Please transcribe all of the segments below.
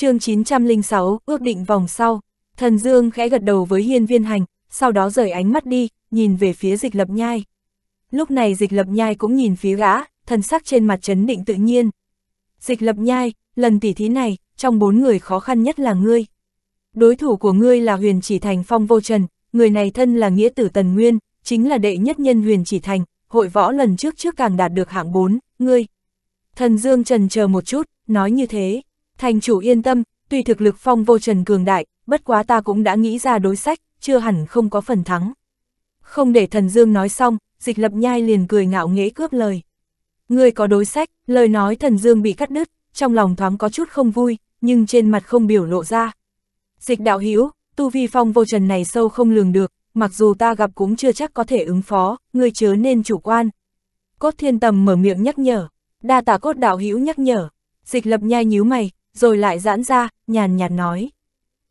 chương 906, ước định vòng sau, thần dương khẽ gật đầu với hiên viên hành, sau đó rời ánh mắt đi, nhìn về phía dịch lập nhai. Lúc này dịch lập nhai cũng nhìn phía gã, thần sắc trên mặt chấn định tự nhiên. Dịch lập nhai, lần tỉ thí này, trong bốn người khó khăn nhất là ngươi. Đối thủ của ngươi là huyền chỉ thành phong vô trần, người này thân là nghĩa tử tần nguyên, chính là đệ nhất nhân huyền chỉ thành, hội võ lần trước trước càng đạt được hạng 4, ngươi. Thần Dương trần chờ một chút, nói như thế. Thành chủ yên tâm, tuy thực lực phong vô trần cường đại, bất quá ta cũng đã nghĩ ra đối sách, chưa hẳn không có phần thắng. Không để thần dương nói xong, dịch lập nhai liền cười ngạo nghễ cướp lời. Người có đối sách, lời nói thần dương bị cắt đứt, trong lòng thoáng có chút không vui, nhưng trên mặt không biểu lộ ra. Dịch đạo hữu tu vi phong vô trần này sâu không lường được, mặc dù ta gặp cũng chưa chắc có thể ứng phó, người chớ nên chủ quan. Cốt thiên tầm mở miệng nhắc nhở, đa tả cốt đạo hữu nhắc nhở, dịch lập nhai nhíu mày, rồi lại giãn ra, nhàn nhạt nói.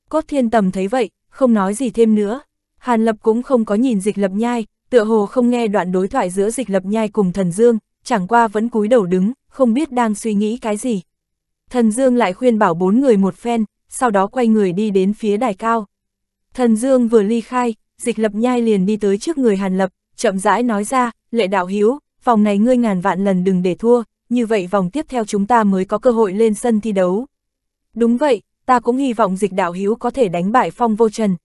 Cốt thiên tầm thấy vậy, không nói gì thêm nữa. Hàn Lập cũng không có nhìn dịch lập nhai, tựa hồ không nghe đoạn đối thoại giữa dịch lập nhai cùng thần dương, chẳng qua vẫn cúi đầu đứng, không biết đang suy nghĩ cái gì. Thần dương lại khuyên bảo bốn người một phen, sau đó quay người đi đến phía đài cao. Thần dương vừa ly khai, dịch lập nhai liền đi tới trước người Hàn Lập, chậm rãi nói ra, lệ đạo hiếu, phòng này ngươi ngàn vạn lần đừng để thua, như vậy vòng tiếp theo chúng ta mới có cơ hội lên sân thi đấu. Đúng vậy, ta cũng hy vọng dịch đạo hữu có thể đánh bại phong vô trần.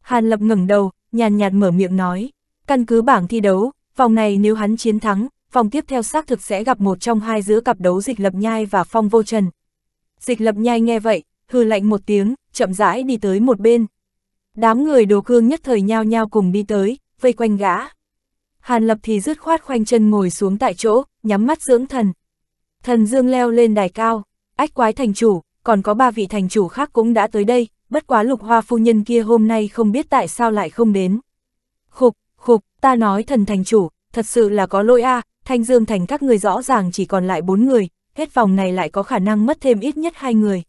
Hàn Lập ngẩng đầu, nhàn nhạt mở miệng nói, căn cứ bảng thi đấu, vòng này nếu hắn chiến thắng, vòng tiếp theo xác thực sẽ gặp một trong hai giữa cặp đấu dịch lập nhai và phong vô trần. Dịch lập nhai nghe vậy, hư lạnh một tiếng, chậm rãi đi tới một bên. Đám người đồ cương nhất thời nhao nhao cùng đi tới, vây quanh gã. Hàn lập thì dứt khoát khoanh chân ngồi xuống tại chỗ, nhắm mắt dưỡng thần. Thần Dương leo lên đài cao, ách quái thành chủ, còn có ba vị thành chủ khác cũng đã tới đây, bất quá lục hoa phu nhân kia hôm nay không biết tại sao lại không đến. Khục, khục, ta nói thần thành chủ, thật sự là có lỗi a à, Thanh Dương thành các người rõ ràng chỉ còn lại bốn người, hết vòng này lại có khả năng mất thêm ít nhất hai người.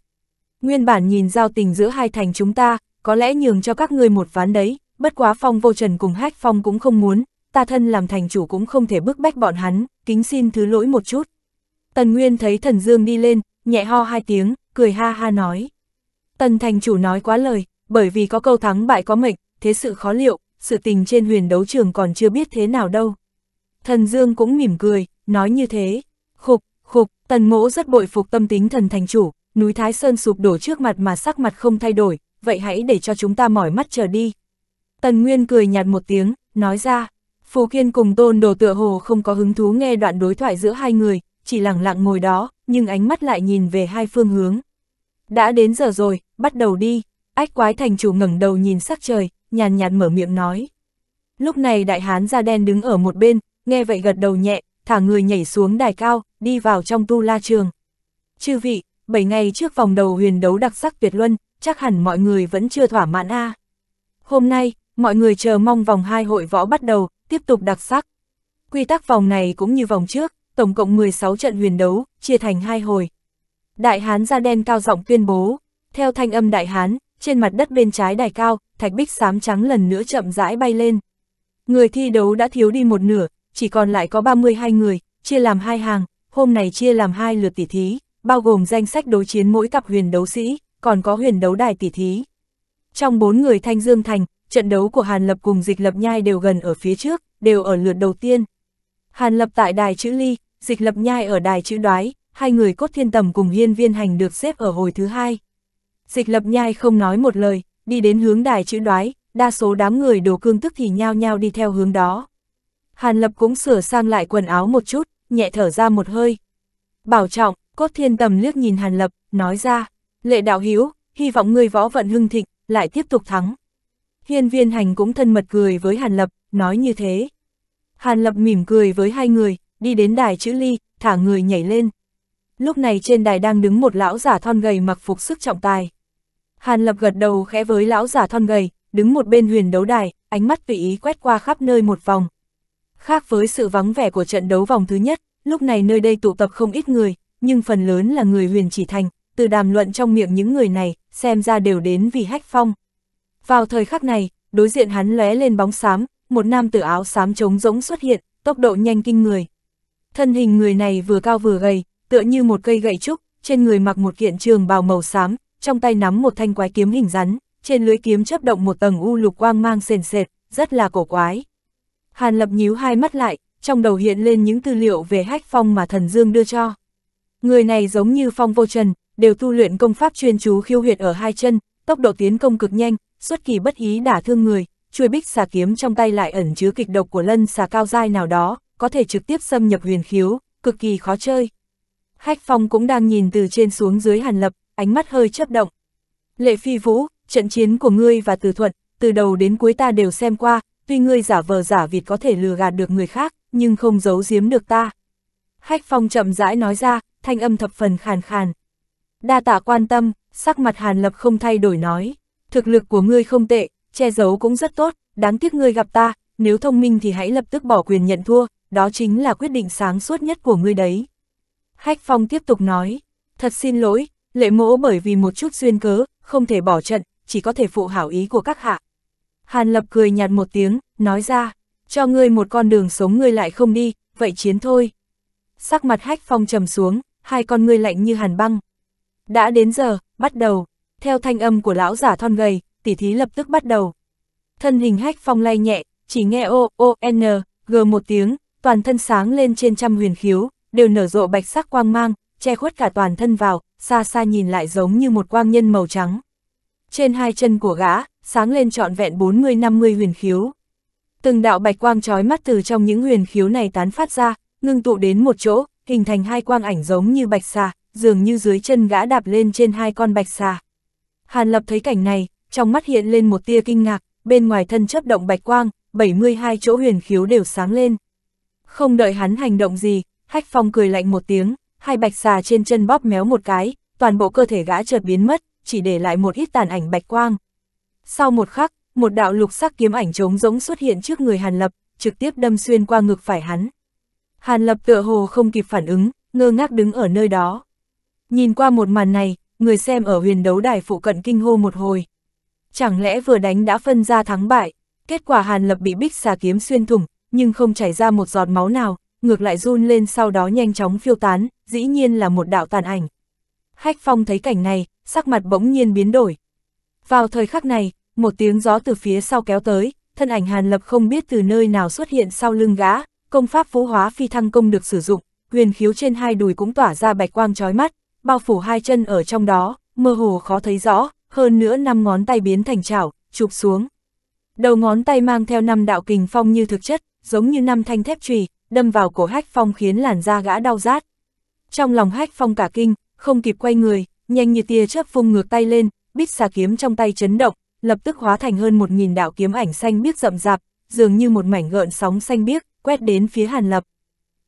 Nguyên bản nhìn giao tình giữa hai thành chúng ta, có lẽ nhường cho các người một ván đấy, bất quá phong vô trần cùng hách phong cũng không muốn, ta thân làm thành chủ cũng không thể bức bách bọn hắn, kính xin thứ lỗi một chút. Tần Nguyên thấy thần dương đi lên, nhẹ ho hai tiếng, cười ha ha nói. Tần thành chủ nói quá lời, bởi vì có câu thắng bại có mệnh, thế sự khó liệu, sự tình trên huyền đấu trường còn chưa biết thế nào đâu. Thần Dương cũng mỉm cười, nói như thế. Khục, khục, tần mỗ rất bội phục tâm tính thần thành chủ, núi Thái Sơn sụp đổ trước mặt mà sắc mặt không thay đổi, vậy hãy để cho chúng ta mỏi mắt chờ đi. Tần Nguyên cười nhạt một tiếng, nói ra. Phù Kiên cùng tôn đồ tựa hồ không có hứng thú nghe đoạn đối thoại giữa hai người, chỉ lặng lặng ngồi đó, nhưng ánh mắt lại nhìn về hai phương hướng. Đã đến giờ rồi, bắt đầu đi, ách quái thành chủ ngẩng đầu nhìn sắc trời, nhàn nhạt mở miệng nói. Lúc này đại hán da đen đứng ở một bên, nghe vậy gật đầu nhẹ, thả người nhảy xuống đài cao, đi vào trong tu la trường. Chư vị, bảy ngày trước vòng đầu huyền đấu đặc sắc tuyệt luân, chắc hẳn mọi người vẫn chưa thỏa mãn a. À. Hôm nay, mọi người chờ mong vòng hai hội võ bắt đầu, tiếp tục đặc sắc. Quy tắc vòng này cũng như vòng trước, tổng cộng 16 trận huyền đấu, chia thành hai hồi. Đại Hán ra đen cao giọng tuyên bố, theo thanh âm Đại Hán, trên mặt đất bên trái đài cao, thạch bích xám trắng lần nữa chậm rãi bay lên. Người thi đấu đã thiếu đi một nửa, chỉ còn lại có 32 người, chia làm hai hàng, hôm này chia làm hai lượt tỉ thí, bao gồm danh sách đối chiến mỗi cặp huyền đấu sĩ, còn có huyền đấu đài tỉ thí. Trong bốn người Thanh Dương Thành, trận đấu của Hàn Lập cùng Dịch Lập Nhai đều gần ở phía trước, đều ở lượt đầu tiên. Hàn Lập tại đài chữ ly, Dịch Lập Nhai ở đài chữ đoái, hai người cốt thiên tầm cùng hiên viên hành được xếp ở hồi thứ hai. Dịch Lập Nhai không nói một lời, đi đến hướng đài chữ đoái, đa số đám người đồ cương tức thì nhao nhao đi theo hướng đó. Hàn Lập cũng sửa sang lại quần áo một chút, nhẹ thở ra một hơi. Bảo trọng, cốt thiên tầm liếc nhìn Hàn Lập, nói ra, lệ đạo hiếu, hy vọng người võ vận hưng thịnh, lại tiếp tục thắng. Hiên viên hành cũng thân mật cười với Hàn Lập, nói như thế. Hàn Lập mỉm cười với hai người, đi đến đài chữ ly, thả người nhảy lên. Lúc này trên đài đang đứng một lão giả thon gầy mặc phục sức trọng tài. Hàn Lập gật đầu khẽ với lão giả thon gầy, đứng một bên huyền đấu đài, ánh mắt tùy ý quét qua khắp nơi một vòng. Khác với sự vắng vẻ của trận đấu vòng thứ nhất, lúc này nơi đây tụ tập không ít người, nhưng phần lớn là người huyền chỉ thành, từ đàm luận trong miệng những người này, xem ra đều đến vì hách phong. Vào thời khắc này, đối diện hắn lóe lên bóng xám, một nam tử áo xám trống rỗng xuất hiện, tốc độ nhanh kinh người. Thân hình người này vừa cao vừa gầy, tựa như một cây gậy trúc, trên người mặc một kiện trường bào màu xám, trong tay nắm một thanh quái kiếm hình rắn, trên lưới kiếm chấp động một tầng u lục quang mang sền sệt, rất là cổ quái. Hàn Lập nhíu hai mắt lại, trong đầu hiện lên những tư liệu về hách phong mà thần Dương đưa cho. Người này giống như phong vô trần, đều tu luyện công pháp chuyên chú khiêu huyệt ở hai chân, tốc độ tiến công cực nhanh, xuất kỳ bất ý đả thương người, chuôi bích xà kiếm trong tay lại ẩn chứa kịch độc của lân xà cao dai nào đó, có thể trực tiếp xâm nhập huyền khiếu, cực kỳ khó chơi. Hách Phong cũng đang nhìn từ trên xuống dưới Hàn Lập, ánh mắt hơi chớp động. Lệ Phi Vũ, trận chiến của ngươi và Từ Thuận, từ đầu đến cuối ta đều xem qua, tuy ngươi giả vờ giả vịt có thể lừa gạt được người khác, nhưng không giấu giếm được ta. Hách Phong chậm rãi nói ra, thanh âm thập phần khàn khàn. Đa tạ quan tâm, sắc mặt Hàn Lập không thay đổi nói thực lực của ngươi không tệ, che giấu cũng rất tốt, đáng tiếc ngươi gặp ta, nếu thông minh thì hãy lập tức bỏ quyền nhận thua, đó chính là quyết định sáng suốt nhất của ngươi đấy. Hách Phong tiếp tục nói, thật xin lỗi, lệ mỗ bởi vì một chút duyên cớ, không thể bỏ trận, chỉ có thể phụ hảo ý của các hạ. Hàn Lập cười nhạt một tiếng, nói ra, cho ngươi một con đường sống ngươi lại không đi, vậy chiến thôi. Sắc mặt Hách Phong trầm xuống, hai con ngươi lạnh như hàn băng. Đã đến giờ, bắt đầu. Theo thanh âm của lão giả thon gầy, tỉ thí lập tức bắt đầu. Thân hình hách phong lay nhẹ, chỉ nghe ô, ô, n, g một tiếng, toàn thân sáng lên trên trăm huyền khiếu, đều nở rộ bạch sắc quang mang, che khuất cả toàn thân vào, xa xa nhìn lại giống như một quang nhân màu trắng. Trên hai chân của gã, sáng lên trọn vẹn 40-50 huyền khiếu. Từng đạo bạch quang trói mắt từ trong những huyền khiếu này tán phát ra, ngưng tụ đến một chỗ, hình thành hai quang ảnh giống như bạch xà, dường như dưới chân gã đạp lên trên hai con bạch xà. Hàn Lập thấy cảnh này, trong mắt hiện lên một tia kinh ngạc, bên ngoài thân chấp động bạch quang, 72 chỗ huyền khiếu đều sáng lên. Không đợi hắn hành động gì, Hách Phong cười lạnh một tiếng, hai bạch xà trên chân bóp méo một cái, toàn bộ cơ thể gã chợt biến mất, chỉ để lại một ít tàn ảnh bạch quang. Sau một khắc, một đạo lục sắc kiếm ảnh trống rỗng xuất hiện trước người Hàn Lập, trực tiếp đâm xuyên qua ngực phải hắn. Hàn Lập tựa hồ không kịp phản ứng, ngơ ngác đứng ở nơi đó. Nhìn qua một màn này, người xem ở huyền đấu đài phụ cận kinh hô một hồi. Chẳng lẽ vừa đánh đã phân ra thắng bại, kết quả Hàn Lập bị bích xà kiếm xuyên thủng, nhưng không chảy ra một giọt máu nào, ngược lại run lên sau đó nhanh chóng phiêu tán, dĩ nhiên là một đạo tàn ảnh. Hách Phong thấy cảnh này, sắc mặt bỗng nhiên biến đổi. Vào thời khắc này, một tiếng gió từ phía sau kéo tới, thân ảnh Hàn Lập không biết từ nơi nào xuất hiện sau lưng gã, công pháp vũ hóa phi thăng công được sử dụng, huyền khiếu trên hai đùi cũng tỏa ra bạch quang chói mắt, bao phủ hai chân ở trong đó, mơ hồ khó thấy rõ, hơn nữa năm ngón tay biến thành chảo, chụp xuống. Đầu ngón tay mang theo năm đạo kình phong như thực chất, giống như năm thanh thép chùy, đâm vào cổ Hách Phong khiến làn da gã đau rát. Trong lòng Hách Phong cả kinh, không kịp quay người, nhanh như tia chớp vung ngược tay lên, bích xà kiếm trong tay chấn động, lập tức hóa thành hơn một nghìn đạo kiếm ảnh xanh biếc rậm rạp, dường như một mảnh gợn sóng xanh biếc, quét đến phía Hàn Lập.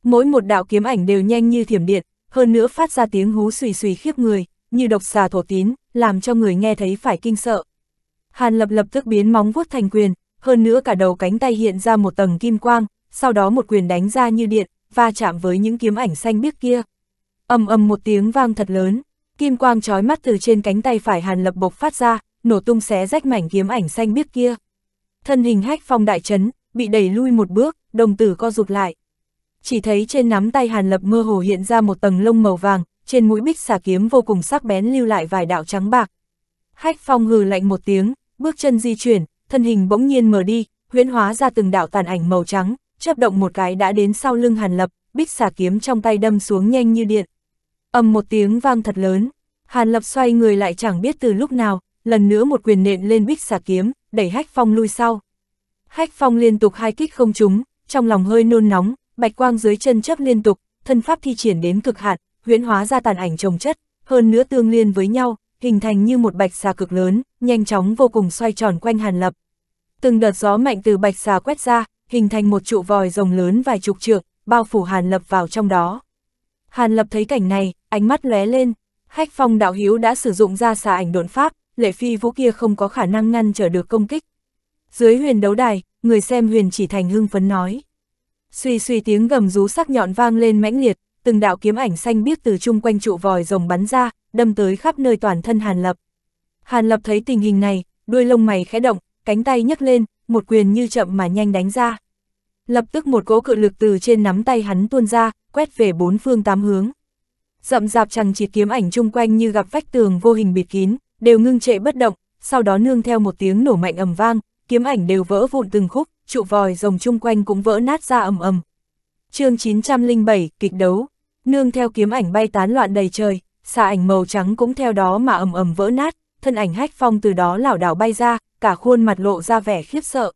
Mỗi một đạo kiếm ảnh đều nhanh như thiểm điện, hơn nữa phát ra tiếng hú xùy xùy khiếp người, như độc xà thổ tín, làm cho người nghe thấy phải kinh sợ. Hàn lập lập tức biến móng vuốt thành quyền, hơn nữa cả đầu cánh tay hiện ra một tầng kim quang, sau đó một quyền đánh ra như điện, va chạm với những kiếm ảnh xanh biếc kia. ầm ầm một tiếng vang thật lớn, kim quang trói mắt từ trên cánh tay phải Hàn Lập bộc phát ra, nổ tung xé rách mảnh kiếm ảnh xanh biếc kia. Thân hình hách phong đại chấn, bị đẩy lui một bước, đồng tử co rụt lại chỉ thấy trên nắm tay Hàn Lập mơ hồ hiện ra một tầng lông màu vàng, trên mũi bích xà kiếm vô cùng sắc bén lưu lại vài đạo trắng bạc. Hách Phong hừ lạnh một tiếng, bước chân di chuyển, thân hình bỗng nhiên mở đi, huyễn hóa ra từng đạo tàn ảnh màu trắng, chớp động một cái đã đến sau lưng Hàn Lập, bích xà kiếm trong tay đâm xuống nhanh như điện. Ầm một tiếng vang thật lớn, Hàn Lập xoay người lại chẳng biết từ lúc nào, lần nữa một quyền nện lên bích xà kiếm, đẩy Hách Phong lui sau. Hách Phong liên tục hai kích không trúng, trong lòng hơi nôn nóng, bạch quang dưới chân chấp liên tục, thân pháp thi triển đến cực hạn, huyễn hóa ra tàn ảnh trồng chất, hơn nữa tương liên với nhau, hình thành như một bạch xà cực lớn, nhanh chóng vô cùng xoay tròn quanh Hàn Lập. Từng đợt gió mạnh từ bạch xà quét ra, hình thành một trụ vòi rồng lớn vài chục trượng, bao phủ Hàn Lập vào trong đó. Hàn Lập thấy cảnh này, ánh mắt lóe lên, Hách Phong đạo hiếu đã sử dụng ra xà ảnh độn pháp, Lệ Phi Vũ kia không có khả năng ngăn trở được công kích. Dưới huyền đấu đài, người xem huyền chỉ thành hưng phấn nói. Suy suy tiếng gầm rú sắc nhọn vang lên mãnh liệt, từng đạo kiếm ảnh xanh biếc từ chung quanh trụ vòi rồng bắn ra, đâm tới khắp nơi toàn thân Hàn Lập. Hàn Lập thấy tình hình này, đuôi lông mày khẽ động, cánh tay nhấc lên, một quyền như chậm mà nhanh đánh ra. Lập tức một cỗ cự lực từ trên nắm tay hắn tuôn ra, quét về bốn phương tám hướng. Rậm rạp chằng chịt kiếm ảnh chung quanh như gặp vách tường vô hình bịt kín, đều ngưng trệ bất động, sau đó nương theo một tiếng nổ mạnh ầm vang, kiếm ảnh đều vỡ vụn từng khúc, trụ vòi rồng chung quanh cũng vỡ nát ra ầm ầm. chương 907, kịch đấu, nương theo kiếm ảnh bay tán loạn đầy trời, xà ảnh màu trắng cũng theo đó mà ầm ầm vỡ nát, thân ảnh hách phong từ đó lảo đảo bay ra, cả khuôn mặt lộ ra vẻ khiếp sợ.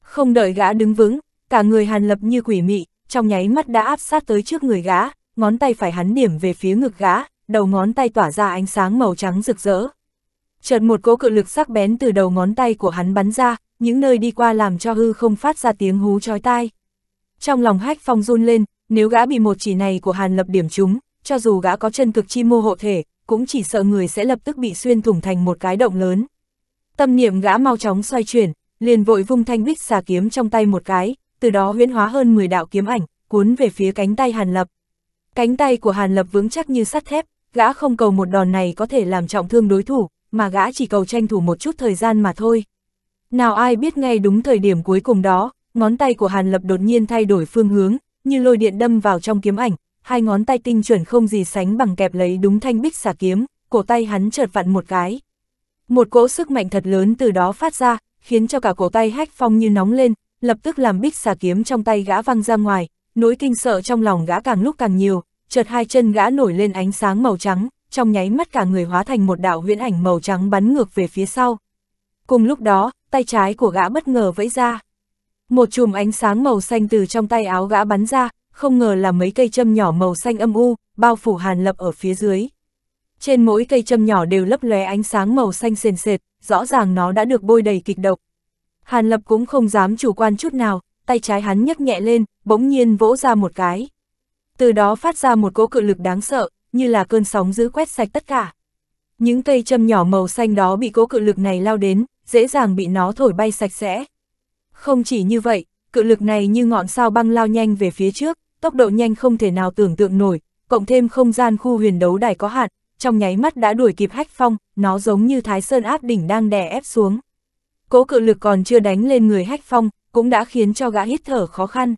Không đợi gã đứng vững, cả người hàn lập như quỷ mị, trong nháy mắt đã áp sát tới trước người gã, ngón tay phải hắn điểm về phía ngực gã, đầu ngón tay tỏa ra ánh sáng màu trắng rực rỡ chợt một cỗ cự lực sắc bén từ đầu ngón tay của hắn bắn ra, những nơi đi qua làm cho hư không phát ra tiếng hú chói tai. Trong lòng hách phong run lên, nếu gã bị một chỉ này của hàn lập điểm trúng, cho dù gã có chân cực chi mô hộ thể, cũng chỉ sợ người sẽ lập tức bị xuyên thủng thành một cái động lớn. Tâm niệm gã mau chóng xoay chuyển, liền vội vung thanh bích xà kiếm trong tay một cái, từ đó huyễn hóa hơn 10 đạo kiếm ảnh, cuốn về phía cánh tay Hàn Lập. Cánh tay của Hàn Lập vững chắc như sắt thép, gã không cầu một đòn này có thể làm trọng thương đối thủ, mà gã chỉ cầu tranh thủ một chút thời gian mà thôi. Nào ai biết ngay đúng thời điểm cuối cùng đó, ngón tay của Hàn Lập đột nhiên thay đổi phương hướng, như lôi điện đâm vào trong kiếm ảnh, hai ngón tay tinh chuẩn không gì sánh bằng kẹp lấy đúng thanh bích xà kiếm, cổ tay hắn chợt vặn một cái. Một cỗ sức mạnh thật lớn từ đó phát ra, khiến cho cả cổ tay hách phong như nóng lên, lập tức làm bích xà kiếm trong tay gã văng ra ngoài, nỗi kinh sợ trong lòng gã càng lúc càng nhiều, chợt hai chân gã nổi lên ánh sáng màu trắng, trong nháy mắt cả người hóa thành một đạo huyễn ảnh màu trắng bắn ngược về phía sau. Cùng lúc đó, tay trái của gã bất ngờ vẫy ra. Một chùm ánh sáng màu xanh từ trong tay áo gã bắn ra, không ngờ là mấy cây châm nhỏ màu xanh âm u, bao phủ hàn lập ở phía dưới. Trên mỗi cây châm nhỏ đều lấp lóe ánh sáng màu xanh sền sệt, rõ ràng nó đã được bôi đầy kịch độc. Hàn lập cũng không dám chủ quan chút nào, tay trái hắn nhấc nhẹ lên, bỗng nhiên vỗ ra một cái. Từ đó phát ra một cỗ cự lực đáng sợ, như là cơn sóng giữ quét sạch tất cả. Những cây châm nhỏ màu xanh đó bị cố cự lực này lao đến, dễ dàng bị nó thổi bay sạch sẽ. Không chỉ như vậy, cự lực này như ngọn sao băng lao nhanh về phía trước, tốc độ nhanh không thể nào tưởng tượng nổi, cộng thêm không gian khu huyền đấu đài có hạn, trong nháy mắt đã đuổi kịp hách phong, nó giống như thái sơn áp đỉnh đang đè ép xuống. Cố cự lực còn chưa đánh lên người hách phong, cũng đã khiến cho gã hít thở khó khăn.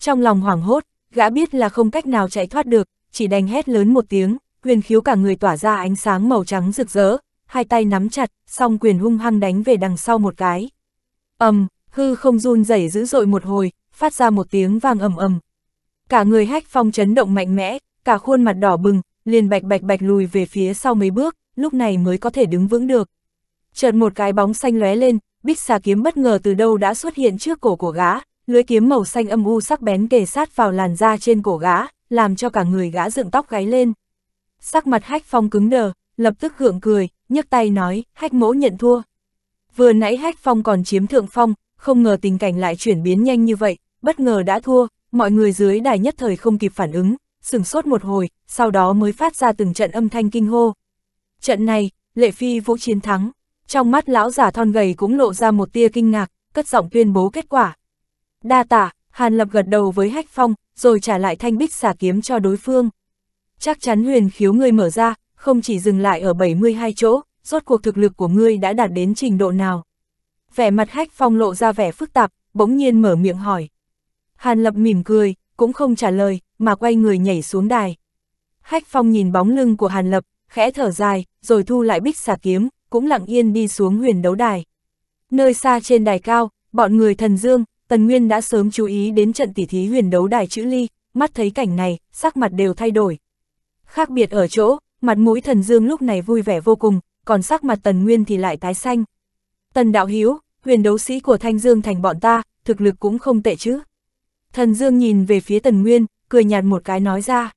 Trong lòng hoảng hốt, gã biết là không cách nào chạy thoát được, chỉ đành hét lớn một tiếng, huyền khiếu cả người tỏa ra ánh sáng màu trắng rực rỡ, hai tay nắm chặt, song quyền hung hăng đánh về đằng sau một cái. ầm, hư không run rẩy dữ dội một hồi, phát ra một tiếng vang ầm ầm. Cả người hách phong chấn động mạnh mẽ, cả khuôn mặt đỏ bừng, liền bạch bạch bạch lùi về phía sau mấy bước, lúc này mới có thể đứng vững được. Chợt một cái bóng xanh lóe lên, bích xà kiếm bất ngờ từ đâu đã xuất hiện trước cổ của gã, lưỡi kiếm màu xanh âm u sắc bén kề sát vào làn da trên cổ gã, làm cho cả người gã dựng tóc gáy lên. Sắc mặt hách phong cứng đờ, lập tức gượng cười, nhấc tay nói, hách mỗ nhận thua. Vừa nãy hách phong còn chiếm thượng phong, không ngờ tình cảnh lại chuyển biến nhanh như vậy, bất ngờ đã thua, mọi người dưới đài nhất thời không kịp phản ứng, sừng sốt một hồi, sau đó mới phát ra từng trận âm thanh kinh hô. Trận này, Lệ Phi Vũ chiến thắng, trong mắt lão giả thon gầy cũng lộ ra một tia kinh ngạc, cất giọng tuyên bố kết quả. Đa tả, Hàn Lập gật đầu với Hách Phong, rồi trả lại thanh bích xà kiếm cho đối phương. Chắc chắn huyền khiếu ngươi mở ra, không chỉ dừng lại ở 72 chỗ, rốt cuộc thực lực của ngươi đã đạt đến trình độ nào. Vẻ mặt hách phong lộ ra vẻ phức tạp, bỗng nhiên mở miệng hỏi. Hàn lập mỉm cười, cũng không trả lời, mà quay người nhảy xuống đài. Hách phong nhìn bóng lưng của hàn lập, khẽ thở dài, rồi thu lại bích xà kiếm, cũng lặng yên đi xuống huyền đấu đài. Nơi xa trên đài cao, bọn người thần dương, Tần Nguyên đã sớm chú ý đến trận tỉ thí huyền đấu đài chữ ly, mắt thấy cảnh này, sắc mặt đều thay đổi. Khác biệt ở chỗ, mặt mũi thần dương lúc này vui vẻ vô cùng, còn sắc mặt Tần Nguyên thì lại tái xanh. Tần Đạo Hiếu, huyền đấu sĩ của Thanh Dương thành bọn ta, thực lực cũng không tệ chứ. Thần Dương nhìn về phía Tần Nguyên, cười nhạt một cái nói ra.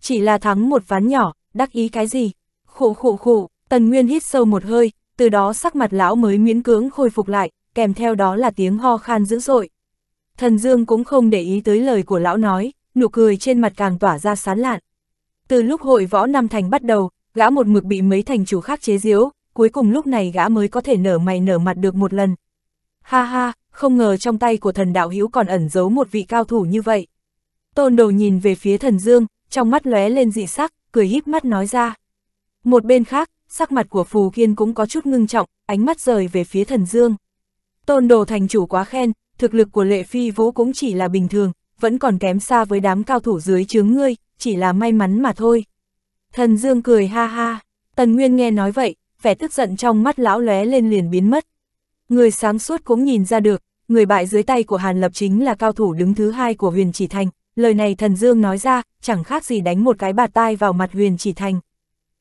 Chỉ là thắng một ván nhỏ, đắc ý cái gì? Khụ khụ khụ, Tần Nguyên hít sâu một hơi, từ đó sắc mặt lão mới miễn cưỡng khôi phục lại, kèm theo đó là tiếng ho khan dữ dội. Thần Dương cũng không để ý tới lời của lão nói, nụ cười trên mặt càng tỏa ra sán lạn. Từ lúc hội võ năm thành bắt đầu, gã một mực bị mấy thành chủ khác chế giễu, cuối cùng lúc này gã mới có thể nở mày nở mặt được một lần. Ha ha, không ngờ trong tay của thần đạo hữu còn ẩn giấu một vị cao thủ như vậy. Tôn đầu nhìn về phía thần dương, trong mắt lóe lên dị sắc, cười híp mắt nói ra. Một bên khác, sắc mặt của Phù Kiên cũng có chút ngưng trọng, ánh mắt rời về phía thần dương. Tôn đồ thành chủ quá khen, thực lực của lệ phi vũ cũng chỉ là bình thường, vẫn còn kém xa với đám cao thủ dưới chướng ngươi, chỉ là may mắn mà thôi. Thần Dương cười ha ha, Tần Nguyên nghe nói vậy, vẻ tức giận trong mắt lão lóe lên liền biến mất. Người sáng suốt cũng nhìn ra được, người bại dưới tay của Hàn Lập chính là cao thủ đứng thứ hai của huyền chỉ thành, lời này thần Dương nói ra, chẳng khác gì đánh một cái bạt tai vào mặt huyền chỉ thành.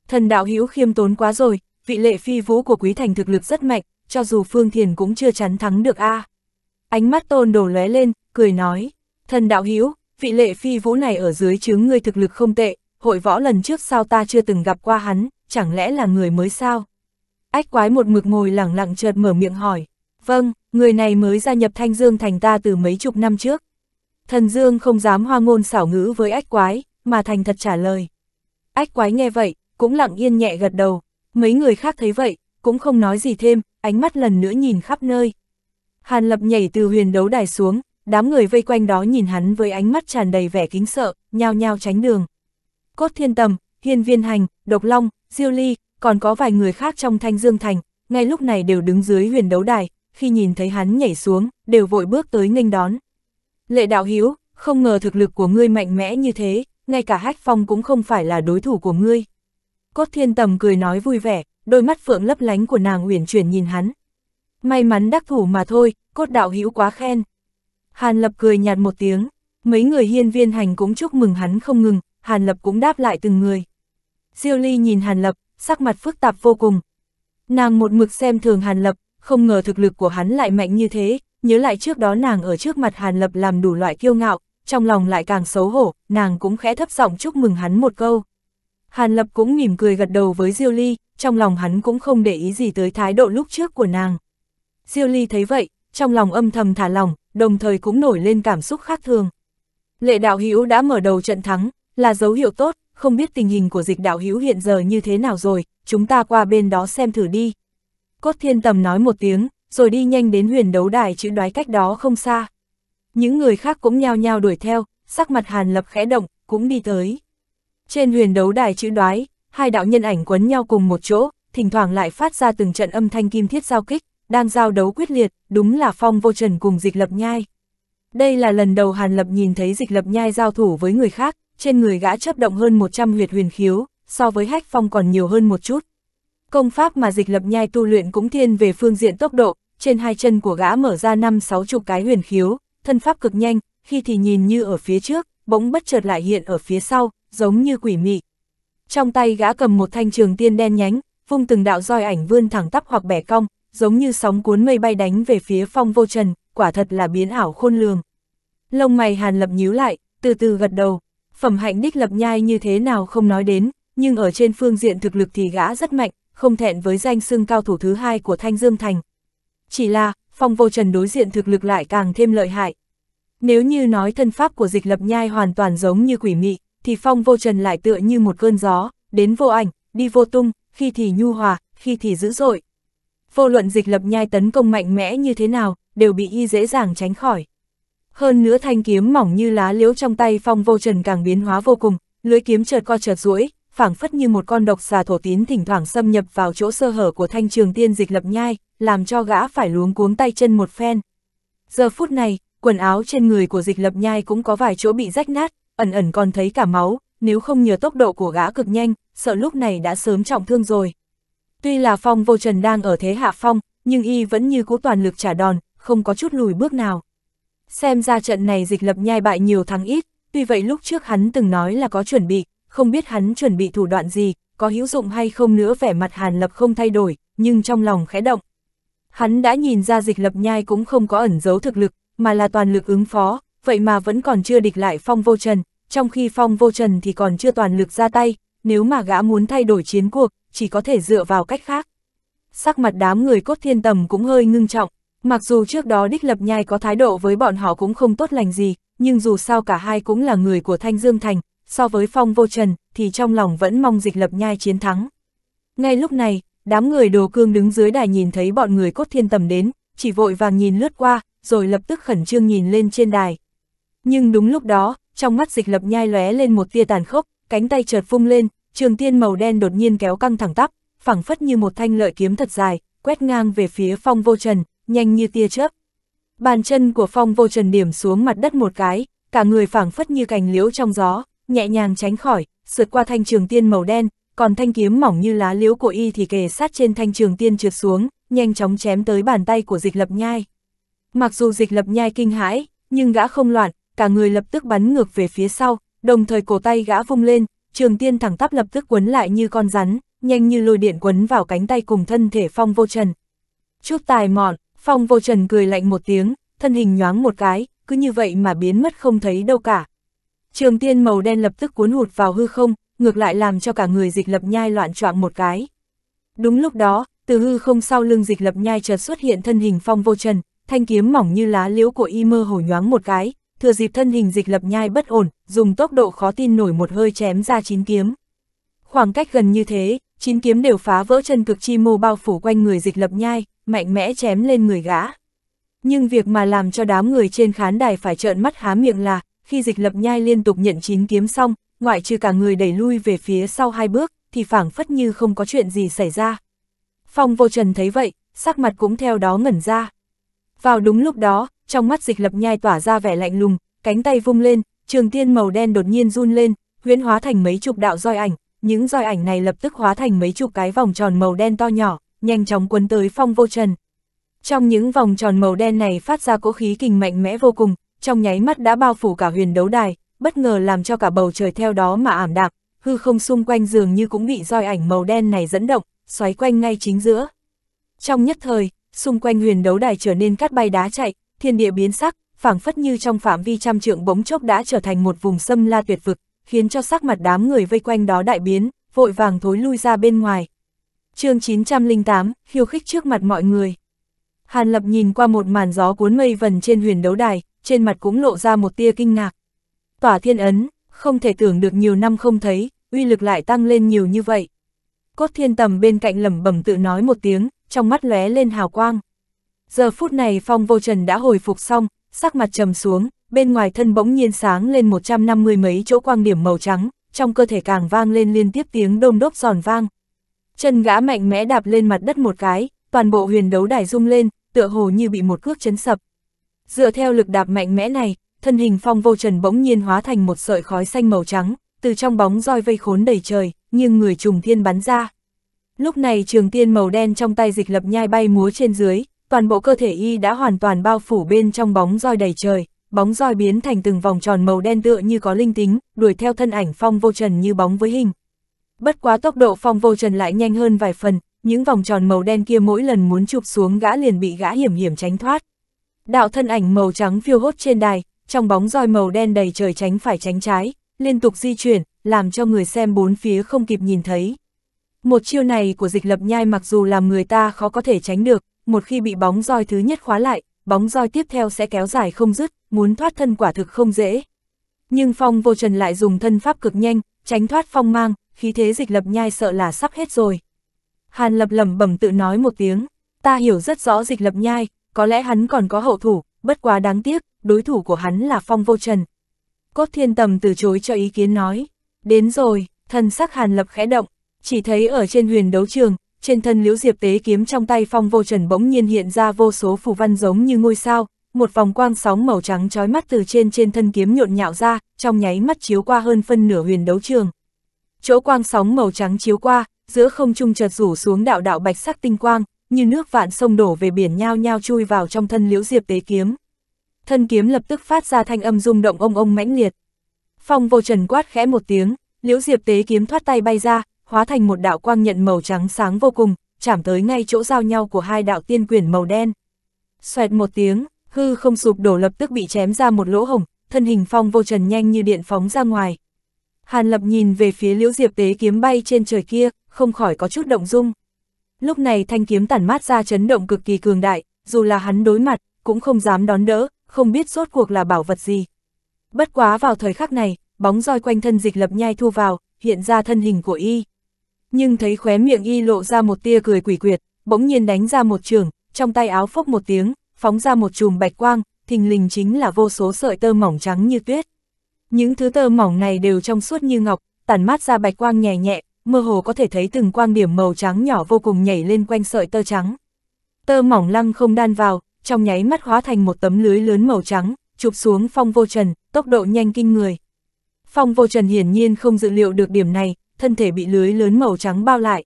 Thần đạo hữu khiêm tốn quá rồi, vị lệ phi vũ của quý thành thực lực rất mạnh, cho dù Phương Thiền cũng chưa chắn thắng được a à. Ánh mắt tôn đổ lóe lên, cười nói, thần đạo hữu vị lệ phi vũ này ở dưới chướng ngươi thực lực không tệ, hội võ lần trước sao ta chưa từng gặp qua hắn, chẳng lẽ là người mới sao? Ách quái một mực ngồi lẳng lặng chợt mở miệng hỏi, vâng, người này mới gia nhập Thanh Dương thành ta từ mấy chục năm trước. Thần Dương không dám hoa ngôn xảo ngữ với ách quái, mà thành thật trả lời. Ách quái nghe vậy, cũng lặng yên nhẹ gật đầu, mấy người khác thấy vậy, cũng không nói gì thêm, ánh mắt lần nữa nhìn khắp nơi. Hàn Lập nhảy từ huyền đấu đài xuống, đám người vây quanh đó nhìn hắn với ánh mắt tràn đầy vẻ kính sợ, nhao nhao tránh đường. Cốt Thiên Tầm, Hiên Viên Hành, Độc Long, Diêu Ly, còn có vài người khác trong Thanh Dương Thành, ngay lúc này đều đứng dưới huyền đấu đài, khi nhìn thấy hắn nhảy xuống, đều vội bước tới nghênh đón. Lệ Đạo Hiếu, không ngờ thực lực của ngươi mạnh mẽ như thế, ngay cả Hách Phong cũng không phải là đối thủ của ngươi. Cốt Thiên Tầm cười nói vui vẻ, đôi mắt phượng lấp lánh của nàng uyển chuyển nhìn hắn. May mắn đắc thủ mà thôi, cốt đạo hữu quá khen. Hàn Lập cười nhạt một tiếng, mấy người hiên viên hành cũng chúc mừng hắn không ngừng, Hàn Lập cũng đáp lại từng người. Diêu Ly nhìn Hàn Lập, sắc mặt phức tạp vô cùng. Nàng một mực xem thường Hàn Lập, không ngờ thực lực của hắn lại mạnh như thế, nhớ lại trước đó nàng ở trước mặt Hàn Lập làm đủ loại kiêu ngạo, trong lòng lại càng xấu hổ, nàng cũng khẽ thấp giọng chúc mừng hắn một câu. Hàn Lập cũng mỉm cười gật đầu với Diêu Ly, trong lòng hắn cũng không để ý gì tới thái độ lúc trước của nàng. Diêu Ly thấy vậy, trong lòng âm thầm thả lòng, đồng thời cũng nổi lên cảm xúc khác thường. Lệ đạo hữu đã mở đầu trận thắng, là dấu hiệu tốt, không biết tình hình của dịch đạo hữu hiện giờ như thế nào rồi, chúng ta qua bên đó xem thử đi. Cốt thiên tầm nói một tiếng, rồi đi nhanh đến huyền đấu đài chữ đoái cách đó không xa. Những người khác cũng nhao nhao đuổi theo, sắc mặt hàn lập khẽ động, cũng đi tới. Trên huyền đấu đài chữ đoái, hai đạo nhân ảnh quấn nhau cùng một chỗ, thỉnh thoảng lại phát ra từng trận âm thanh kim thiết giao kích, đang giao đấu quyết liệt, đúng là phong vô trần cùng dịch lập nhai. Đây là lần đầu Hàn Lập nhìn thấy dịch lập nhai giao thủ với người khác, trên người gã chấp động hơn 100 huyệt huyền khiếu, so với hách phong còn nhiều hơn một chút. Công pháp mà dịch lập nhai tu luyện cũng thiên về phương diện tốc độ, trên hai chân của gã mở ra năm sáu chục cái huyền khiếu, thân pháp cực nhanh, khi thì nhìn như ở phía trước, bỗng bất chợt lại hiện ở phía sau, giống như quỷ mị. Trong tay gã cầm một thanh trường tiên đen nhánh, vung từng đạo roi ảnh vươn thẳng tắp hoặc bẻ cong, giống như sóng cuốn mây bay đánh về phía phong vô trần, quả thật là biến ảo khôn lường. Lông mày hàn lập nhíu lại, từ từ gật đầu, phẩm hạnh đích lập nhai như thế nào không nói đến, nhưng ở trên phương diện thực lực thì gã rất mạnh, không thẹn với danh xưng cao thủ thứ hai của Thanh Dương Thành. Chỉ là, phong vô trần đối diện thực lực lại càng thêm lợi hại. Nếu như nói thân pháp của dịch lập nhai hoàn toàn giống như quỷ mị, thì phong vô trần lại tựa như một cơn gió, đến vô ảnh, đi vô tung, khi thì nhu hòa, khi thì dữ dội. Vô luận dịch lập nhai tấn công mạnh mẽ như thế nào, đều bị y dễ dàng tránh khỏi. Hơn nữa thanh kiếm mỏng như lá liễu trong tay phong vô trần càng biến hóa vô cùng, lưỡi kiếm chợt co chợt duỗi, phảng phất như một con độc xà thổ tín thỉnh thoảng xâm nhập vào chỗ sơ hở của thanh trường tiên dịch lập nhai, làm cho gã phải luống cuống tay chân một phen. Giờ phút này, quần áo trên người của dịch lập nhai cũng có vài chỗ bị rách nát, ẩn ẩn còn thấy cả máu, nếu không nhờ tốc độ của gã cực nhanh, sợ lúc này đã sớm trọng thương rồi. Tuy là phong vô trần đang ở thế hạ phong, nhưng y vẫn như cố toàn lực trả đòn, không có chút lùi bước nào. Xem ra trận này dịch lập nhai bại nhiều thắng ít, tuy vậy lúc trước hắn từng nói là có chuẩn bị, không biết hắn chuẩn bị thủ đoạn gì, có hữu dụng hay không nữa vẻ mặt hàn lập không thay đổi, nhưng trong lòng khẽ động. Hắn đã nhìn ra dịch lập nhai cũng không có ẩn giấu thực lực, mà là toàn lực ứng phó, vậy mà vẫn còn chưa địch lại Phong Vô Trần, trong khi Phong Vô Trần thì còn chưa toàn lực ra tay, nếu mà gã muốn thay đổi chiến cuộc, chỉ có thể dựa vào cách khác. Sắc mặt đám người cốt thiên tầm cũng hơi ngưng trọng, mặc dù trước đó đích lập nhai có thái độ với bọn họ cũng không tốt lành gì, nhưng dù sao cả hai cũng là người của Thanh Dương Thành, so với Phong Vô Trần thì trong lòng vẫn mong dịch lập nhai chiến thắng. Ngay lúc này, đám người đồ cương đứng dưới đài nhìn thấy bọn người cốt thiên tầm đến, chỉ vội vàng nhìn lướt qua, rồi lập tức khẩn trương nhìn lên trên đài, nhưng đúng lúc đó, trong mắt dịch lập nhai lóe lên một tia tàn khốc, cánh tay chợt phung lên, trường tiên màu đen đột nhiên kéo căng thẳng tắp, phẳng phất như một thanh lợi kiếm thật dài, quét ngang về phía phong vô trần, nhanh như tia chớp. Bàn chân của phong vô trần điểm xuống mặt đất một cái, cả người phẳng phất như cành liễu trong gió, nhẹ nhàng tránh khỏi, sượt qua thanh trường tiên màu đen, còn thanh kiếm mỏng như lá liễu của y thì kề sát trên thanh trường tiên trượt xuống, nhanh chóng chém tới bàn tay của dịch lập nhai. Mặc dù dịch lập nhai kinh hãi, nhưng gã không loạn, cả người lập tức bắn ngược về phía sau, đồng thời cổ tay gã vung lên, trường tiên thẳng tắp lập tức quấn lại như con rắn, nhanh như lôi điện quấn vào cánh tay cùng thân thể Phong Vô Trần. Chút tài mọn, Phong Vô Trần cười lạnh một tiếng, thân hình nhoáng một cái, cứ như vậy mà biến mất không thấy đâu cả. Trường tiên màu đen lập tức cuốn hụt vào hư không, ngược lại làm cho cả người dịch lập nhai loạn choạng một cái. Đúng lúc đó, từ hư không sau lưng dịch lập nhai chợt xuất hiện thân hình Phong Vô Trần, thanh kiếm mỏng như lá liễu của y mơ hổ nhoáng một cái, thừa dịp thân hình dịch lập nhai bất ổn, dùng tốc độ khó tin nổi một hơi chém ra chín kiếm. Khoảng cách gần như thế, chín kiếm đều phá vỡ chân cực chi mô bao phủ quanh người dịch lập nhai, mạnh mẽ chém lên người gã. Nhưng việc mà làm cho đám người trên khán đài phải trợn mắt há miệng là, khi dịch lập nhai liên tục nhận chín kiếm xong, ngoại trừ cả người đẩy lui về phía sau hai bước, thì phảng phất như không có chuyện gì xảy ra. Phong vô trần thấy vậy, sắc mặt cũng theo đó ngẩn ra. Vào đúng lúc đó, trong mắt dịch lập nhai tỏa ra vẻ lạnh lùng, cánh tay vung lên, trường tiên màu đen đột nhiên run lên, huyễn hóa thành mấy chục đạo roi ảnh, những roi ảnh này lập tức hóa thành mấy chục cái vòng tròn màu đen to nhỏ, nhanh chóng cuốn tới phong vô trần. Trong những vòng tròn màu đen này phát ra cỗ khí kình mạnh mẽ vô cùng, trong nháy mắt đã bao phủ cả huyền đấu đài, bất ngờ làm cho cả bầu trời theo đó mà ảm đạm, hư không xung quanh dường như cũng bị roi ảnh màu đen này dẫn động, xoáy quanh ngay chính giữa. Trong nhất thời, xung quanh huyền đấu đài trở nên cát bay đá chạy, thiên địa biến sắc, phảng phất như trong phạm vi trăm trượng bỗng chốc đã trở thành một vùng xâm la tuyệt vực, khiến cho sắc mặt đám người vây quanh đó đại biến, vội vàng thối lui ra bên ngoài. chương 908, khiêu khích trước mặt mọi người. Hàn Lập nhìn qua một màn gió cuốn mây vần trên huyền đấu đài, trên mặt cũng lộ ra một tia kinh ngạc. Tỏa thiên ấn, không thể tưởng được nhiều năm không thấy, uy lực lại tăng lên nhiều như vậy. Cốt thiên tầm bên cạnh lẩm bẩm tự nói một tiếng, trong mắt lóe lên hào quang. Giờ phút này phong vô trần đã hồi phục xong, sắc mặt trầm xuống, bên ngoài thân bỗng nhiên sáng lên 150 mấy chỗ quang điểm màu trắng, trong cơ thể càng vang lên liên tiếp tiếng đôm đốc giòn vang. Chân gã mạnh mẽ đạp lên mặt đất một cái, toàn bộ huyền đấu đài rung lên, tựa hồ như bị một cước chấn sập. Dựa theo lực đạp mạnh mẽ này, thân hình phong vô trần bỗng nhiên hóa thành một sợi khói xanh màu trắng, từ trong bóng roi vây khốn đầy trời, nhưng người trùng thiên bắn ra. Lúc này trường tiên màu đen trong tay dịch lập nhai bay múa trên dưới, toàn bộ cơ thể y đã hoàn toàn bao phủ bên trong bóng roi đầy trời, bóng roi biến thành từng vòng tròn màu đen tựa như có linh tính, đuổi theo thân ảnh phong vô trần như bóng với hình. Bất quá tốc độ phong vô trần lại nhanh hơn vài phần, những vòng tròn màu đen kia mỗi lần muốn chụp xuống gã liền bị gã hiểm hiểm tránh thoát. Đạo thân ảnh màu trắng phiêu hốt trên đài, trong bóng roi màu đen đầy trời tránh phải tránh trái, liên tục di chuyển, làm cho người xem bốn phía không kịp nhìn thấy. Một chiêu này của dịch lập nhai mặc dù làm người ta khó có thể tránh được, một khi bị bóng roi thứ nhất khóa lại, bóng roi tiếp theo sẽ kéo dài không dứt, muốn thoát thân quả thực không dễ. Nhưng phong vô trần lại dùng thân pháp cực nhanh, tránh thoát phong mang, khí thế dịch lập nhai sợ là sắp hết rồi. Hàn lập lẩm bẩm tự nói một tiếng, ta hiểu rất rõ dịch lập nhai, có lẽ hắn còn có hậu thủ, bất quá đáng tiếc, đối thủ của hắn là phong vô trần. Cốt thiên tầm từ chối cho ý kiến nói, đến rồi, thân sắc hàn lập khẽ động, chỉ thấy ở trên huyền đấu trường, trên thân liễu diệp tế kiếm trong tay phong vô trần bỗng nhiên hiện ra vô số phù văn giống như ngôi sao, một vòng quang sóng màu trắng trói mắt từ trên trên thân kiếm nhộn nhạo ra, trong nháy mắt chiếu qua hơn phân nửa huyền đấu trường. Chỗ quang sóng màu trắng chiếu qua, giữa không trung chợt rủ xuống đạo đạo bạch sắc tinh quang, như nước vạn sông đổ về biển nhao nhao chui vào trong thân liễu diệp tế kiếm. Thân kiếm lập tức phát ra thanh âm rung động ông ông mãnh liệt. Phong vô trần quát khẽ một tiếng, liễu diệp tế kiếm thoát tay bay ra, hóa thành một đạo quang nhận màu trắng sáng vô cùng, chạm tới ngay chỗ giao nhau của hai đạo tiên quyền màu đen. Xoẹt một tiếng, hư không sụp đổ lập tức bị chém ra một lỗ hổng, thân hình phong vô trần nhanh như điện phóng ra ngoài. Hàn lập nhìn về phía liễu diệp tế kiếm bay trên trời kia, không khỏi có chút động dung. Lúc này thanh kiếm tản mát ra chấn động cực kỳ cường đại, dù là hắn đối mặt, cũng không dám đón đỡ, không biết rốt cuộc là bảo vật gì. Bất quá vào thời khắc này, bóng roi quanh thân dịch lập nhai thu vào, hiện ra thân hình của y nhưng thấy khóe miệng y lộ ra một tia cười quỷ quyệt, bỗng nhiên đánh ra một trường, trong tay áo phốc một tiếng, phóng ra một chùm bạch quang, thình lình chính là vô số sợi tơ mỏng trắng như tuyết. Những thứ tơ mỏng này đều trong suốt như ngọc, tản mát ra bạch quang nhẹ nhẹ, mơ hồ có thể thấy từng quang điểm màu trắng nhỏ vô cùng nhảy lên quanh sợi tơ trắng. Tơ mỏng lăng không đan vào, trong nháy mắt hóa thành một tấm lưới lớn màu trắng, chụp xuống phong vô trần, tốc độ nhanh kinh người. Phong vô trần hiển nhiên không dự liệu được điểm này, thân thể bị lưới lớn màu trắng bao lại.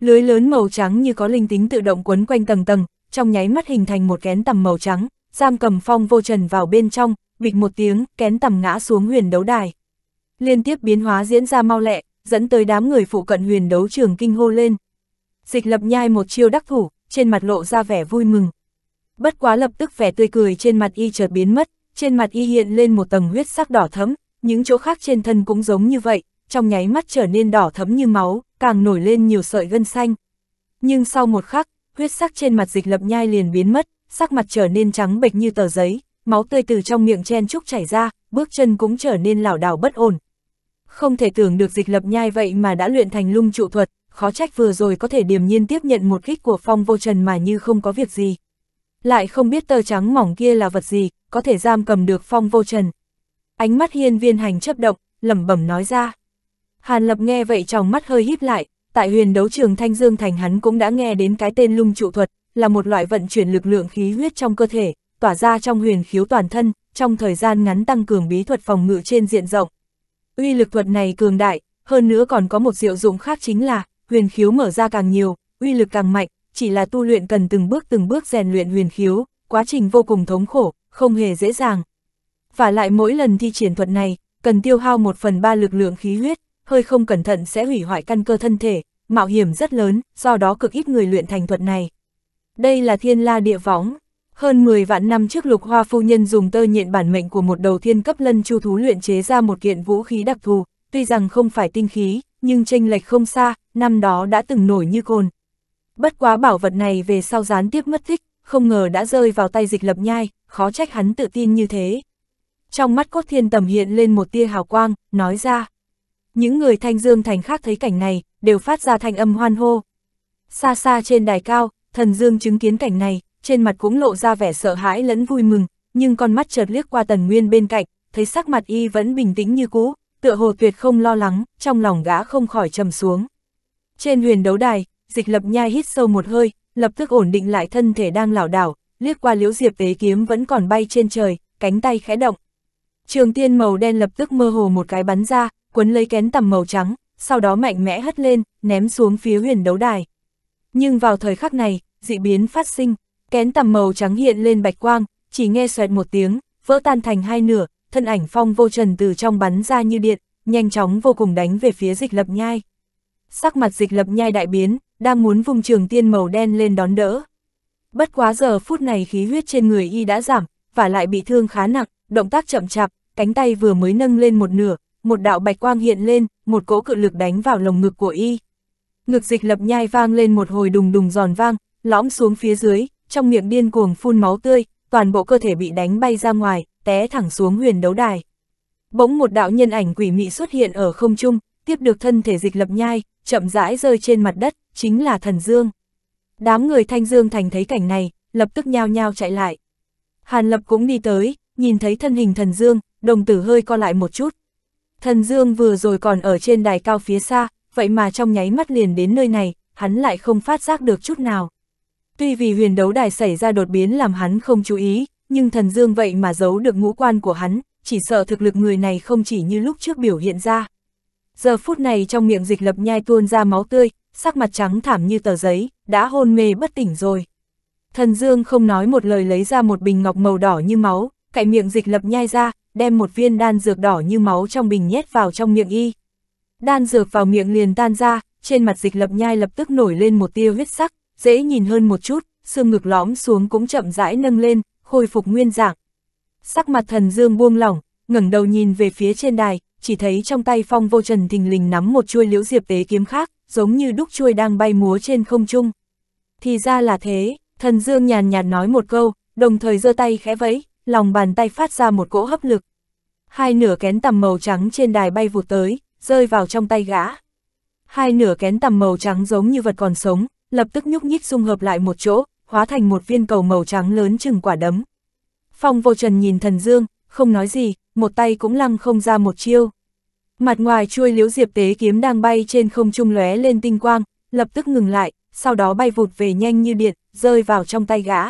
Lưới lớn màu trắng như có linh tính tự động quấn quanh tầng tầng, trong nháy mắt hình thành một kén tầm màu trắng, giam cầm phong vô trần vào bên trong, bịch một tiếng, kén tầm ngã xuống huyền đấu đài. Liên tiếp biến hóa diễn ra mau lẹ, dẫn tới đám người phụ cận huyền đấu trường kinh hô lên. Dịch lập nhai một chiêu đắc thủ, trên mặt lộ ra vẻ vui mừng. Bất quá lập tức vẻ tươi cười trên mặt y chợt biến mất, trên mặt y hiện lên một tầng huyết sắc đỏ thấm, những chỗ khác trên thân cũng giống như vậy, trong nháy mắt trở nên đỏ thấm như máu, càng nổi lên nhiều sợi gân xanh. Nhưng sau một khắc, huyết sắc trên mặt dịch lập nhai liền biến mất, sắc mặt trở nên trắng bệch như tờ giấy, máu tươi từ trong miệng chen trúc chảy ra, bước chân cũng trở nên lảo đảo bất ổn. Không thể tưởng được dịch lập nhai vậy mà đã luyện thành lung trụ thuật, khó trách vừa rồi có thể điềm nhiên tiếp nhận một kích của phong vô trần mà như không có việc gì. Lại không biết tờ trắng mỏng kia là vật gì, có thể giam cầm được phong vô trần. Ánh mắt hiên viên hành chấp động, lẩm bẩm nói ra. Hàn Lập nghe vậy trong mắt hơi híp lại, tại huyền đấu trường Thanh Dương Thành hắn cũng đã nghe đến cái tên lung trụ thuật, là một loại vận chuyển lực lượng khí huyết trong cơ thể, tỏa ra trong huyền khiếu toàn thân, trong thời gian ngắn tăng cường bí thuật phòng ngự trên diện rộng. Uy lực thuật này cường đại, hơn nữa còn có một diệu dụng khác chính là, huyền khiếu mở ra càng nhiều, uy lực càng mạnh, chỉ là tu luyện cần từng bước từng bước rèn luyện huyền khiếu, quá trình vô cùng thống khổ, không hề dễ dàng. Và lại mỗi lần thi triển thuật này, cần tiêu hao một phần ba lực lượng khí huyết, hơi không cẩn thận sẽ hủy hoại căn cơ thân thể, mạo hiểm rất lớn, do đó cực ít người luyện thành thuật này. Đây là thiên la địa võng. Hơn 10 vạn năm trước lục hoa phu nhân dùng tơ nhện bản mệnh của một đầu thiên cấp lân chu thú luyện chế ra một kiện vũ khí đặc thù, tuy rằng không phải tinh khí, nhưng tranh lệch không xa, năm đó đã từng nổi như cồn. Bất quá bảo vật này về sau gián tiếp mất tích, không ngờ đã rơi vào tay dịch lập nhai, khó trách hắn tự tin như thế. Trong mắt cốt thiên tầm hiện lên một tia hào quang, nói ra. Những người Thanh Dương Thành khác thấy cảnh này, đều phát ra thanh âm hoan hô. Xa xa trên đài cao, thần Dương chứng kiến cảnh này, trên mặt cũng lộ ra vẻ sợ hãi lẫn vui mừng, nhưng con mắt chợt liếc qua Tần Nguyên bên cạnh, thấy sắc mặt y vẫn bình tĩnh như cũ, tựa hồ tuyệt không lo lắng, trong lòng gã không khỏi trầm xuống. Trên huyền đấu đài, dịch lập nhai hít sâu một hơi, lập tức ổn định lại thân thể đang lảo đảo, liếc qua liễu diệp tế kiếm vẫn còn bay trên trời, cánh tay khẽ động. Trường tiên màu đen lập tức mơ hồ một cái bắn ra, quấn lấy kén tầm màu trắng, sau đó mạnh mẽ hất lên, ném xuống phía huyền đấu đài. Nhưng vào thời khắc này, dị biến phát sinh, kén tầm màu trắng hiện lên bạch quang, chỉ nghe xoẹt một tiếng, vỡ tan thành hai nửa, thân ảnh phong vô trần từ trong bắn ra như điện, nhanh chóng vô cùng đánh về phía dịch lập nhai. Sắc mặt dịch lập nhai đại biến, đang muốn vùng trường tiên màu đen lên đón đỡ. Bất quá giờ phút này khí huyết trên người y đã giảm, và lại bị thương khá nặng, động tác chậm chạp, cánh tay vừa mới nâng lên một nửa, một đạo bạch quang hiện lên, một cỗ cự lực đánh vào lồng ngực của y. Ngực dịch lập nhai vang lên một hồi đùng đùng giòn vang, lõm xuống phía dưới, trong miệng điên cuồng phun máu tươi, toàn bộ cơ thể bị đánh bay ra ngoài, té thẳng xuống huyền đấu đài. Bỗng một đạo nhân ảnh quỷ mị xuất hiện ở không trung, tiếp được thân thể dịch lập nhai, chậm rãi rơi trên mặt đất, chính là thần dương. Đám người thanh dương thành thấy cảnh này, lập tức nhao nhao chạy lại. Hàn lập cũng đi tới, nhìn thấy thân hình thần dương, đồng tử hơi co lại một chút, Thần Dương vừa rồi còn ở trên đài cao phía xa, vậy mà trong nháy mắt liền đến nơi này, hắn lại không phát giác được chút nào. Tuy vì huyền đấu đài xảy ra đột biến làm hắn không chú ý, nhưng thần Dương vậy mà giấu được ngũ quan của hắn, chỉ sợ thực lực người này không chỉ như lúc trước biểu hiện ra. Giờ phút này trong miệng dịch lập nhai tuôn ra máu tươi, sắc mặt trắng thảm như tờ giấy, đã hôn mê bất tỉnh rồi. Thần Dương không nói một lời lấy ra một bình ngọc màu đỏ như máu, cạy miệng dịch lập nhai ra, đem một viên đan dược đỏ như máu trong bình nhét vào trong miệng y. Đan dược vào miệng liền tan ra, trên mặt dịch lập nhai lập tức nổi lên một tia huyết sắc, dễ nhìn hơn một chút, xương ngực lõm xuống cũng chậm rãi nâng lên, khôi phục nguyên dạng. Sắc mặt thần dương buông lỏng, ngẩng đầu nhìn về phía trên đài, chỉ thấy trong tay phong vô trần thình lình nắm một chuôi liễu diệp tế kiếm khác, giống như đúc chuôi đang bay múa trên không trung. Thì ra là thế, thần dương nhàn nhạt nói một câu, đồng thời giơ tay khẽ vẫy, lòng bàn tay phát ra một cỗ hấp lực. Hai nửa kén tầm màu trắng trên đài bay vụt tới, rơi vào trong tay gã. Hai nửa kén tầm màu trắng giống như vật còn sống, lập tức nhúc nhích dung hợp lại một chỗ, hóa thành một viên cầu màu trắng lớn chừng quả đấm. Phong vô trần nhìn thần dương, không nói gì, một tay cũng lăng không ra một chiêu. Mặt ngoài chuôi liễu diệp tế kiếm đang bay trên không trung lóe lên tinh quang, lập tức ngừng lại, sau đó bay vụt về nhanh như điện, rơi vào trong tay gã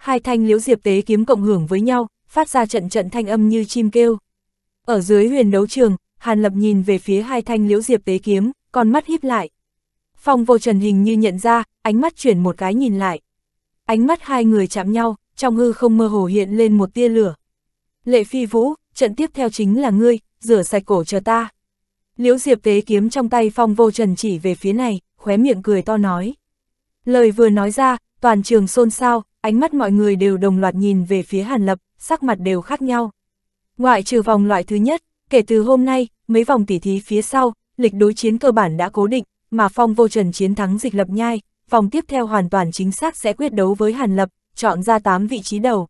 hai thanh liễu diệp tế kiếm cộng hưởng với nhau, phát ra trận trận thanh âm như chim kêu. Ở dưới huyền đấu trường, Hàn Lập nhìn về phía hai thanh liễu diệp tế kiếm, con mắt híp lại. Phong vô trần hình như nhận ra, ánh mắt chuyển một cái nhìn lại. Ánh mắt hai người chạm nhau, trong hư không mơ hồ hiện lên một tia lửa. Lệ phi vũ, trận tiếp theo chính là ngươi, rửa sạch cổ chờ ta. Liễu diệp tế kiếm trong tay phong vô trần chỉ về phía này, khóe miệng cười to nói. Lời vừa nói ra, toàn trường xôn xao, ánh mắt mọi người đều đồng loạt nhìn về phía Hàn Lập, sắc mặt đều khác nhau. Ngoại trừ vòng loại thứ nhất, kể từ hôm nay, mấy vòng tỉ thí phía sau, lịch đối chiến cơ bản đã cố định, mà Phong Vô Trần chiến thắng dịch lập nhai, vòng tiếp theo hoàn toàn chính xác sẽ quyết đấu với Hàn Lập, chọn ra 8 vị trí đầu.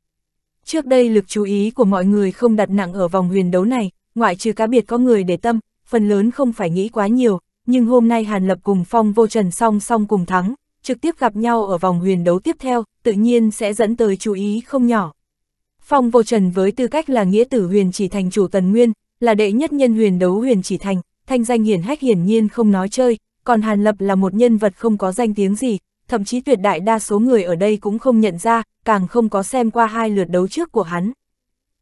Trước đây lực chú ý của mọi người không đặt nặng ở vòng huyền đấu này, ngoại trừ cá biệt có người để tâm, phần lớn không phải nghĩ quá nhiều, nhưng hôm nay Hàn Lập cùng Phong Vô Trần song song cùng thắng, trực tiếp gặp nhau ở vòng huyền đấu tiếp theo, tự nhiên sẽ dẫn tới chú ý không nhỏ. Phong vô trần với tư cách là nghĩa tử huyền chỉ thành chủ tần nguyên, là đệ nhất nhân huyền đấu huyền chỉ thành, thanh danh hiển hách hiển nhiên không nói chơi, còn Hàn Lập là một nhân vật không có danh tiếng gì, thậm chí tuyệt đại đa số người ở đây cũng không nhận ra, càng không có xem qua hai lượt đấu trước của hắn.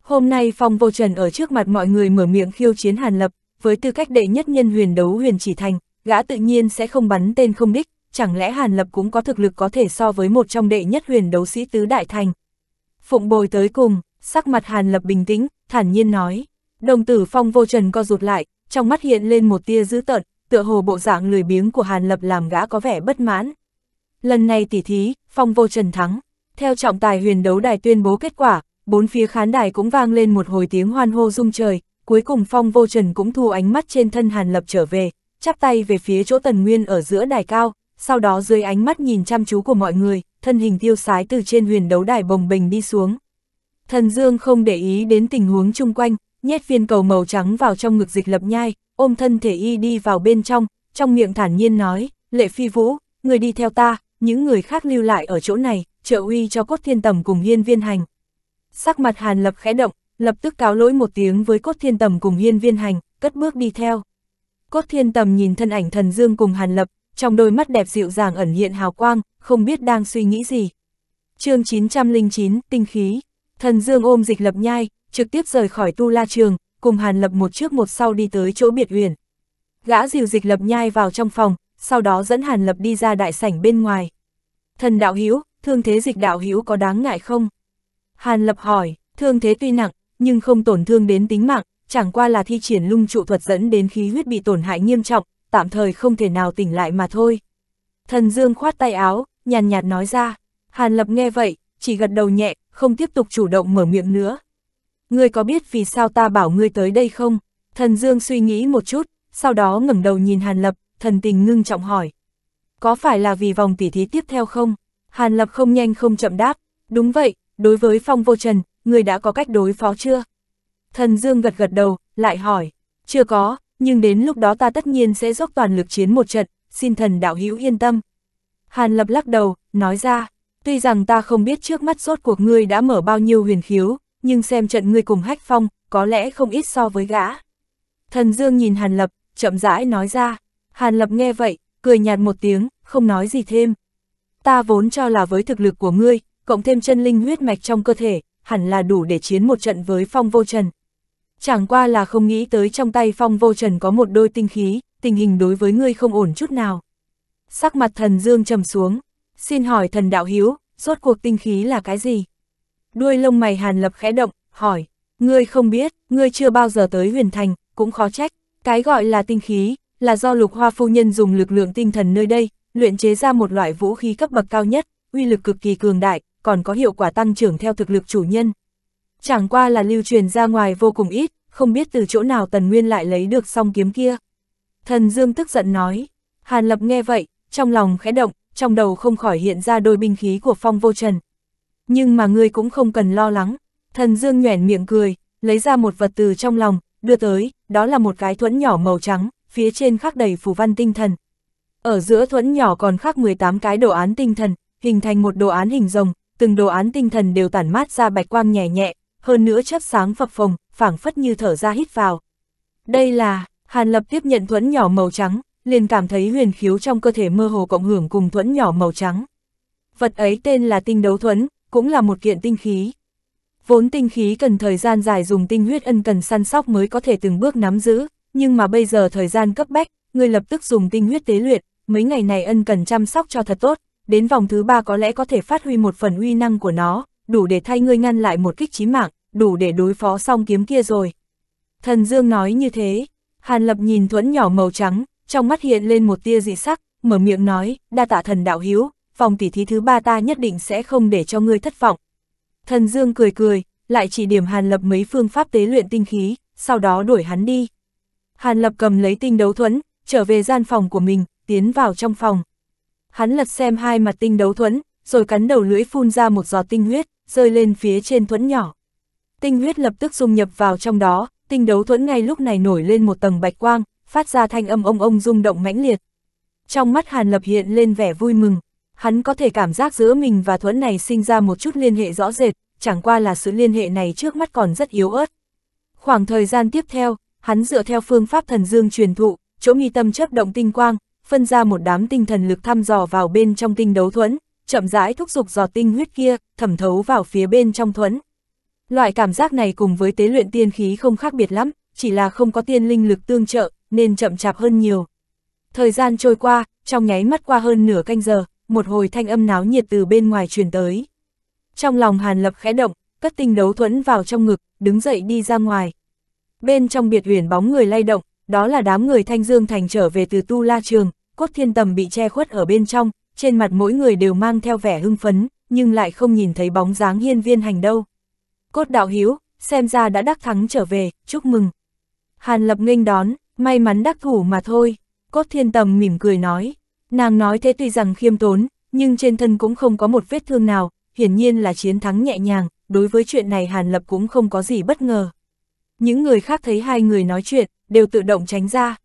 Hôm nay Phong Vô Trần ở trước mặt mọi người mở miệng khiêu chiến Hàn Lập, với tư cách đệ nhất nhân huyền đấu huyền chỉ thành, gã tự nhiên sẽ không bắn tên không đích, chẳng lẽ Hàn Lập cũng có thực lực có thể so với một trong đệ nhất huyền đấu sĩ tứ đại thành. Phụng bồi tới cùng, sắc mặt Hàn Lập bình tĩnh, thản nhiên nói. Đồng tử phong vô trần co rụt lại, trong mắt hiện lên một tia dữ tợn, tựa hồ bộ dạng lười biếng của Hàn Lập làm gã có vẻ bất mãn. Lần này tỉ thí, phong vô trần thắng. Theo trọng tài huyền đấu đài tuyên bố kết quả, bốn phía khán đài cũng vang lên một hồi tiếng hoan hô rung trời, cuối cùng phong vô trần cũng thu ánh mắt trên thân Hàn Lập trở về, chắp tay về phía chỗ Tần Nguyên ở giữa đài cao, sau đó dưới ánh mắt nhìn chăm chú của mọi người, thân hình tiêu sái từ trên huyền đấu đài bồng bình đi xuống. Thần Dương không để ý đến tình huống chung quanh, nhét viên cầu màu trắng vào trong ngực dịch lập nhai, ôm thân thể y đi vào bên trong, trong miệng thản nhiên nói, lệ phi vũ, người đi theo ta, những người khác lưu lại ở chỗ này, trợ uy cho cốt thiên tầm cùng hiên viên hành. Sắc mặt hàn lập khẽ động, lập tức cáo lỗi một tiếng với cốt thiên tầm cùng hiên viên hành, cất bước đi theo. Cốt thiên tầm nhìn thân ảnh thần dương cùng hàn lập, trong đôi mắt đẹp dịu dàng ẩn hiện hào quang, không biết đang suy nghĩ gì. chương 909, tinh khí, thần dương ôm dịch lập nhai, trực tiếp rời khỏi tu la trường, cùng hàn lập một trước một sau đi tới chỗ biệt huyền. Gã dìu dịch lập nhai vào trong phòng, sau đó dẫn hàn lập đi ra đại sảnh bên ngoài. Thần đạo hiếu thương thế dịch đạo hiếu có đáng ngại không? Hàn lập hỏi, thương thế tuy nặng, nhưng không tổn thương đến tính mạng, chẳng qua là thi triển lung trụ thuật dẫn đến khí huyết bị tổn hại nghiêm trọng, tạm thời không thể nào tỉnh lại mà thôi. Thần Dương khoát tay áo, nhàn nhạt nói ra, Hàn Lập nghe vậy, chỉ gật đầu nhẹ, không tiếp tục chủ động mở miệng nữa. Ngươi có biết vì sao ta bảo ngươi tới đây không? Thần Dương suy nghĩ một chút, sau đó ngẩng đầu nhìn Hàn Lập, thần tình ngưng trọng hỏi. Có phải là vì vòng tỉ thí tiếp theo không? Hàn Lập không nhanh không chậm đáp, đúng vậy, đối với Phong Vô Trần, ngươi đã có cách đối phó chưa? Thần Dương gật gật đầu, lại hỏi, chưa có, nhưng đến lúc đó ta tất nhiên sẽ dốc toàn lực chiến một trận, xin thần đạo hữu yên tâm. Hàn lập lắc đầu, nói ra, tuy rằng ta không biết trước mắt rốt cuộc ngươi đã mở bao nhiêu huyền khiếu, nhưng xem trận ngươi cùng hách phong, có lẽ không ít so với gã. Thần Dương nhìn Hàn Lập, chậm rãi nói ra. Hàn Lập nghe vậy, cười nhạt một tiếng, không nói gì thêm. Ta vốn cho là với thực lực của ngươi, cộng thêm chân linh huyết mạch trong cơ thể, hẳn là đủ để chiến một trận với phong vô trần chẳng qua là không nghĩ tới trong tay phong vô trần có một đôi tinh khí, tình hình đối với ngươi không ổn chút nào. Sắc mặt thần dương trầm xuống, xin hỏi thần đạo hiếu, rốt cuộc tinh khí là cái gì? Đuôi lông mày hàn lập khẽ động, hỏi, ngươi không biết, ngươi chưa bao giờ tới huyền thành, cũng khó trách, cái gọi là tinh khí, là do lục hoa phu nhân dùng lực lượng tinh thần nơi đây, luyện chế ra một loại vũ khí cấp bậc cao nhất, uy lực cực kỳ cường đại, còn có hiệu quả tăng trưởng theo thực lực chủ nhân, Chẳng qua là lưu truyền ra ngoài vô cùng ít, không biết từ chỗ nào Tần Nguyên lại lấy được song kiếm kia. Thần Dương tức giận nói, Hàn Lập nghe vậy, trong lòng khẽ động, trong đầu không khỏi hiện ra đôi binh khí của Phong Vô Trần. Nhưng mà ngươi cũng không cần lo lắng, Thần Dương nhoẻn miệng cười, lấy ra một vật từ trong lòng, đưa tới, đó là một cái thuẫn nhỏ màu trắng, phía trên khắc đầy phù văn tinh thần. Ở giữa thuẫn nhỏ còn khắc 18 cái đồ án tinh thần, hình thành một đồ án hình rồng, từng đồ án tinh thần đều tản mát ra bạch quang nhẹ nhẹ, hơn nữa chớp sáng phập phồng, phảng phất như thở ra hít vào. Đây là, Hàn Lập tiếp nhận thuẫn nhỏ màu trắng, liền cảm thấy huyền khiếu trong cơ thể mơ hồ cộng hưởng cùng thuẫn nhỏ màu trắng. Vật ấy tên là tinh đấu thuẫn, cũng là một kiện tinh khí. Vốn tinh khí cần thời gian dài dùng tinh huyết ân cần săn sóc mới có thể từng bước nắm giữ, nhưng mà bây giờ thời gian cấp bách, người lập tức dùng tinh huyết tế luyện, mấy ngày này ân cần chăm sóc cho thật tốt, đến vòng thứ ba có lẽ có thể phát huy một phần uy năng của nó, đủ để thay ngươi ngăn lại một kích chí mạng đủ để đối phó song kiếm kia rồi. Thần Dương nói như thế, Hàn Lập nhìn thuẫn nhỏ màu trắng, trong mắt hiện lên một tia dị sắc, mở miệng nói, đa tạ thần đạo hiếu, phòng tỉ thí thứ ba ta nhất định sẽ không để cho ngươi thất vọng. Thần Dương cười cười, lại chỉ điểm Hàn Lập mấy phương pháp tế luyện tinh khí, sau đó đuổi hắn đi. Hàn Lập cầm lấy tinh đấu thuẫn, trở về gian phòng của mình, tiến vào trong phòng. Hắn lật xem hai mặt tinh đấu thuẫn, rồi cắn đầu lưỡi phun ra một giọt tinh huyết, rơi lên phía trên thuẫn nhỏ tinh huyết lập tức dung nhập vào trong đó, tinh đấu thuẫn ngay lúc này nổi lên một tầng bạch quang, phát ra thanh âm ông ông rung động mãnh liệt. Trong mắt Hàn Lập hiện lên vẻ vui mừng, hắn có thể cảm giác giữa mình và thuẫn này sinh ra một chút liên hệ rõ rệt, chẳng qua là sự liên hệ này trước mắt còn rất yếu ớt. Khoảng thời gian tiếp theo, hắn dựa theo phương pháp thần dương truyền thụ, chỗ nghi tâm chấp động tinh quang, phân ra một đám tinh thần lực thăm dò vào bên trong tinh đấu thuẫn, chậm rãi thúc giục giọt tinh huyết kia, thẩm thấu vào phía bên trong thuẫn. Loại cảm giác này cùng với tế luyện tiên khí không khác biệt lắm, chỉ là không có tiên linh lực tương trợ, nên chậm chạp hơn nhiều. Thời gian trôi qua, trong nháy mắt qua hơn nửa canh giờ, một hồi thanh âm náo nhiệt từ bên ngoài truyền tới. Trong lòng Hàn Lập khẽ động, cất tinh đấu thuẫn vào trong ngực, đứng dậy đi ra ngoài. Bên trong biệt huyền bóng người lay động, đó là đám người Thanh Dương Thành trở về từ Tu La Trường, cốt thiên tầm bị che khuất ở bên trong, trên mặt mỗi người đều mang theo vẻ hưng phấn, nhưng lại không nhìn thấy bóng dáng hiên viên hành đâu cốt đạo hiếu, xem ra đã đắc thắng trở về, chúc mừng. Hàn lập nghênh đón, may mắn đắc thủ mà thôi, cốt thiên tầm mỉm cười nói. Nàng nói thế tuy rằng khiêm tốn, nhưng trên thân cũng không có một vết thương nào, hiển nhiên là chiến thắng nhẹ nhàng, đối với chuyện này Hàn Lập cũng không có gì bất ngờ. Những người khác thấy hai người nói chuyện, đều tự động tránh ra.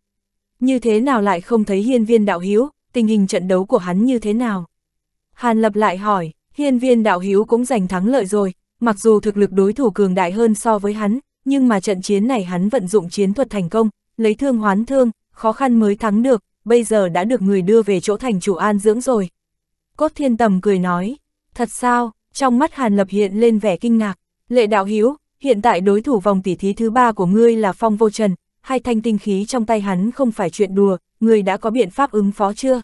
Như thế nào lại không thấy hiên viên đạo hiếu, tình hình trận đấu của hắn như thế nào? Hàn Lập lại hỏi, hiên viên đạo hiếu cũng giành thắng lợi rồi, Mặc dù thực lực đối thủ cường đại hơn so với hắn, nhưng mà trận chiến này hắn vận dụng chiến thuật thành công, lấy thương hoán thương, khó khăn mới thắng được, bây giờ đã được người đưa về chỗ thành chủ an dưỡng rồi. Cốt thiên tầm cười nói, thật sao, trong mắt Hàn Lập hiện lên vẻ kinh ngạc, lệ đạo hiếu, hiện tại đối thủ vòng tỉ thí thứ ba của ngươi là Phong Vô Trần, hai thanh tinh khí trong tay hắn không phải chuyện đùa, ngươi đã có biện pháp ứng phó chưa?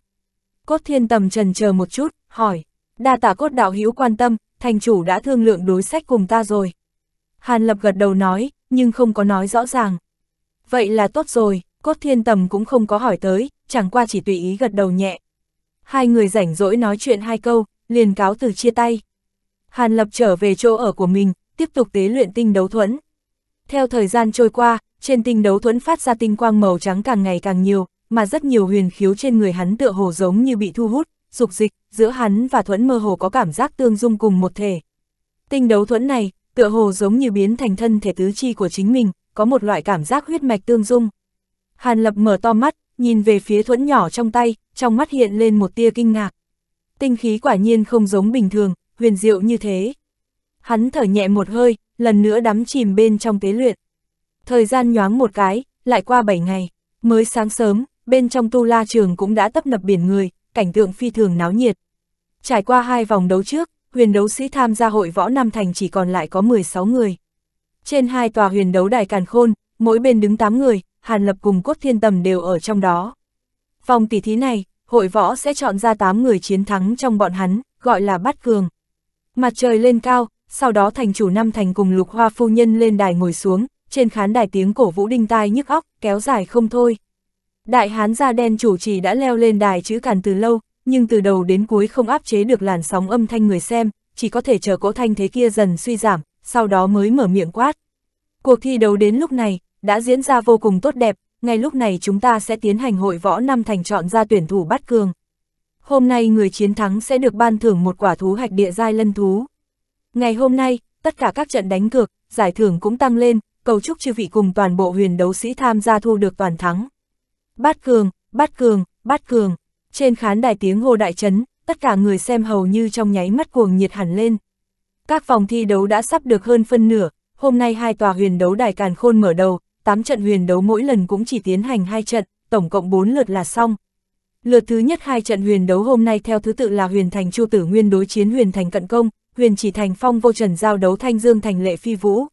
Cốt thiên tầm trần chờ một chút, hỏi, đa tả cốt đạo hiếu quan tâm, thành chủ đã thương lượng đối sách cùng ta rồi. Hàn Lập gật đầu nói, nhưng không có nói rõ ràng. Vậy là tốt rồi, cốt thiên tầm cũng không có hỏi tới, chẳng qua chỉ tùy ý gật đầu nhẹ. Hai người rảnh rỗi nói chuyện hai câu, liền cáo từ chia tay. Hàn Lập trở về chỗ ở của mình, tiếp tục tế luyện tinh đấu thuẫn. Theo thời gian trôi qua, trên tinh đấu thuẫn phát ra tinh quang màu trắng càng ngày càng nhiều, mà rất nhiều huyền khiếu trên người hắn tựa hồ giống như bị thu hút, dục dịch, giữa hắn và thuẫn mơ hồ có cảm giác tương dung cùng một thể. Tinh đấu thuẫn này, tựa hồ giống như biến thành thân thể tứ chi của chính mình, có một loại cảm giác huyết mạch tương dung. Hàn lập mở to mắt, nhìn về phía thuẫn nhỏ trong tay, trong mắt hiện lên một tia kinh ngạc. Tinh khí quả nhiên không giống bình thường, huyền diệu như thế. Hắn thở nhẹ một hơi, lần nữa đắm chìm bên trong tế luyện. Thời gian nhoáng một cái, lại qua 7 ngày, mới sáng sớm, bên trong tu la trường cũng đã tấp nập biển người, cảnh tượng phi thường náo nhiệt. Trải qua hai vòng đấu trước, huyền đấu sĩ tham gia hội võ Nam Thành chỉ còn lại có 16 người. Trên hai tòa huyền đấu đài càn khôn, mỗi bên đứng 8 người, Hàn Lập cùng Cốt Thiên Tầm đều ở trong đó. Vòng tỷ thí này, hội võ sẽ chọn ra 8 người chiến thắng trong bọn hắn, gọi là bát cường. Mặt trời lên cao, sau đó thành chủ Nam Thành cùng lục hoa phu nhân lên đài ngồi xuống, trên khán đài tiếng cổ vũ đinh tai nhức óc, kéo dài không thôi. Đại hán da đen chủ trì đã leo lên đài chữ cản từ lâu, nhưng từ đầu đến cuối không áp chế được làn sóng âm thanh người xem, chỉ có thể chờ cỗ thanh thế kia dần suy giảm, sau đó mới mở miệng quát. Cuộc thi đấu đến lúc này, đã diễn ra vô cùng tốt đẹp, ngay lúc này chúng ta sẽ tiến hành hội võ năm thành chọn ra tuyển thủ bắt cường. Hôm nay người chiến thắng sẽ được ban thưởng một quả thú hạch địa giai lân thú. Ngày hôm nay, tất cả các trận đánh cược, giải thưởng cũng tăng lên, cầu chúc chư vị cùng toàn bộ huyền đấu sĩ tham gia thu được toàn thắng bát cường, bát cường, bát cường. Trên khán đài tiếng hô đại chấn, tất cả người xem hầu như trong nháy mắt cuồng nhiệt hẳn lên. Các vòng thi đấu đã sắp được hơn phân nửa, hôm nay hai tòa huyền đấu đài càn khôn mở đầu, 8 trận huyền đấu mỗi lần cũng chỉ tiến hành 2 trận, tổng cộng 4 lượt là xong. Lượt thứ nhất hai trận huyền đấu hôm nay theo thứ tự là huyền thành Chu Tử Nguyên đối chiến huyền thành Cận Công, huyền chỉ thành phong vô trần giao đấu thanh dương thành lệ phi vũ.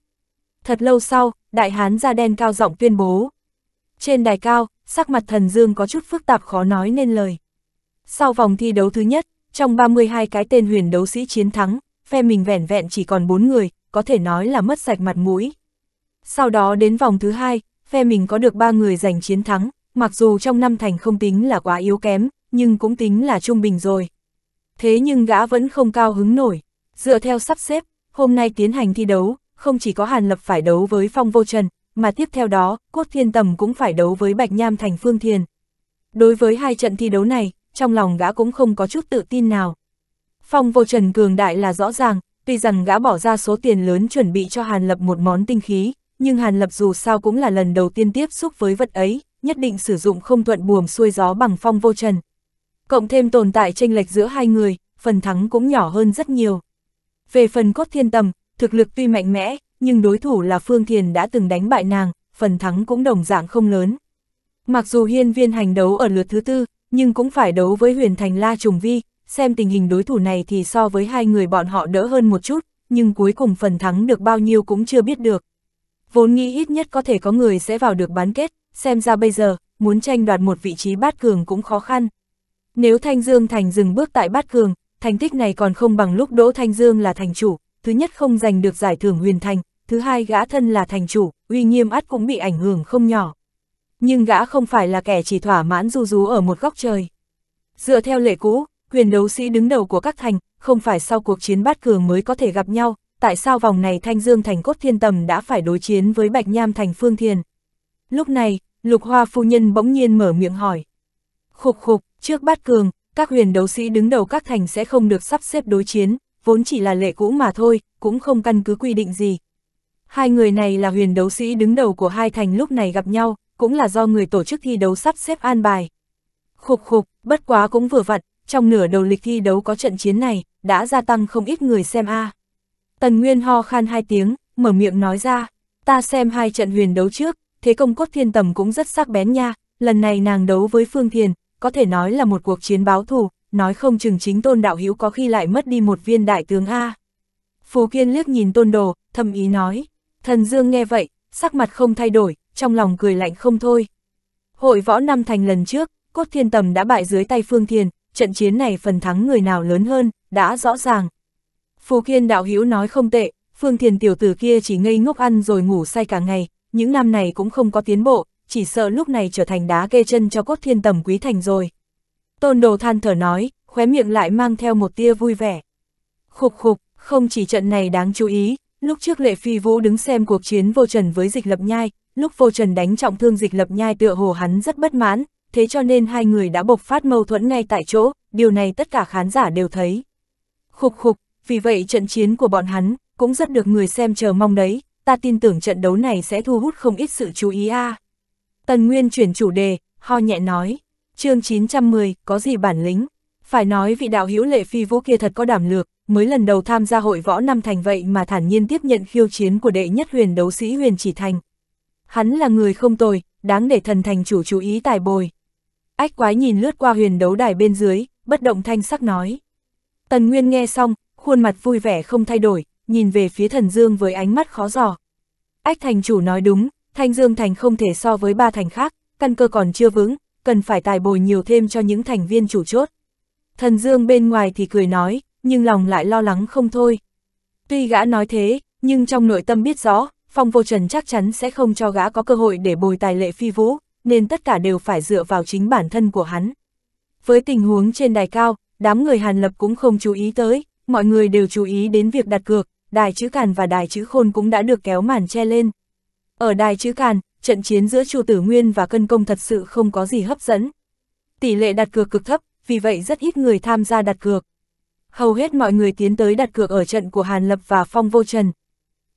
Thật lâu sau, đại hán ra đen cao giọng tuyên bố. Trên đài cao, sắc mặt thần Dương có chút phức tạp khó nói nên lời. Sau vòng thi đấu thứ nhất, trong 32 cái tên huyền đấu sĩ chiến thắng, phe mình vẻn vẹn chỉ còn 4 người, có thể nói là mất sạch mặt mũi. Sau đó đến vòng thứ hai, phe mình có được 3 người giành chiến thắng, mặc dù trong năm thành không tính là quá yếu kém, nhưng cũng tính là trung bình rồi. Thế nhưng gã vẫn không cao hứng nổi, dựa theo sắp xếp, hôm nay tiến hành thi đấu, không chỉ có Hàn Lập phải đấu với Phong Vô Trần, mà tiếp theo đó, Cốt Thiên Tầm cũng phải đấu với Bạch Nham Thành Phương Thiền. Đối với hai trận thi đấu này, trong lòng gã cũng không có chút tự tin nào. Phong vô trần cường đại là rõ ràng, tuy rằng gã bỏ ra số tiền lớn chuẩn bị cho Hàn Lập một món tinh khí, nhưng Hàn Lập dù sao cũng là lần đầu tiên tiếp xúc với vật ấy, nhất định sử dụng không thuận buồm xuôi gió bằng phong vô trần. Cộng thêm tồn tại tranh lệch giữa hai người, phần thắng cũng nhỏ hơn rất nhiều. Về phần cốt thiên tầm, thực lực tuy mạnh mẽ, nhưng đối thủ là Phương Thiền đã từng đánh bại nàng, phần thắng cũng đồng dạng không lớn. Mặc dù hiên viên hành đấu ở lượt thứ tư, nhưng cũng phải đấu với huyền thành La Trùng Vi, xem tình hình đối thủ này thì so với hai người bọn họ đỡ hơn một chút, nhưng cuối cùng phần thắng được bao nhiêu cũng chưa biết được. Vốn nghĩ ít nhất có thể có người sẽ vào được bán kết, xem ra bây giờ, muốn tranh đoạt một vị trí bát cường cũng khó khăn. Nếu Thanh Dương Thành dừng bước tại bát cường, thành tích này còn không bằng lúc Đỗ Thanh Dương là thành chủ, thứ nhất không giành được giải thưởng huyền thành, thứ hai gã thân là thành chủ, uy nghiêm ắt cũng bị ảnh hưởng không nhỏ. Nhưng gã không phải là kẻ chỉ thỏa mãn du rú ở một góc trời. Dựa theo lệ cũ, huyền đấu sĩ đứng đầu của các thành, không phải sau cuộc chiến bát cường mới có thể gặp nhau, tại sao vòng này Thanh Dương thành cốt thiên tầm đã phải đối chiến với Bạch Nham thành phương thiền. Lúc này, lục hoa phu nhân bỗng nhiên mở miệng hỏi. Khục khục, trước bát cường, các huyền đấu sĩ đứng đầu các thành sẽ không được sắp xếp đối chiến, vốn chỉ là lệ cũ mà thôi, cũng không căn cứ quy định gì. Hai người này là huyền đấu sĩ đứng đầu của hai thành lúc này gặp nhau, cũng là do người tổ chức thi đấu sắp xếp an bài. Khục khục, bất quá cũng vừa vặn, trong nửa đầu lịch thi đấu có trận chiến này, đã gia tăng không ít người xem a. Tần Nguyên ho khan hai tiếng, mở miệng nói ra, ta xem hai trận huyền đấu trước, thế công cốt thiên tầm cũng rất sắc bén nha, lần này nàng đấu với Phương Thiền, có thể nói là một cuộc chiến báo thù, nói không chừng chính tôn đạo hữu có khi lại mất đi một viên đại tướng A. phù Kiên liếc nhìn tôn đồ, thầm ý nói. Thần Dương nghe vậy, sắc mặt không thay đổi, trong lòng cười lạnh không thôi. Hội võ năm thành lần trước, cốt thiên tầm đã bại dưới tay Phương Thiền, trận chiến này phần thắng người nào lớn hơn, đã rõ ràng. phù Kiên đạo hữu nói không tệ, Phương Thiền tiểu tử kia chỉ ngây ngốc ăn rồi ngủ say cả ngày, những năm này cũng không có tiến bộ, chỉ sợ lúc này trở thành đá kê chân cho cốt thiên tầm quý thành rồi. Tôn đồ than thở nói, khóe miệng lại mang theo một tia vui vẻ. Khục khục, không chỉ trận này đáng chú ý, lúc trước Lệ Phi Vũ đứng xem cuộc chiến vô trần với dịch lập nhai, lúc vô trần đánh trọng thương dịch lập nhai tựa hồ hắn rất bất mãn, thế cho nên hai người đã bộc phát mâu thuẫn ngay tại chỗ, điều này tất cả khán giả đều thấy. Khục khục, vì vậy trận chiến của bọn hắn cũng rất được người xem chờ mong đấy, ta tin tưởng trận đấu này sẽ thu hút không ít sự chú ý a. À. Tần Nguyên chuyển chủ đề, ho nhẹ nói chương 910, có gì bản lĩnh? Phải nói vị đạo hữu lệ phi vũ kia thật có đảm lược, mới lần đầu tham gia hội võ năm thành vậy mà thản nhiên tiếp nhận khiêu chiến của đệ nhất huyền đấu sĩ huyền chỉ thành. Hắn là người không tồi, đáng để thần thành chủ chú ý tài bồi. Ách quái nhìn lướt qua huyền đấu đài bên dưới, bất động thanh sắc nói. Tần Nguyên nghe xong, khuôn mặt vui vẻ không thay đổi, nhìn về phía thần dương với ánh mắt khó giò. Ách thành chủ nói đúng, thanh dương thành không thể so với ba thành khác, căn cơ còn chưa vững, cần phải tài bồi nhiều thêm cho những thành viên chủ chốt. Thần Dương bên ngoài thì cười nói, nhưng lòng lại lo lắng không thôi. Tuy gã nói thế, nhưng trong nội tâm biết rõ, Phong Vô Trần chắc chắn sẽ không cho gã có cơ hội để bồi tài lệ phi vũ, nên tất cả đều phải dựa vào chính bản thân của hắn. Với tình huống trên đài cao, đám người Hàn Lập cũng không chú ý tới, mọi người đều chú ý đến việc đặt cược, đài chữ càn và đài chữ khôn cũng đã được kéo màn che lên. Ở đài chữ càn, trận chiến giữa Chu Tử Nguyên và Cân Công thật sự không có gì hấp dẫn. Tỷ lệ đặt cược cực thấp, vì vậy rất ít người tham gia đặt cược. Hầu hết mọi người tiến tới đặt cược ở trận của Hàn Lập và Phong Vô Trần.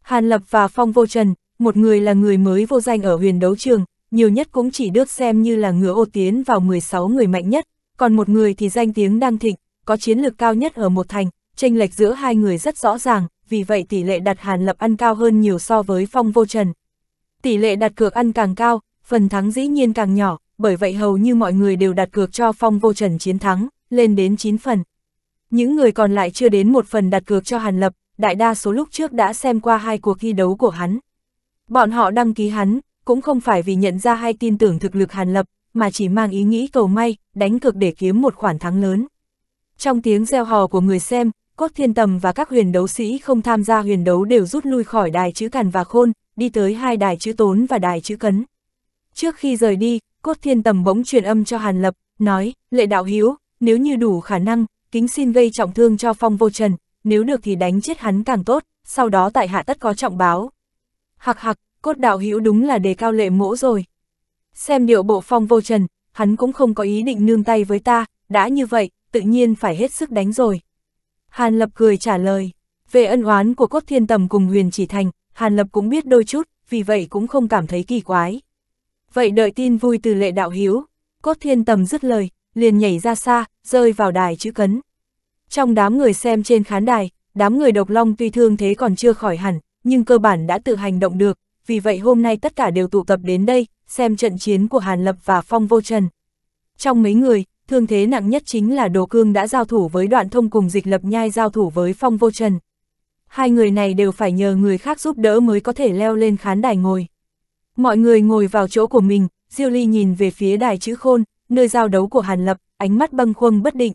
Hàn Lập và Phong Vô Trần, một người là người mới vô danh ở huyền đấu trường, nhiều nhất cũng chỉ được xem như là ngựa ô tiến vào 16 người mạnh nhất, còn một người thì danh tiếng đang thịnh, có chiến lược cao nhất ở một thành, tranh lệch giữa hai người rất rõ ràng, vì vậy tỷ lệ đặt Hàn Lập ăn cao hơn nhiều so với Phong Vô Trần tỷ lệ đặt cược ăn càng cao, phần thắng dĩ nhiên càng nhỏ, bởi vậy hầu như mọi người đều đặt cược cho phong vô trần chiến thắng, lên đến 9 phần. Những người còn lại chưa đến một phần đặt cược cho Hàn Lập, đại đa số lúc trước đã xem qua hai cuộc thi đấu của hắn. Bọn họ đăng ký hắn, cũng không phải vì nhận ra hay tin tưởng thực lực Hàn Lập, mà chỉ mang ý nghĩ cầu may, đánh cược để kiếm một khoản thắng lớn. Trong tiếng reo hò của người xem, Cốt Thiên Tầm và các huyền đấu sĩ không tham gia huyền đấu đều rút lui khỏi đài chữ càn và khôn, đi tới hai đài chữ tốn và đài chữ cấn. Trước khi rời đi, Cốt Thiên Tầm bỗng truyền âm cho Hàn Lập, nói, lệ đạo hiếu, nếu như đủ khả năng, kính xin gây trọng thương cho phong vô trần, nếu được thì đánh chết hắn càng tốt, sau đó tại hạ tất có trọng báo. Hạc hạc, cốt đạo hiếu đúng là đề cao lệ mỗ rồi. Xem điệu bộ phong vô trần, hắn cũng không có ý định nương tay với ta, đã như vậy, tự nhiên phải hết sức đánh rồi. Hàn lập cười trả lời, về ân oán của cốt thiên tầm cùng huyền chỉ thành, Hàn Lập cũng biết đôi chút, vì vậy cũng không cảm thấy kỳ quái. Vậy đợi tin vui từ lệ đạo hiếu, cốt thiên tầm dứt lời, liền nhảy ra xa, rơi vào đài chữ cấn. Trong đám người xem trên khán đài, đám người độc long tuy thương thế còn chưa khỏi hẳn, nhưng cơ bản đã tự hành động được, vì vậy hôm nay tất cả đều tụ tập đến đây, xem trận chiến của Hàn Lập và Phong Vô Trần. Trong mấy người, thương thế nặng nhất chính là Đồ Cương đã giao thủ với đoạn thông cùng dịch lập nhai giao thủ với Phong Vô Trần hai người này đều phải nhờ người khác giúp đỡ mới có thể leo lên khán đài ngồi. Mọi người ngồi vào chỗ của mình, Diêu Ly nhìn về phía đài chữ khôn, nơi giao đấu của Hàn Lập, ánh mắt bâng khuâng bất định.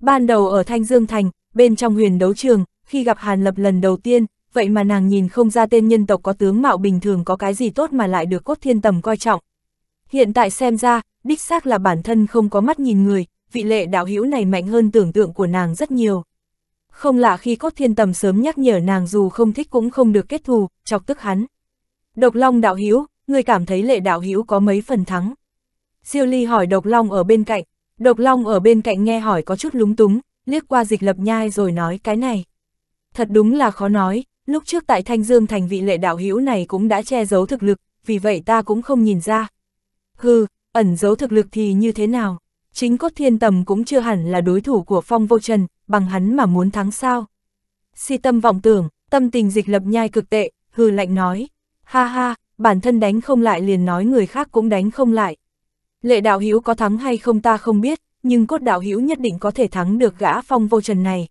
Ban đầu ở Thanh Dương Thành, bên trong huyền đấu trường, khi gặp Hàn Lập lần đầu tiên, vậy mà nàng nhìn không ra tên nhân tộc có tướng mạo bình thường có cái gì tốt mà lại được cốt thiên tầm coi trọng. Hiện tại xem ra, đích xác là bản thân không có mắt nhìn người, vị lệ đạo hữu này mạnh hơn tưởng tượng của nàng rất nhiều không lạ khi cốt thiên tầm sớm nhắc nhở nàng dù không thích cũng không được kết thù, chọc tức hắn. Độc Long đạo hiếu người cảm thấy lệ đạo hiếu có mấy phần thắng. Siêu ly hỏi độc Long ở bên cạnh, độc Long ở bên cạnh nghe hỏi có chút lúng túng, liếc qua dịch lập nhai rồi nói cái này. Thật đúng là khó nói, lúc trước tại Thanh Dương thành vị lệ đạo hiếu này cũng đã che giấu thực lực, vì vậy ta cũng không nhìn ra. Hừ, ẩn giấu thực lực thì như thế nào? Chính cốt thiên tầm cũng chưa hẳn là đối thủ của phong vô trần, bằng hắn mà muốn thắng sao. Si tâm vọng tưởng, tâm tình dịch lập nhai cực tệ, hư lạnh nói. Ha ha, bản thân đánh không lại liền nói người khác cũng đánh không lại. Lệ đạo hữu có thắng hay không ta không biết, nhưng cốt đạo hữu nhất định có thể thắng được gã phong vô trần này.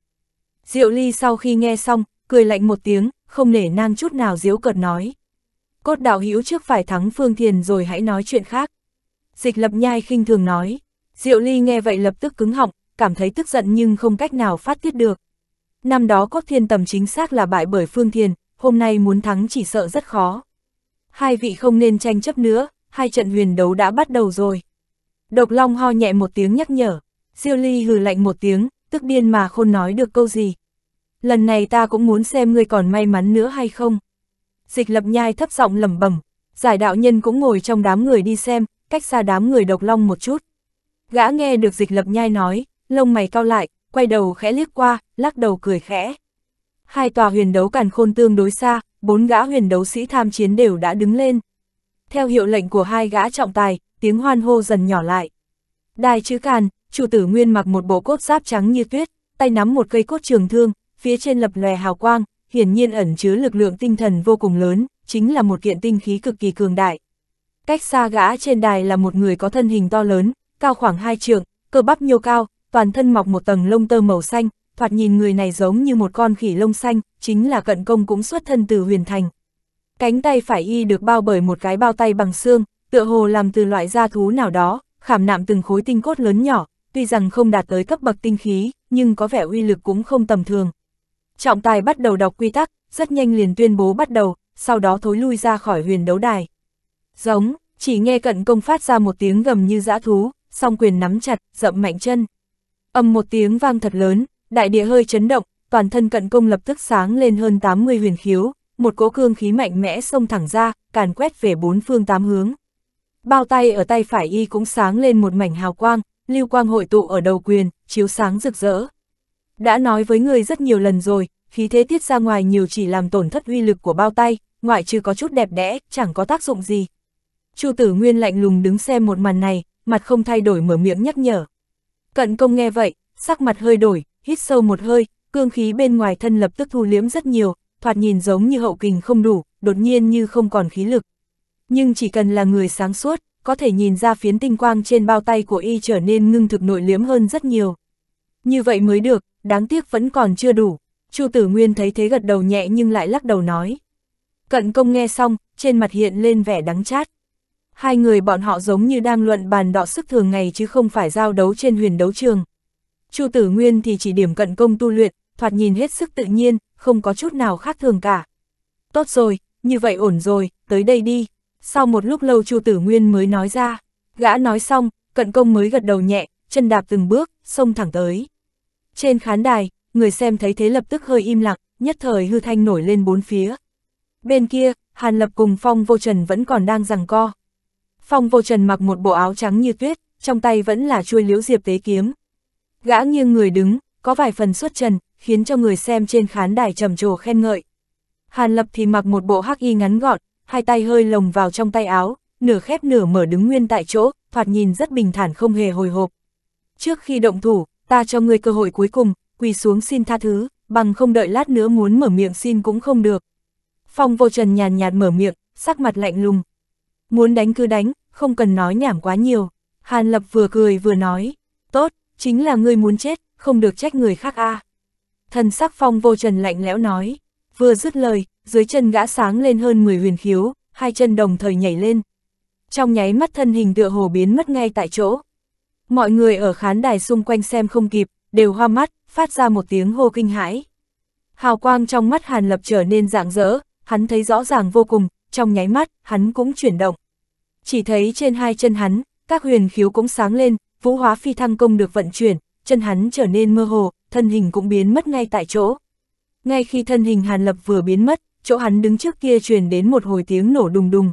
Diệu ly sau khi nghe xong, cười lạnh một tiếng, không nể nang chút nào diếu cợt nói. Cốt đạo hữu trước phải thắng phương thiền rồi hãy nói chuyện khác. Dịch lập nhai khinh thường nói. Diệu Ly nghe vậy lập tức cứng họng, cảm thấy tức giận nhưng không cách nào phát tiết được. Năm đó Cốt Thiên Tầm chính xác là bại bởi Phương Thiền, hôm nay muốn thắng chỉ sợ rất khó. Hai vị không nên tranh chấp nữa, hai trận huyền đấu đã bắt đầu rồi. Độc Long ho nhẹ một tiếng nhắc nhở, Diệu Ly hừ lạnh một tiếng, tức điên mà khôn nói được câu gì. Lần này ta cũng muốn xem ngươi còn may mắn nữa hay không. Dịch lập nhai thấp giọng lẩm bẩm, giải đạo nhân cũng ngồi trong đám người đi xem, cách xa đám người Độc Long một chút. Gã nghe được dịch lập nhai nói, lông mày cao lại, quay đầu khẽ liếc qua, lắc đầu cười khẽ. Hai tòa huyền đấu càn khôn tương đối xa, bốn gã huyền đấu sĩ tham chiến đều đã đứng lên. Theo hiệu lệnh của hai gã trọng tài, tiếng hoan hô dần nhỏ lại. Đài chữ càn, chủ tử nguyên mặc một bộ cốt giáp trắng như tuyết, tay nắm một cây cốt trường thương, phía trên lập lòe hào quang, hiển nhiên ẩn chứa lực lượng tinh thần vô cùng lớn, chính là một kiện tinh khí cực kỳ cường đại. Cách xa gã trên đài là một người có thân hình to lớn, cao khoảng hai trường, cơ bắp nhô cao, toàn thân mọc một tầng lông tơ màu xanh, thoạt nhìn người này giống như một con khỉ lông xanh, chính là cận công cũng xuất thân từ huyền thành. Cánh tay phải y được bao bởi một cái bao tay bằng xương, tựa hồ làm từ loại da thú nào đó, khảm nạm từng khối tinh cốt lớn nhỏ, tuy rằng không đạt tới cấp bậc tinh khí, nhưng có vẻ uy lực cũng không tầm thường. Trọng tài bắt đầu đọc quy tắc, rất nhanh liền tuyên bố bắt đầu, sau đó thối lui ra khỏi huyền đấu đài. Giống, chỉ nghe cận công phát ra một tiếng gầm như dã thú, song quyền nắm chặt, dậm mạnh chân. Âm một tiếng vang thật lớn, đại địa hơi chấn động, toàn thân cận công lập tức sáng lên hơn 80 huyền khiếu, một cỗ cương khí mạnh mẽ xông thẳng ra, càn quét về bốn phương tám hướng. Bao tay ở tay phải y cũng sáng lên một mảnh hào quang, lưu quang hội tụ ở đầu quyền, chiếu sáng rực rỡ. Đã nói với người rất nhiều lần rồi, khí thế tiết ra ngoài nhiều chỉ làm tổn thất uy lực của bao tay, ngoại trừ có chút đẹp đẽ, chẳng có tác dụng gì. Chu tử nguyên lạnh lùng đứng xem một màn này, mặt không thay đổi mở miệng nhắc nhở. Cận công nghe vậy, sắc mặt hơi đổi, hít sâu một hơi, cương khí bên ngoài thân lập tức thu liếm rất nhiều, thoạt nhìn giống như hậu kình không đủ, đột nhiên như không còn khí lực. Nhưng chỉ cần là người sáng suốt, có thể nhìn ra phiến tinh quang trên bao tay của y trở nên ngưng thực nội liếm hơn rất nhiều. Như vậy mới được, đáng tiếc vẫn còn chưa đủ. Chu Tử Nguyên thấy thế gật đầu nhẹ nhưng lại lắc đầu nói. Cận công nghe xong, trên mặt hiện lên vẻ đắng chát hai người bọn họ giống như đang luận bàn đọ sức thường ngày chứ không phải giao đấu trên huyền đấu trường. Chu Tử Nguyên thì chỉ điểm cận công tu luyện, thoạt nhìn hết sức tự nhiên, không có chút nào khác thường cả. Tốt rồi, như vậy ổn rồi, tới đây đi. Sau một lúc lâu Chu Tử Nguyên mới nói ra, gã nói xong, cận công mới gật đầu nhẹ, chân đạp từng bước, xông thẳng tới. Trên khán đài, người xem thấy thế lập tức hơi im lặng, nhất thời hư thanh nổi lên bốn phía. Bên kia, Hàn Lập cùng Phong Vô Trần vẫn còn đang giằng co. Phong vô trần mặc một bộ áo trắng như tuyết, trong tay vẫn là chuôi liễu diệp tế kiếm. Gã nghiêng người đứng, có vài phần xuất trần, khiến cho người xem trên khán đài trầm trồ khen ngợi. Hàn Lập thì mặc một bộ hắc y ngắn gọn, hai tay hơi lồng vào trong tay áo, nửa khép nửa mở đứng nguyên tại chỗ, thoạt nhìn rất bình thản không hề hồi hộp. Trước khi động thủ, ta cho ngươi cơ hội cuối cùng, quỳ xuống xin tha thứ, bằng không đợi lát nữa muốn mở miệng xin cũng không được. Phong vô trần nhàn nhạt mở miệng, sắc mặt lạnh lùng, Muốn đánh cứ đánh, không cần nói nhảm quá nhiều. Hàn Lập vừa cười vừa nói, tốt, chính là ngươi muốn chết, không được trách người khác a. À. Thần sắc phong vô trần lạnh lẽo nói, vừa dứt lời, dưới chân gã sáng lên hơn 10 huyền khiếu, hai chân đồng thời nhảy lên. Trong nháy mắt thân hình tựa hồ biến mất ngay tại chỗ. Mọi người ở khán đài xung quanh xem không kịp, đều hoa mắt, phát ra một tiếng hô kinh hãi. Hào quang trong mắt Hàn Lập trở nên rạng rỡ, hắn thấy rõ ràng vô cùng, trong nháy mắt, hắn cũng chuyển động. Chỉ thấy trên hai chân hắn, các huyền khiếu cũng sáng lên, vũ hóa phi thăng công được vận chuyển, chân hắn trở nên mơ hồ, thân hình cũng biến mất ngay tại chỗ. Ngay khi thân hình Hàn Lập vừa biến mất, chỗ hắn đứng trước kia truyền đến một hồi tiếng nổ đùng đùng.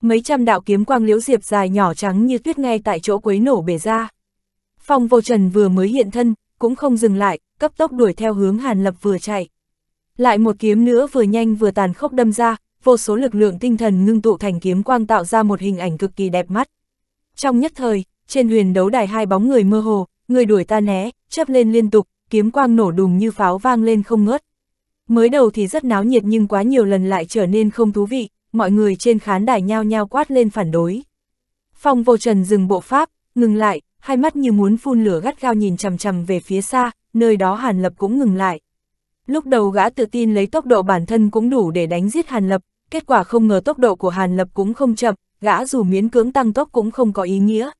Mấy trăm đạo kiếm quang liễu diệp dài nhỏ trắng như tuyết ngay tại chỗ quấy nổ bể ra. Phong vô trần vừa mới hiện thân, cũng không dừng lại, cấp tốc đuổi theo hướng Hàn Lập vừa chạy. Lại một kiếm nữa vừa nhanh vừa tàn khốc đâm ra, vô số lực lượng tinh thần ngưng tụ thành kiếm quang tạo ra một hình ảnh cực kỳ đẹp mắt. Trong nhất thời, trên huyền đấu đài hai bóng người mơ hồ, người đuổi ta né, chớp lên liên tục, kiếm quang nổ đùng như pháo vang lên không ngớt. Mới đầu thì rất náo nhiệt nhưng quá nhiều lần lại trở nên không thú vị, mọi người trên khán đài nhao nhao quát lên phản đối. Phong vô trần dừng bộ pháp, ngừng lại, hai mắt như muốn phun lửa gắt gao nhìn chằm chằm về phía xa, nơi đó Hàn Lập cũng ngừng lại. Lúc đầu gã tự tin lấy tốc độ bản thân cũng đủ để đánh giết Hàn Lập, kết quả không ngờ tốc độ của Hàn Lập cũng không chậm, gã dù miến cưỡng tăng tốc cũng không có ý nghĩa.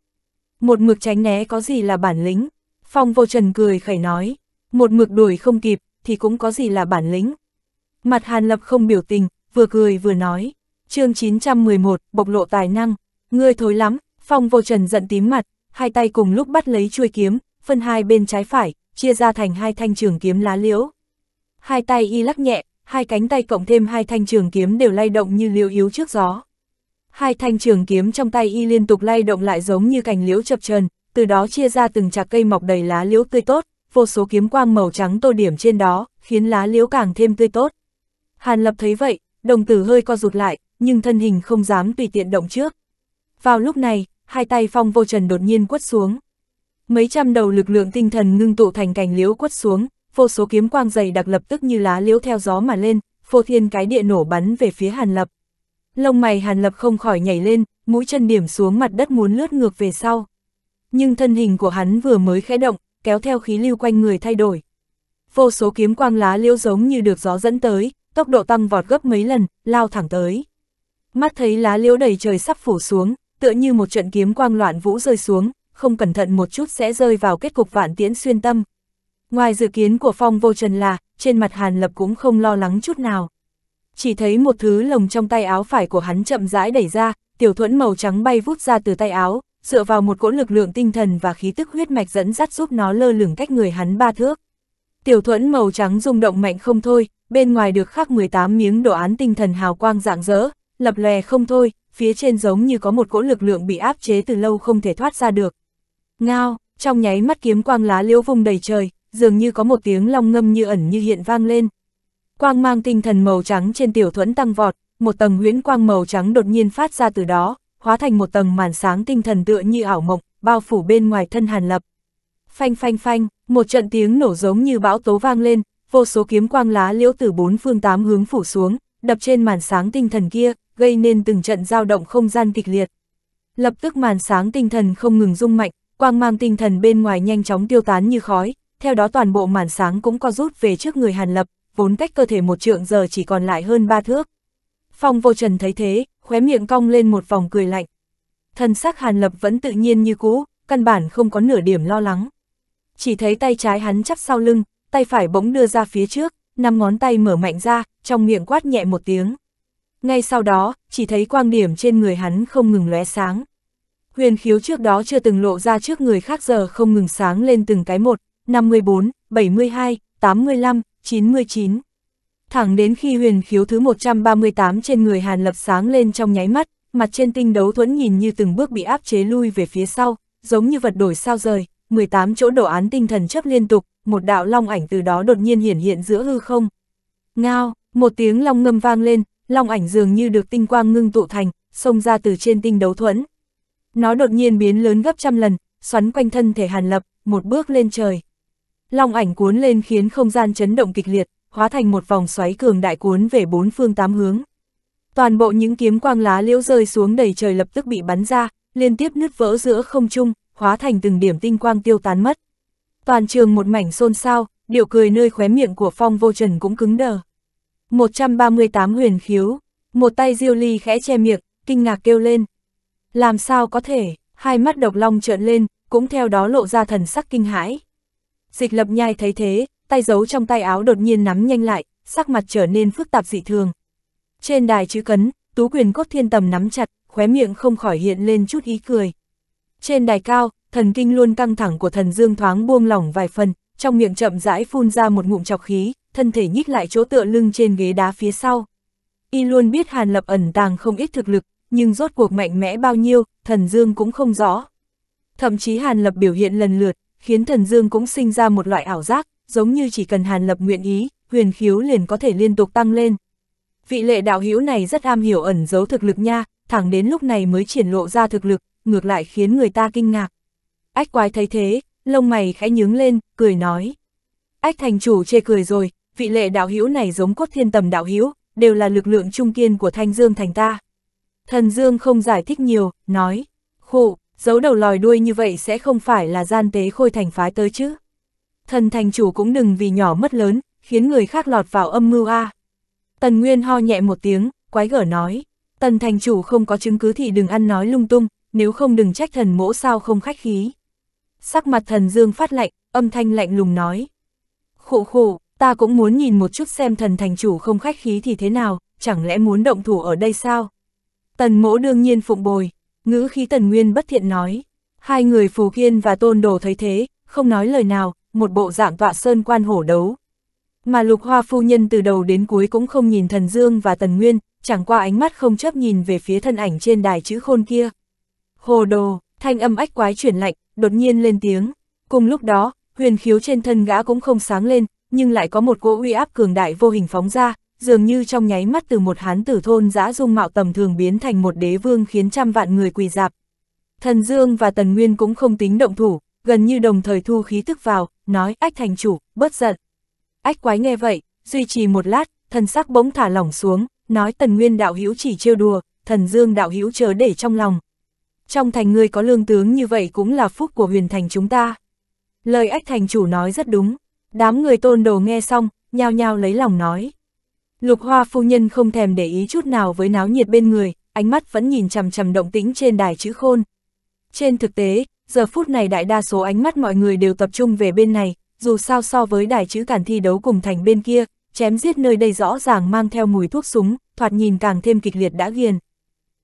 Một mực tránh né có gì là bản lĩnh? Phong vô trần cười khẩy nói, một mực đuổi không kịp, thì cũng có gì là bản lĩnh. Mặt Hàn Lập không biểu tình, vừa cười vừa nói, chương 911, bộc lộ tài năng, ngươi thối lắm, Phong vô trần giận tím mặt, hai tay cùng lúc bắt lấy chuôi kiếm, phân hai bên trái phải, chia ra thành hai thanh trường kiếm lá liễu hai tay y lắc nhẹ, hai cánh tay cộng thêm hai thanh trường kiếm đều lay động như liễu yếu trước gió. Hai thanh trường kiếm trong tay y liên tục lay động lại giống như cành liễu chập trần, từ đó chia ra từng chạc cây mọc đầy lá liễu tươi tốt, vô số kiếm quang màu trắng tô điểm trên đó, khiến lá liễu càng thêm tươi tốt. Hàn Lập thấy vậy, đồng tử hơi co rụt lại, nhưng thân hình không dám tùy tiện động trước. Vào lúc này, hai tay phong vô trần đột nhiên quất xuống. Mấy trăm đầu lực lượng tinh thần ngưng tụ thành cành liễu quất xuống, vô số kiếm quang dày đặc lập tức như lá liễu theo gió mà lên, phô thiên cái địa nổ bắn về phía Hàn Lập. Lông mày Hàn Lập không khỏi nhảy lên, mũi chân điểm xuống mặt đất muốn lướt ngược về sau. Nhưng thân hình của hắn vừa mới khẽ động, kéo theo khí lưu quanh người thay đổi. Vô số kiếm quang lá liễu giống như được gió dẫn tới, tốc độ tăng vọt gấp mấy lần, lao thẳng tới. Mắt thấy lá liễu đầy trời sắp phủ xuống, tựa như một trận kiếm quang loạn vũ rơi xuống, không cẩn thận một chút sẽ rơi vào kết cục vạn tiễn xuyên tâm. Ngoài dự kiến của Phong Vô Trần là, trên mặt Hàn Lập cũng không lo lắng chút nào. Chỉ thấy một thứ lồng trong tay áo phải của hắn chậm rãi đẩy ra, tiểu thuẫn màu trắng bay vút ra từ tay áo, dựa vào một cỗ lực lượng tinh thần và khí tức huyết mạch dẫn dắt giúp nó lơ lửng cách người hắn ba thước. Tiểu thuẫn màu trắng rung động mạnh không thôi, bên ngoài được khắc 18 miếng đồ án tinh thần hào quang rạng rỡ, lập lè không thôi, phía trên giống như có một cỗ lực lượng bị áp chế từ lâu không thể thoát ra được. Ngao, trong nháy mắt kiếm quang lá liễu vùng đầy trời, dường như có một tiếng long ngâm như ẩn như hiện vang lên. Quang mang tinh thần màu trắng trên tiểu thuẫn tăng vọt, một tầng huyễn quang màu trắng đột nhiên phát ra từ đó, hóa thành một tầng màn sáng tinh thần tựa như ảo mộng, bao phủ bên ngoài thân Hàn Lập. Phanh phanh phanh, một trận tiếng nổ giống như bão tố vang lên, vô số kiếm quang lá liễu từ bốn phương tám hướng phủ xuống, đập trên màn sáng tinh thần kia, gây nên từng trận dao động không gian kịch liệt. Lập tức màn sáng tinh thần không ngừng rung mạnh, quang mang tinh thần bên ngoài nhanh chóng tiêu tán như khói, theo đó toàn bộ màn sáng cũng co rút về trước người Hàn Lập, vốn cách cơ thể một trượng giờ chỉ còn lại hơn ba thước. Phong vô trần thấy thế, khóe miệng cong lên một vòng cười lạnh. Thân sắc Hàn Lập vẫn tự nhiên như cũ, căn bản không có nửa điểm lo lắng. Chỉ thấy tay trái hắn chắp sau lưng, tay phải bỗng đưa ra phía trước, năm ngón tay mở mạnh ra, trong miệng quát nhẹ một tiếng. Ngay sau đó, chỉ thấy quang điểm trên người hắn không ngừng lóe sáng. Huyền khiếu trước đó chưa từng lộ ra trước người khác giờ không ngừng sáng lên từng cái một, 54, 72, 85, 99. Thẳng đến khi huyền khiếu thứ 138 trên người Hàn Lập sáng lên trong nháy mắt, mặt trên tinh đấu thuẫn nhìn như từng bước bị áp chế lui về phía sau, giống như vật đổi sao rời, 18 chỗ đổ án tinh thần chấp liên tục, một đạo long ảnh từ đó đột nhiên hiển hiện giữa hư không. Ngao, một tiếng long ngâm vang lên, long ảnh dường như được tinh quang ngưng tụ thành, xông ra từ trên tinh đấu thuẫn. Nó đột nhiên biến lớn gấp trăm lần, xoắn quanh thân thể Hàn Lập, một bước lên trời. Long ảnh cuốn lên khiến không gian chấn động kịch liệt, hóa thành một vòng xoáy cường đại cuốn về bốn phương tám hướng. Toàn bộ những kiếm quang lá liễu rơi xuống đầy trời lập tức bị bắn ra, liên tiếp nứt vỡ giữa không trung, hóa thành từng điểm tinh quang tiêu tán mất. Toàn trường một mảnh xôn xao, điệu cười nơi khóe miệng của Phong Vô Trần cũng cứng đờ. 138 huyền khiếu, một tay Diêu Ly khẽ che miệng, kinh ngạc kêu lên. Làm sao có thể, hai mắt độc long trợn lên, cũng theo đó lộ ra thần sắc kinh hãi. Dịch lập nhai thấy thế, tay giấu trong tay áo đột nhiên nắm nhanh lại, sắc mặt trở nên phức tạp dị thường. Trên đài chữ cấn, tú quyền cốt thiên tầm nắm chặt, khóe miệng không khỏi hiện lên chút ý cười. Trên đài cao, thần kinh luôn căng thẳng của thần dương thoáng buông lỏng vài phần, trong miệng chậm rãi phun ra một ngụm chọc khí, thân thể nhích lại chỗ tựa lưng trên ghế đá phía sau. Y luôn biết Hàn Lập ẩn tàng không ít thực lực, nhưng rốt cuộc mạnh mẽ bao nhiêu, thần dương cũng không rõ. Thậm chí Hàn Lập biểu hiện lần lượt, khiến thần dương cũng sinh ra một loại ảo giác, giống như chỉ cần hàn lập nguyện ý, huyền khiếu liền có thể liên tục tăng lên. Vị lệ đạo hữu này rất am hiểu ẩn giấu thực lực nha, thẳng đến lúc này mới triển lộ ra thực lực, ngược lại khiến người ta kinh ngạc. Ách quái thấy thế, lông mày khẽ nhướng lên, cười nói. Ách thành chủ chê cười rồi, vị lệ đạo hữu này giống cốt thiên tầm đạo hữu, đều là lực lượng trung kiên của thanh dương thành ta. Thần dương không giải thích nhiều, nói, khụ, giấu đầu lòi đuôi như vậy sẽ không phải là gian tế khôi thành phái tới chứ. Thần thành chủ cũng đừng vì nhỏ mất lớn, khiến người khác lọt vào âm mưu a. Tần Nguyên ho nhẹ một tiếng, quái gở nói, tần thành chủ không có chứng cứ thì đừng ăn nói lung tung, nếu không đừng trách thần mỗ sao không khách khí. Sắc mặt thần dương phát lạnh, âm thanh lạnh lùng nói. Khổ khổ, ta cũng muốn nhìn một chút xem thần thành chủ không khách khí thì thế nào, chẳng lẽ muốn động thủ ở đây sao? Tần mỗ đương nhiên phụng bồi, Ngữ khí tần nguyên bất thiện nói, hai người phù kiên và tôn đồ thấy thế, không nói lời nào, một bộ dạng tọa sơn quan hổ đấu. Mà lục hoa phu nhân từ đầu đến cuối cũng không nhìn thần dương và tần nguyên, chẳng qua ánh mắt không chấp nhìn về phía thân ảnh trên đài chữ khôn kia. Hồ đồ, thanh âm ách quái chuyển lạnh, đột nhiên lên tiếng. Cùng lúc đó, huyền khiếu trên thân gã cũng không sáng lên, nhưng lại có một cỗ uy áp cường đại vô hình phóng ra, dường như trong nháy mắt từ một hán tử thôn giã dung mạo tầm thường biến thành một đế vương khiến trăm vạn người quỳ dạp. Thần Dương và Tần Nguyên cũng không tính động thủ, gần như đồng thời thu khí tức vào, nói ách thành chủ, bớt giận. Ách quái nghe vậy, duy trì một lát, thần sắc bỗng thả lỏng xuống, nói Tần Nguyên đạo hữu chỉ trêu đùa, thần Dương đạo hữu chớ để trong lòng. Trong thành người có lương tướng như vậy cũng là phúc của huyền thành chúng ta. Lời ách thành chủ nói rất đúng, đám người tôn đồ nghe xong, nhao nhao lấy lòng nói. Lục hoa phu nhân không thèm để ý chút nào với náo nhiệt bên người, ánh mắt vẫn nhìn chằm chằm động tĩnh trên đài chữ khôn. Trên thực tế, giờ phút này đại đa số ánh mắt mọi người đều tập trung về bên này, dù sao so với đài chữ cản thi đấu cùng thành bên kia, chém giết nơi đây rõ ràng mang theo mùi thuốc súng, thoạt nhìn càng thêm kịch liệt đã ghiền.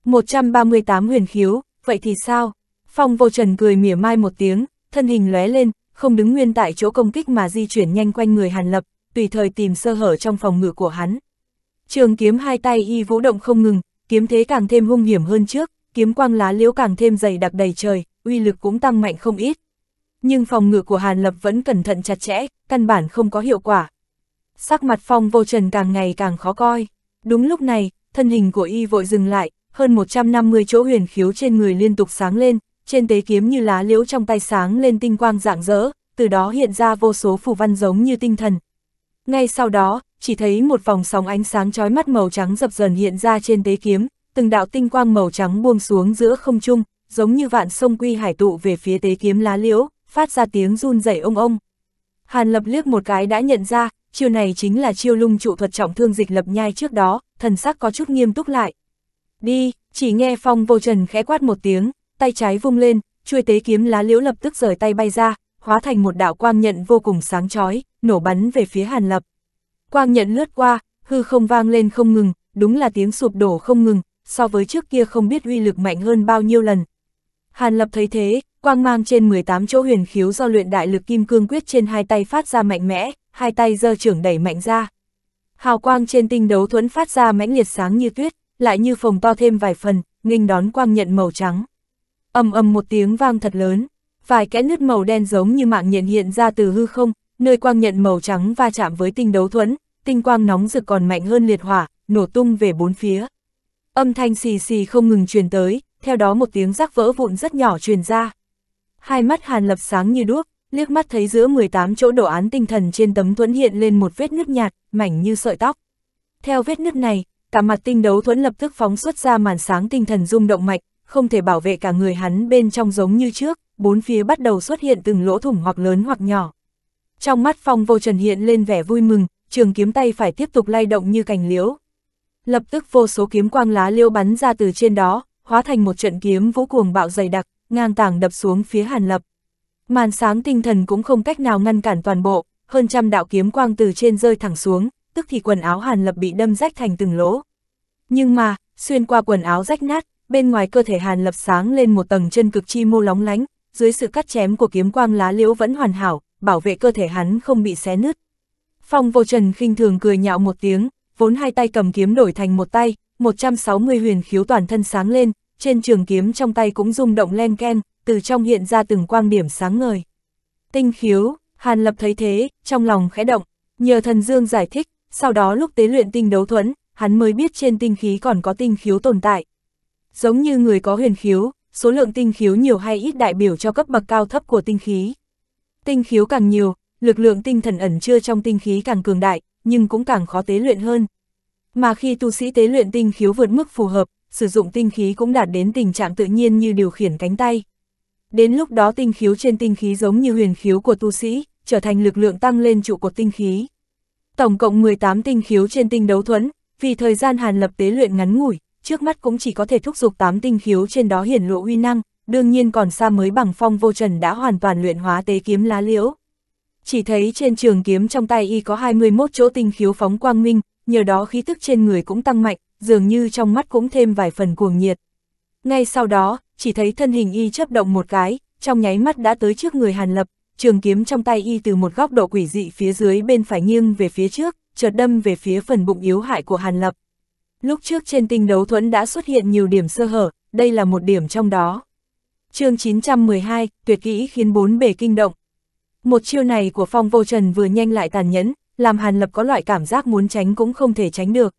138 huyền khiếu, vậy thì sao? Phong vô trần cười mỉa mai một tiếng, thân hình lóe lên, không đứng nguyên tại chỗ công kích mà di chuyển nhanh quanh người Hàn Lập, tùy thời tìm sơ hở trong phòng ngự của hắn. Trường kiếm hai tay y vũ động không ngừng, kiếm thế càng thêm hung hiểm hơn trước, kiếm quang lá liễu càng thêm dày đặc đầy trời, uy lực cũng tăng mạnh không ít. Nhưng phòng ngự của Hàn Lập vẫn cẩn thận chặt chẽ, căn bản không có hiệu quả. Sắc mặt phong vô trần càng ngày càng khó coi. Đúng lúc này, thân hình của y vội dừng lại, hơn 150 chỗ huyền khiếu trên người liên tục sáng lên, trên tế kiếm như lá liễu trong tay sáng lên tinh quang rạng rỡ, từ đó hiện ra vô số phù văn giống như tinh thần. Ngay sau đó, chỉ thấy một vòng sóng ánh sáng chói mắt màu trắng dập dần hiện ra trên tế kiếm, từng đạo tinh quang màu trắng buông xuống giữa không trung, giống như vạn sông quy hải tụ về phía tế kiếm lá liễu, phát ra tiếng run rẩy ông ông. Hàn Lập liếc một cái đã nhận ra, chiêu này chính là chiêu lung trụ thuật trọng thương dịch lập nhai trước đó, thần sắc có chút nghiêm túc lại. Đi, chỉ nghe phong vô trần khẽ quát một tiếng, tay trái vung lên, chuôi tế kiếm lá liễu lập tức rời tay bay ra, hóa thành một đạo quang nhận vô cùng sáng chói, nổ bắn về phía Hàn Lập. Quang nhận lướt qua, hư không vang lên không ngừng, đúng là tiếng sụp đổ không ngừng, so với trước kia không biết uy lực mạnh hơn bao nhiêu lần. Hàn Lập thấy thế, quang mang trên 18 chỗ huyền khiếu do luyện đại lực kim cương quyết trên hai tay phát ra mạnh mẽ, hai tay giơ trưởng đẩy mạnh ra. Hào quang trên tinh đấu thuẫn phát ra mãnh liệt sáng như tuyết, lại như phồng to thêm vài phần, nghinh đón quang nhận màu trắng. Ầm ầm một tiếng vang thật lớn, vài kẽ nứt màu đen giống như mạng nhện hiện ra từ hư không, nơi quang nhận màu trắng va chạm với tinh đấu thuẫn, tinh quang nóng rực còn mạnh hơn liệt hỏa, nổ tung về bốn phía. Âm thanh xì xì không ngừng truyền tới, theo đó một tiếng rắc vỡ vụn rất nhỏ truyền ra. Hai mắt Hàn Lập sáng như đuốc, liếc mắt thấy giữa 18 chỗ đồ án tinh thần trên tấm thuẫn hiện lên một vết nứt nhạt, mảnh như sợi tóc. Theo vết nứt này, cả mặt tinh đấu thuẫn lập tức phóng xuất ra màn sáng tinh thần rung động mạnh, không thể bảo vệ cả người hắn bên trong giống như trước, bốn phía bắt đầu xuất hiện từng lỗ thủng hoặc lớn hoặc nhỏ. Trong mắt phong vô trần hiện lên vẻ vui mừng, trường kiếm tay phải tiếp tục lay động như cành liễu. Lập tức vô số kiếm quang lá liêu bắn ra từ trên đó, hóa thành một trận kiếm vũ cuồng bạo dày đặc, ngang tảng đập xuống phía hàn lập. Màn sáng tinh thần cũng không cách nào ngăn cản toàn bộ, hơn trăm đạo kiếm quang từ trên rơi thẳng xuống, tức thì quần áo hàn lập bị đâm rách thành từng lỗ. Nhưng mà, xuyên qua quần áo rách nát, bên ngoài cơ thể hàn lập sáng lên một tầng chân cực chi mô lóng lánh, dưới sự cắt chém của kiếm quang lá liễu vẫn hoàn hảo, bảo vệ cơ thể hắn không bị xé nứt. Phong vô trần khinh thường cười nhạo một tiếng, vốn hai tay cầm kiếm đổi thành một tay, 160 huyền khiếu toàn thân sáng lên, trên trường kiếm trong tay cũng rung động len ken, từ trong hiện ra từng quang điểm sáng ngời. Tinh khiếu, Hàn Lập thấy thế, trong lòng khẽ động, nhờ thần Dương giải thích, sau đó lúc tế luyện tinh đấu thuẫn, hắn mới biết trên tinh khí còn có tinh khiếu tồn tại. Giống như người có huyền khiếu, số lượng tinh khiếu nhiều hay ít đại biểu cho cấp bậc cao thấp của tinh khí. Tinh khiếu càng nhiều, lực lượng tinh thần ẩn chứa trong tinh khí càng cường đại, nhưng cũng càng khó tế luyện hơn. Mà khi tu sĩ tế luyện tinh khiếu vượt mức phù hợp, sử dụng tinh khí cũng đạt đến tình trạng tự nhiên như điều khiển cánh tay. Đến lúc đó tinh khiếu trên tinh khí giống như huyền khiếu của tu sĩ, trở thành lực lượng tăng lên trụ cột tinh khí. Tổng cộng 18 tinh khiếu trên tinh đấu thuẫn, vì thời gian hàn lập tế luyện ngắn ngủi, trước mắt cũng chỉ có thể thúc giục 8 tinh khiếu trên đó hiển lộ uy năng, đương nhiên còn xa mới bằng phong vô trần đã hoàn toàn luyện hóa tế kiếm lá liễu. Chỉ thấy trên trường kiếm trong tay y có 21 chỗ tinh khiếu phóng quang minh, nhờ đó khí tức trên người cũng tăng mạnh, dường như trong mắt cũng thêm vài phần cuồng nhiệt. Ngay sau đó, chỉ thấy thân hình y chấp động một cái, trong nháy mắt đã tới trước người Hàn Lập, trường kiếm trong tay y từ một góc độ quỷ dị phía dưới bên phải nghiêng về phía trước, chợt đâm về phía phần bụng yếu hại của Hàn Lập. Lúc trước trên tinh đấu thuẫn đã xuất hiện nhiều điểm sơ hở, đây là một điểm trong đó chương 912, tuyệt kỹ khiến bốn bề kinh động. Một chiêu này của Phong Vô Trần vừa nhanh lại tàn nhẫn, làm Hàn Lập có loại cảm giác muốn tránh cũng không thể tránh được.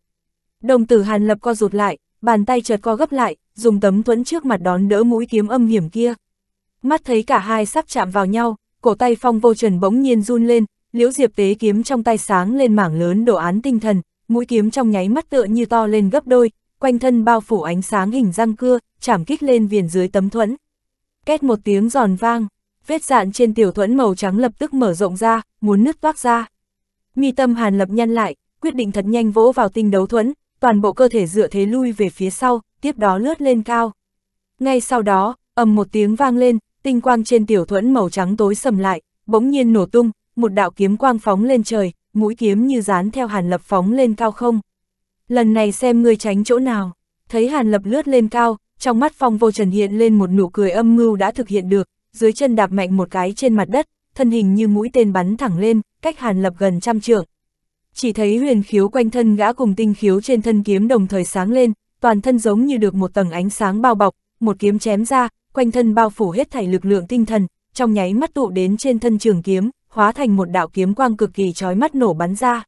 Đồng tử Hàn Lập co rụt lại, bàn tay chợt co gấp lại, dùng tấm thuẫn trước mặt đón đỡ mũi kiếm âm hiểm kia. Mắt thấy cả hai sắp chạm vào nhau, cổ tay Phong Vô Trần bỗng nhiên run lên, liễu diệp tế kiếm trong tay sáng lên mảng lớn đồ án tinh thần, mũi kiếm trong nháy mắt tựa như to lên gấp đôi, quanh thân bao phủ ánh sáng hình răng cưa, chảm kích lên viền dưới tấm thuẫn, Két một tiếng giòn vang, vết dạn trên tiểu thuẫn màu trắng lập tức mở rộng ra, muốn nứt toác ra. Mi tâm hàn lập nhăn lại, quyết định thật nhanh vỗ vào tinh đấu thuẫn, toàn bộ cơ thể dựa thế lui về phía sau, tiếp đó lướt lên cao. Ngay sau đó, ầm một tiếng vang lên, tinh quang trên tiểu thuẫn màu trắng tối sầm lại, bỗng nhiên nổ tung, một đạo kiếm quang phóng lên trời, mũi kiếm như dán theo Hàn Lập phóng lên cao không. Lần này xem ngươi tránh chỗ nào, thấy Hàn Lập lướt lên cao, trong mắt phong vô trần hiện lên một nụ cười âm mưu đã thực hiện được, dưới chân đạp mạnh một cái trên mặt đất, thân hình như mũi tên bắn thẳng lên, cách hàn lập gần trăm trượng. Chỉ thấy huyền khiếu quanh thân gã cùng tinh khiếu trên thân kiếm đồng thời sáng lên, toàn thân giống như được một tầng ánh sáng bao bọc, một kiếm chém ra, quanh thân bao phủ hết thảy lực lượng tinh thần, trong nháy mắt tụ đến trên thân trường kiếm, hóa thành một đạo kiếm quang cực kỳ chói mắt nổ bắn ra.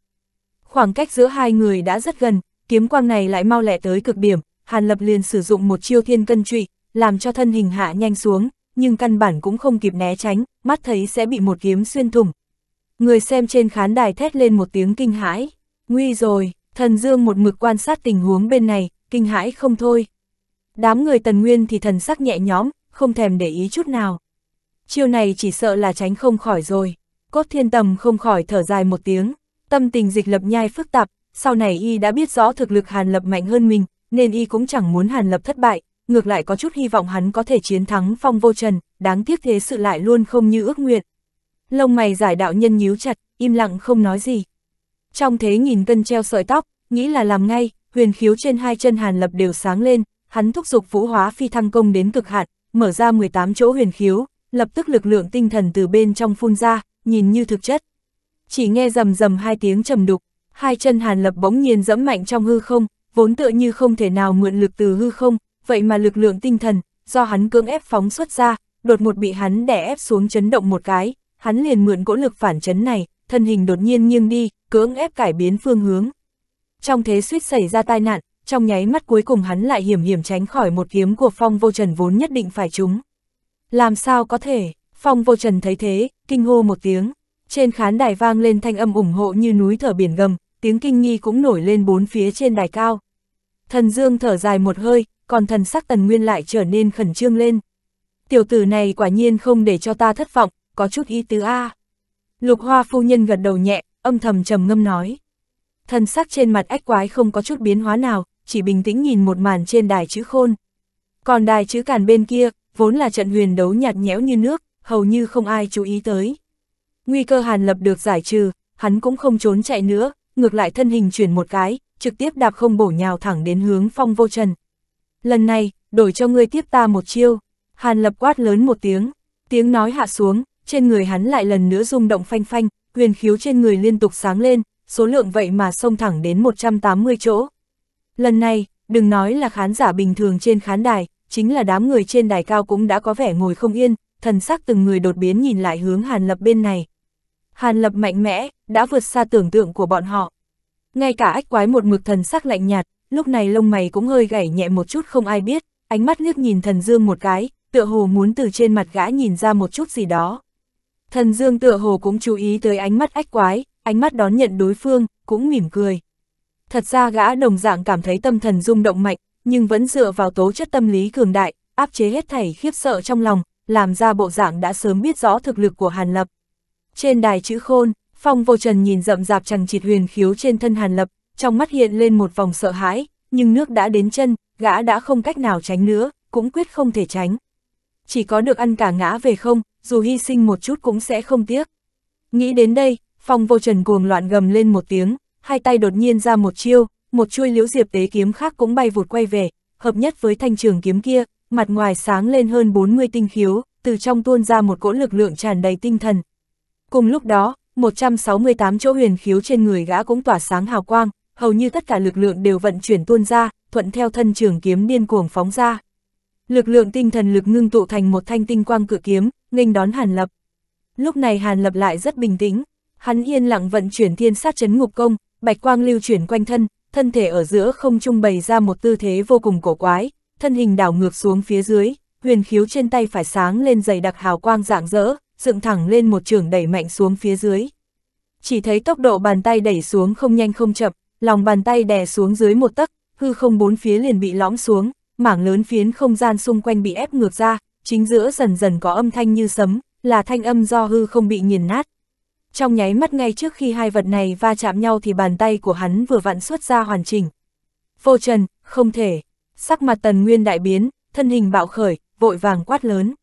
Khoảng cách giữa hai người đã rất gần, kiếm quang này lại mau lẹ tới cực điểm, Hàn Lập liền sử dụng một chiêu thiên cân trụy, làm cho thân hình hạ nhanh xuống, nhưng căn bản cũng không kịp né tránh, mắt thấy sẽ bị một kiếm xuyên thủng. Người xem trên khán đài thét lên một tiếng kinh hãi. Nguy rồi, thần dương một mực quan sát tình huống bên này, kinh hãi không thôi. Đám người tần nguyên thì thần sắc nhẹ nhõm, không thèm để ý chút nào. Chiêu này chỉ sợ là tránh không khỏi rồi. Cốt thiên tầm không khỏi thở dài một tiếng. Tâm tình dịch lập nhai phức tạp, sau này y đã biết rõ thực lực hàn lập mạnh hơn mình, nên y cũng chẳng muốn Hàn Lập thất bại, ngược lại có chút hy vọng hắn có thể chiến thắng Phong Vô Trần, đáng tiếc thế sự lại luôn không như ước nguyện. Lông mày giải đạo nhân nhíu chặt, im lặng không nói gì. Trong thế nhìn cân treo sợi tóc, nghĩ là làm ngay, huyền khiếu trên hai chân Hàn Lập đều sáng lên, hắn thúc giục vũ hóa phi thăng công đến cực hạn, mở ra 18 chỗ huyền khiếu, lập tức lực lượng tinh thần từ bên trong phun ra, nhìn như thực chất. Chỉ nghe rầm rầm hai tiếng trầm đục, hai chân Hàn Lập bỗng nhiên dẫm mạnh trong hư không, vốn tựa như không thể nào mượn lực từ hư không, vậy mà lực lượng tinh thần, do hắn cưỡng ép phóng xuất ra, đột một bị hắn đè ép xuống chấn động một cái, hắn liền mượn cỗ lực phản chấn này, thân hình đột nhiên nghiêng đi, cưỡng ép cải biến phương hướng. Trong thế suýt xảy ra tai nạn, trong nháy mắt cuối cùng hắn lại hiểm hiểm tránh khỏi một kiếm của phong vô trần vốn nhất định phải trúng. Làm sao có thể, phong vô trần thấy thế, kinh hô một tiếng, trên khán đài vang lên thanh âm ủng hộ như núi thở biển gầm, tiếng kinh nghi cũng nổi lên bốn phía trên đài cao. Thần Dương thở dài một hơi, còn thần sắc Tần Nguyên lại trở nên khẩn trương lên. Tiểu tử này quả nhiên không để cho ta thất vọng, có chút ý tứ a. Lục Hoa phu nhân gật đầu nhẹ, âm thầm trầm ngâm nói. Thần sắc trên mặt ách quái không có chút biến hóa nào, chỉ bình tĩnh nhìn một màn trên đài chữ khôn. Còn đài chữ càn bên kia, vốn là trận huyền đấu nhạt nhẽo như nước, hầu như không ai chú ý tới. Nguy cơ Hàn Lập được giải trừ, hắn cũng không trốn chạy nữa, ngược lại thân hình chuyển một cái, trực tiếp đạp không bổ nhào thẳng đến hướng phong vô trần. Lần này, đổi cho ngươi tiếp ta một chiêu. Hàn lập quát lớn một tiếng, tiếng nói hạ xuống, trên người hắn lại lần nữa rung động phanh phanh, quyền khiếu trên người liên tục sáng lên, số lượng vậy mà xông thẳng đến 180 chỗ. Lần này, đừng nói là khán giả bình thường trên khán đài, chính là đám người trên đài cao cũng đã có vẻ ngồi không yên, thần sắc từng người đột biến nhìn lại hướng Hàn Lập bên này. Hàn Lập mạnh mẽ, đã vượt xa tưởng tượng của bọn họ. Ngay cả ách quái một mực thần sắc lạnh nhạt, lúc này lông mày cũng hơi gảy nhẹ một chút không ai biết, ánh mắt liếc nhìn thần dương một cái, tựa hồ muốn từ trên mặt gã nhìn ra một chút gì đó. Thần dương tựa hồ cũng chú ý tới ánh mắt ách quái, ánh mắt đón nhận đối phương, cũng mỉm cười. Thật ra gã đồng dạng cảm thấy tâm thần rung động mạnh, nhưng vẫn dựa vào tố chất tâm lý cường đại, áp chế hết thảy khiếp sợ trong lòng, làm ra bộ dạng đã sớm biết rõ thực lực của Hàn Lập. Trên đài chữ khôn, Phong vô trần nhìn rậm rạp chẳng chịt huyền khiếu trên thân hàn lập, trong mắt hiện lên một vòng sợ hãi, nhưng nước đã đến chân, gã đã không cách nào tránh nữa, cũng quyết không thể tránh. Chỉ có được ăn cả ngã về không, dù hy sinh một chút cũng sẽ không tiếc. Nghĩ đến đây, phong vô trần cuồng loạn gầm lên một tiếng, hai tay đột nhiên ra một chiêu, một chuôi liễu diệp tế kiếm khác cũng bay vụt quay về, hợp nhất với thanh trường kiếm kia, mặt ngoài sáng lên hơn 40 tinh khiếu, từ trong tuôn ra một cỗ lực lượng tràn đầy tinh thần. Cùng lúc đó, 168 chỗ huyền khiếu trên người gã cũng tỏa sáng hào quang, hầu như tất cả lực lượng đều vận chuyển tuôn ra, thuận theo thân trường kiếm điên cuồng phóng ra. Lực lượng tinh thần lực ngưng tụ thành một thanh tinh quang cự kiếm, nghênh đón Hàn Lập. Lúc này Hàn Lập lại rất bình tĩnh, hắn yên lặng vận chuyển thiên sát chấn ngục công, bạch quang lưu chuyển quanh thân, thân thể ở giữa không trung bày ra một tư thế vô cùng cổ quái, thân hình đảo ngược xuống phía dưới, huyền khiếu trên tay phải sáng lên dày đặc hào quang rạng rỡ, dựng thẳng lên một trường đẩy mạnh xuống phía dưới. Chỉ thấy tốc độ bàn tay đẩy xuống không nhanh không chậm, lòng bàn tay đè xuống dưới một tấc, hư không bốn phía liền bị lõm xuống, mảng lớn phiến không gian xung quanh bị ép ngược ra, chính giữa dần dần có âm thanh như sấm, là thanh âm do hư không bị nghiền nát. Trong nháy mắt ngay trước khi hai vật này va chạm nhau thì bàn tay của hắn vừa vặn xuất ra hoàn chỉnh. Vô trần, không thể. Sắc mặt tần nguyên đại biến, thân hình bạo khởi, vội vàng quát lớn.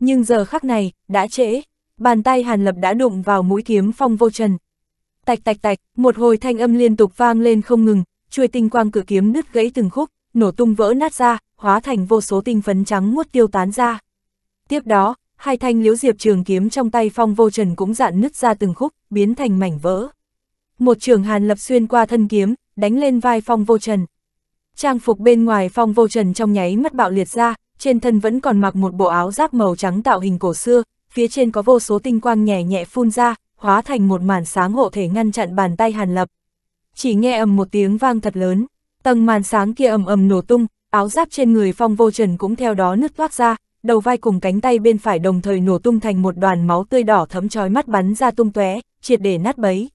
Nhưng giờ khắc này, đã trễ, bàn tay Hàn Lập đã đụng vào mũi kiếm phong vô trần. Tạch tạch tạch, một hồi thanh âm liên tục vang lên không ngừng, chuôi tinh quang cử kiếm nứt gãy từng khúc, nổ tung vỡ nát ra, hóa thành vô số tinh phấn trắng muốt tiêu tán ra. Tiếp đó, hai thanh liễu diệp trường kiếm trong tay phong vô trần cũng dạn nứt ra từng khúc, biến thành mảnh vỡ. Một trường Hàn Lập xuyên qua thân kiếm, đánh lên vai phong vô trần. Trang phục bên ngoài phong vô trần trong nháy mắt bạo liệt ra, trên thân vẫn còn mặc một bộ áo giáp màu trắng tạo hình cổ xưa, phía trên có vô số tinh quang nhẹ nhẹ phun ra, hóa thành một màn sáng hộ thể ngăn chặn bàn tay Hàn Lập. Chỉ nghe ầm một tiếng vang thật lớn, tầng màn sáng kia ầm ầm nổ tung, áo giáp trên người Phong Vô Trần cũng theo đó nứt toác ra, đầu vai cùng cánh tay bên phải đồng thời nổ tung thành một đoàn máu tươi đỏ thấm chói mắt bắn ra tung tóe, triệt để nát bấy.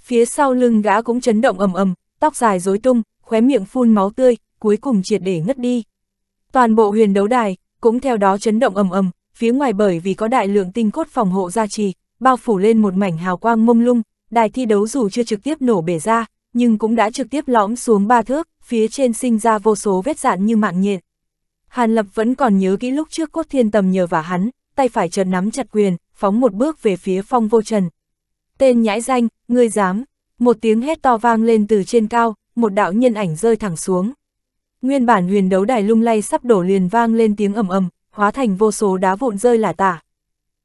Phía sau lưng gã cũng chấn động ầm ầm, tóc dài rối tung, khóe miệng phun máu tươi, cuối cùng triệt để ngất đi. Toàn bộ huyền đấu đài, cũng theo đó chấn động ầm ầm, phía ngoài bởi vì có đại lượng tinh cốt phòng hộ gia trì, bao phủ lên một mảnh hào quang mông lung, đài thi đấu dù chưa trực tiếp nổ bể ra, nhưng cũng đã trực tiếp lõm xuống ba thước, phía trên sinh ra vô số vết dạn như mạng nhện. Hàn Lập vẫn còn nhớ kỹ lúc trước cốt thiên tầm nhờ vả hắn, tay phải chợt nắm chặt quyền, phóng một bước về phía phong vô trần. Tên nhãi danh, ngươi dám, một tiếng hét to vang lên từ trên cao, một đạo nhân ảnh rơi thẳng xuống. Nguyên bản huyền đấu đài lung lay sắp đổ liền vang lên tiếng ầm ầm, hóa thành vô số đá vụn rơi lả tả.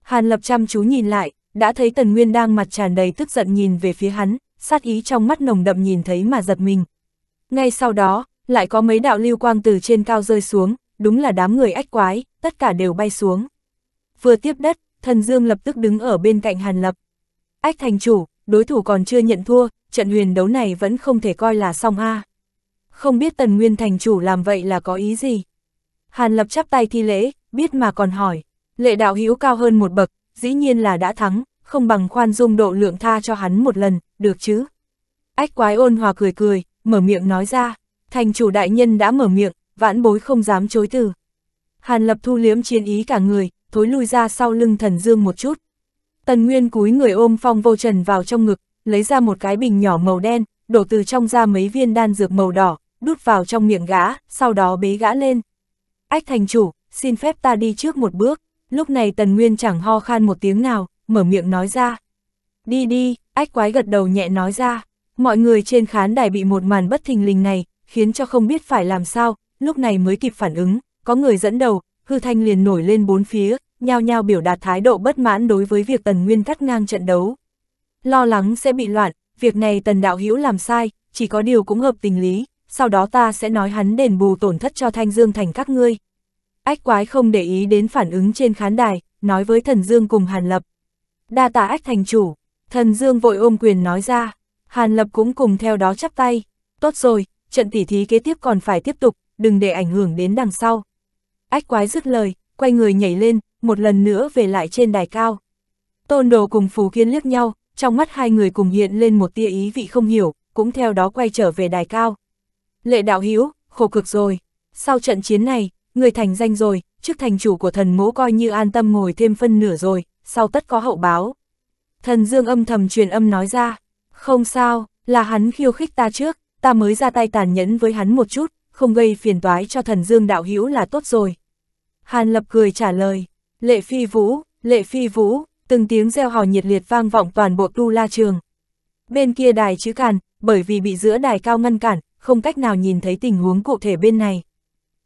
Hàn Lập chăm chú nhìn lại, đã thấy Tần Nguyên đang mặt tràn đầy tức giận nhìn về phía hắn, sát ý trong mắt nồng đậm nhìn thấy mà giật mình. Ngay sau đó, lại có mấy đạo lưu quang từ trên cao rơi xuống, đúng là đám người ách quái, tất cả đều bay xuống. Vừa tiếp đất, thần Dương lập tức đứng ở bên cạnh Hàn Lập. Ách thành chủ, đối thủ còn chưa nhận thua, trận huyền đấu này vẫn không thể coi là xong a. À không biết Tần Nguyên thành chủ làm vậy là có ý gì. Hàn Lập chắp tay thi lễ, biết mà còn hỏi, lệ đạo hữu cao hơn một bậc, dĩ nhiên là đã thắng, không bằng khoan dung độ lượng tha cho hắn một lần, được chứ? Ách quái ôn hòa cười cười, mở miệng nói ra, thành chủ đại nhân đã mở miệng, vãn bối không dám chối từ. Hàn Lập thu liếm chiến ý cả người, thối lui ra sau lưng thần dương một chút. Tần Nguyên cúi người ôm phong vô trần vào trong ngực, lấy ra một cái bình nhỏ màu đen, đổ từ trong ra mấy viên đan dược màu đỏ, đút vào trong miệng gã, sau đó bế gã lên. Ách thành chủ, xin phép ta đi trước một bước, lúc này Tần Nguyên chẳng ho khan một tiếng nào, mở miệng nói ra. Đi đi, ách quái gật đầu nhẹ nói ra, mọi người trên khán đài bị một màn bất thình lình này, khiến cho không biết phải làm sao, lúc này mới kịp phản ứng, có người dẫn đầu, hư thanh liền nổi lên bốn phía, nhao nhao biểu đạt thái độ bất mãn đối với việc Tần Nguyên cắt ngang trận đấu. Lo lắng sẽ bị loạn, việc này Tần Đạo Hữu làm sai, chỉ có điều cũng hợp tình lý, sau đó ta sẽ nói hắn đền bù tổn thất cho Thanh Dương thành các ngươi. Ách quái không để ý đến phản ứng trên khán đài, nói với thần Dương cùng Hàn Lập. Đa tạ ách thành chủ, thần Dương vội ôm quyền nói ra, Hàn Lập cũng cùng theo đó chắp tay. Tốt rồi, trận tỉ thí kế tiếp còn phải tiếp tục, đừng để ảnh hưởng đến đằng sau. Ách quái dứt lời, quay người nhảy lên, một lần nữa về lại trên đài cao. Tôn đồ cùng phù kiên liếc nhau, trong mắt hai người cùng hiện lên một tia ý vị không hiểu, cũng theo đó quay trở về đài cao. Lệ đạo hữu khổ cực rồi. Sau trận chiến này, người thành danh rồi, trước thành chủ của thần mũ coi như an tâm ngồi thêm phân nửa rồi, sau tất có hậu báo. Thần Dương âm thầm truyền âm nói ra, không sao, là hắn khiêu khích ta trước, ta mới ra tay tàn nhẫn với hắn một chút, không gây phiền toái cho thần Dương đạo hữu là tốt rồi. Hàn Lập cười trả lời, lệ phi vũ, lệ phi vũ, từng tiếng reo hò nhiệt liệt vang vọng toàn bộ tu la trường. Bên kia đài chữ càn, bởi vì bị giữa đài cao ngăn cản, không cách nào nhìn thấy tình huống cụ thể bên này.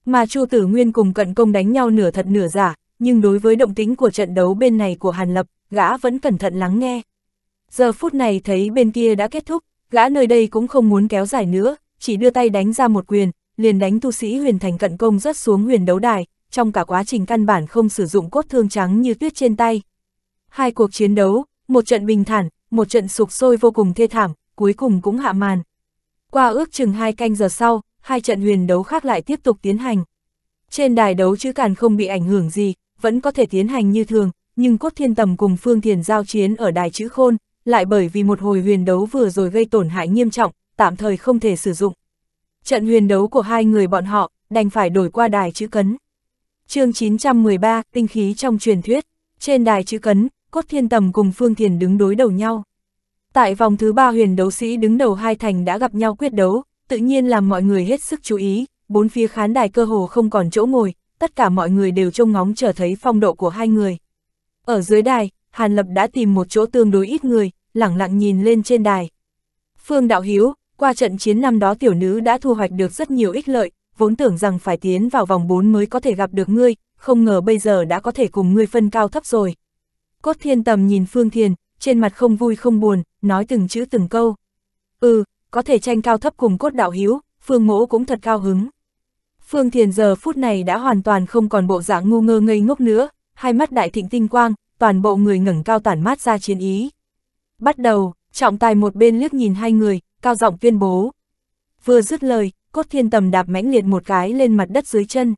Mà Chu Tử Nguyên cùng cận công đánh nhau nửa thật nửa giả, nhưng đối với động tính của trận đấu bên này của Hàn Lập, gã vẫn cẩn thận lắng nghe. Giờ phút này thấy bên kia đã kết thúc, gã nơi đây cũng không muốn kéo dài nữa, chỉ đưa tay đánh ra một quyền, liền đánh tu sĩ huyền thành cận công rớt xuống huyền đấu đài, trong cả quá trình căn bản không sử dụng cốt thương trắng như tuyết trên tay. Hai cuộc chiến đấu, một trận bình thản, một trận sụp sôi vô cùng thê thảm, cuối cùng cũng hạ màn. Qua ước chừng hai canh giờ sau, hai trận huyền đấu khác lại tiếp tục tiến hành. Trên đài đấu chứ càn không bị ảnh hưởng gì, vẫn có thể tiến hành như thường, nhưng cốt thiên tầm cùng phương thiền giao chiến ở đài chữ khôn, lại bởi vì một hồi huyền đấu vừa rồi gây tổn hại nghiêm trọng, tạm thời không thể sử dụng. Trận huyền đấu của hai người bọn họ, đành phải đổi qua đài chữ cấn. chương 913, tinh khí trong truyền thuyết, trên đài chữ cấn, cốt thiên tầm cùng phương thiền đứng đối đầu nhau. Tại vòng thứ ba huyền đấu sĩ đứng đầu hai thành đã gặp nhau quyết đấu, tự nhiên làm mọi người hết sức chú ý, bốn phía khán đài cơ hồ không còn chỗ ngồi, tất cả mọi người đều trông ngóng chờ thấy phong độ của hai người. Ở dưới đài, Hàn Lập đã tìm một chỗ tương đối ít người, lẳng lặng nhìn lên trên đài. Phương Đạo Hiếu, qua trận chiến năm đó tiểu nữ đã thu hoạch được rất nhiều ích lợi, vốn tưởng rằng phải tiến vào vòng 4 mới có thể gặp được ngươi, không ngờ bây giờ đã có thể cùng ngươi phân cao thấp rồi. Cốt thiên tầm nhìn Phương Thiền, trên mặt không vui không buồn, nói từng chữ từng câu. Ừ, có thể tranh cao thấp cùng cốt đạo hiếu, Phương Mỗ cũng thật cao hứng. Phương Thiền giờ phút này đã hoàn toàn không còn bộ dạng ngu ngơ ngây ngốc nữa, hai mắt đại thịnh tinh quang, toàn bộ người ngẩng cao tản mát ra chiến ý. Bắt đầu, trọng tài một bên liếc nhìn hai người, cao giọng tuyên bố. Vừa dứt lời, cốt thiên tầm đạp mãnh liệt một cái lên mặt đất dưới chân.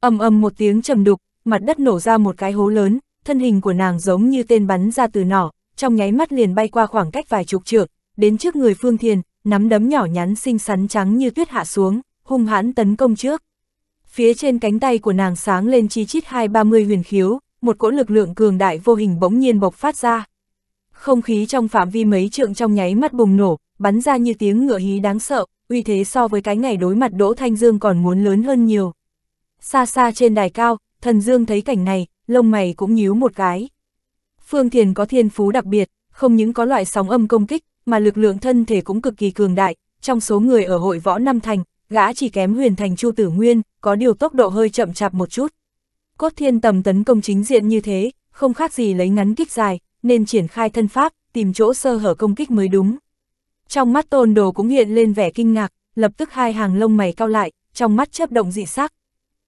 ầm ầm một tiếng trầm đục, mặt đất nổ ra một cái hố lớn, thân hình của nàng giống như tên bắn ra từ nỏ, trong nháy mắt liền bay qua khoảng cách vài chục trượng, đến trước người Phương Thiền, nắm đấm nhỏ nhắn xinh xắn trắng như tuyết hạ xuống, hung hãn tấn công trước. Phía trên cánh tay của nàng sáng lên chi chít hai ba mươi huyền khiếu, một cỗ lực lượng cường đại vô hình bỗng nhiên bộc phát ra. Không khí trong phạm vi mấy trượng trong nháy mắt bùng nổ, bắn ra như tiếng ngựa hí đáng sợ, uy thế so với cái ngày đối mặt Đỗ Thanh Dương còn muốn lớn hơn nhiều. Xa xa trên đài cao, thần Dương thấy cảnh này, lông mày cũng nhíu một cái. Phương Thiền có thiên phú đặc biệt, không những có loại sóng âm công kích, mà lực lượng thân thể cũng cực kỳ cường đại, trong số người ở hội võ năm thành, gã chỉ kém huyền thành Chu Tử Nguyên, có điều tốc độ hơi chậm chạp một chút. Cốt thiên tầm tấn công chính diện như thế, không khác gì lấy ngắn kích dài, nên triển khai thân pháp, tìm chỗ sơ hở công kích mới đúng. Trong mắt tôn đồ cũng hiện lên vẻ kinh ngạc, lập tức hai hàng lông mày cao lại, trong mắt chớp động dị sắc.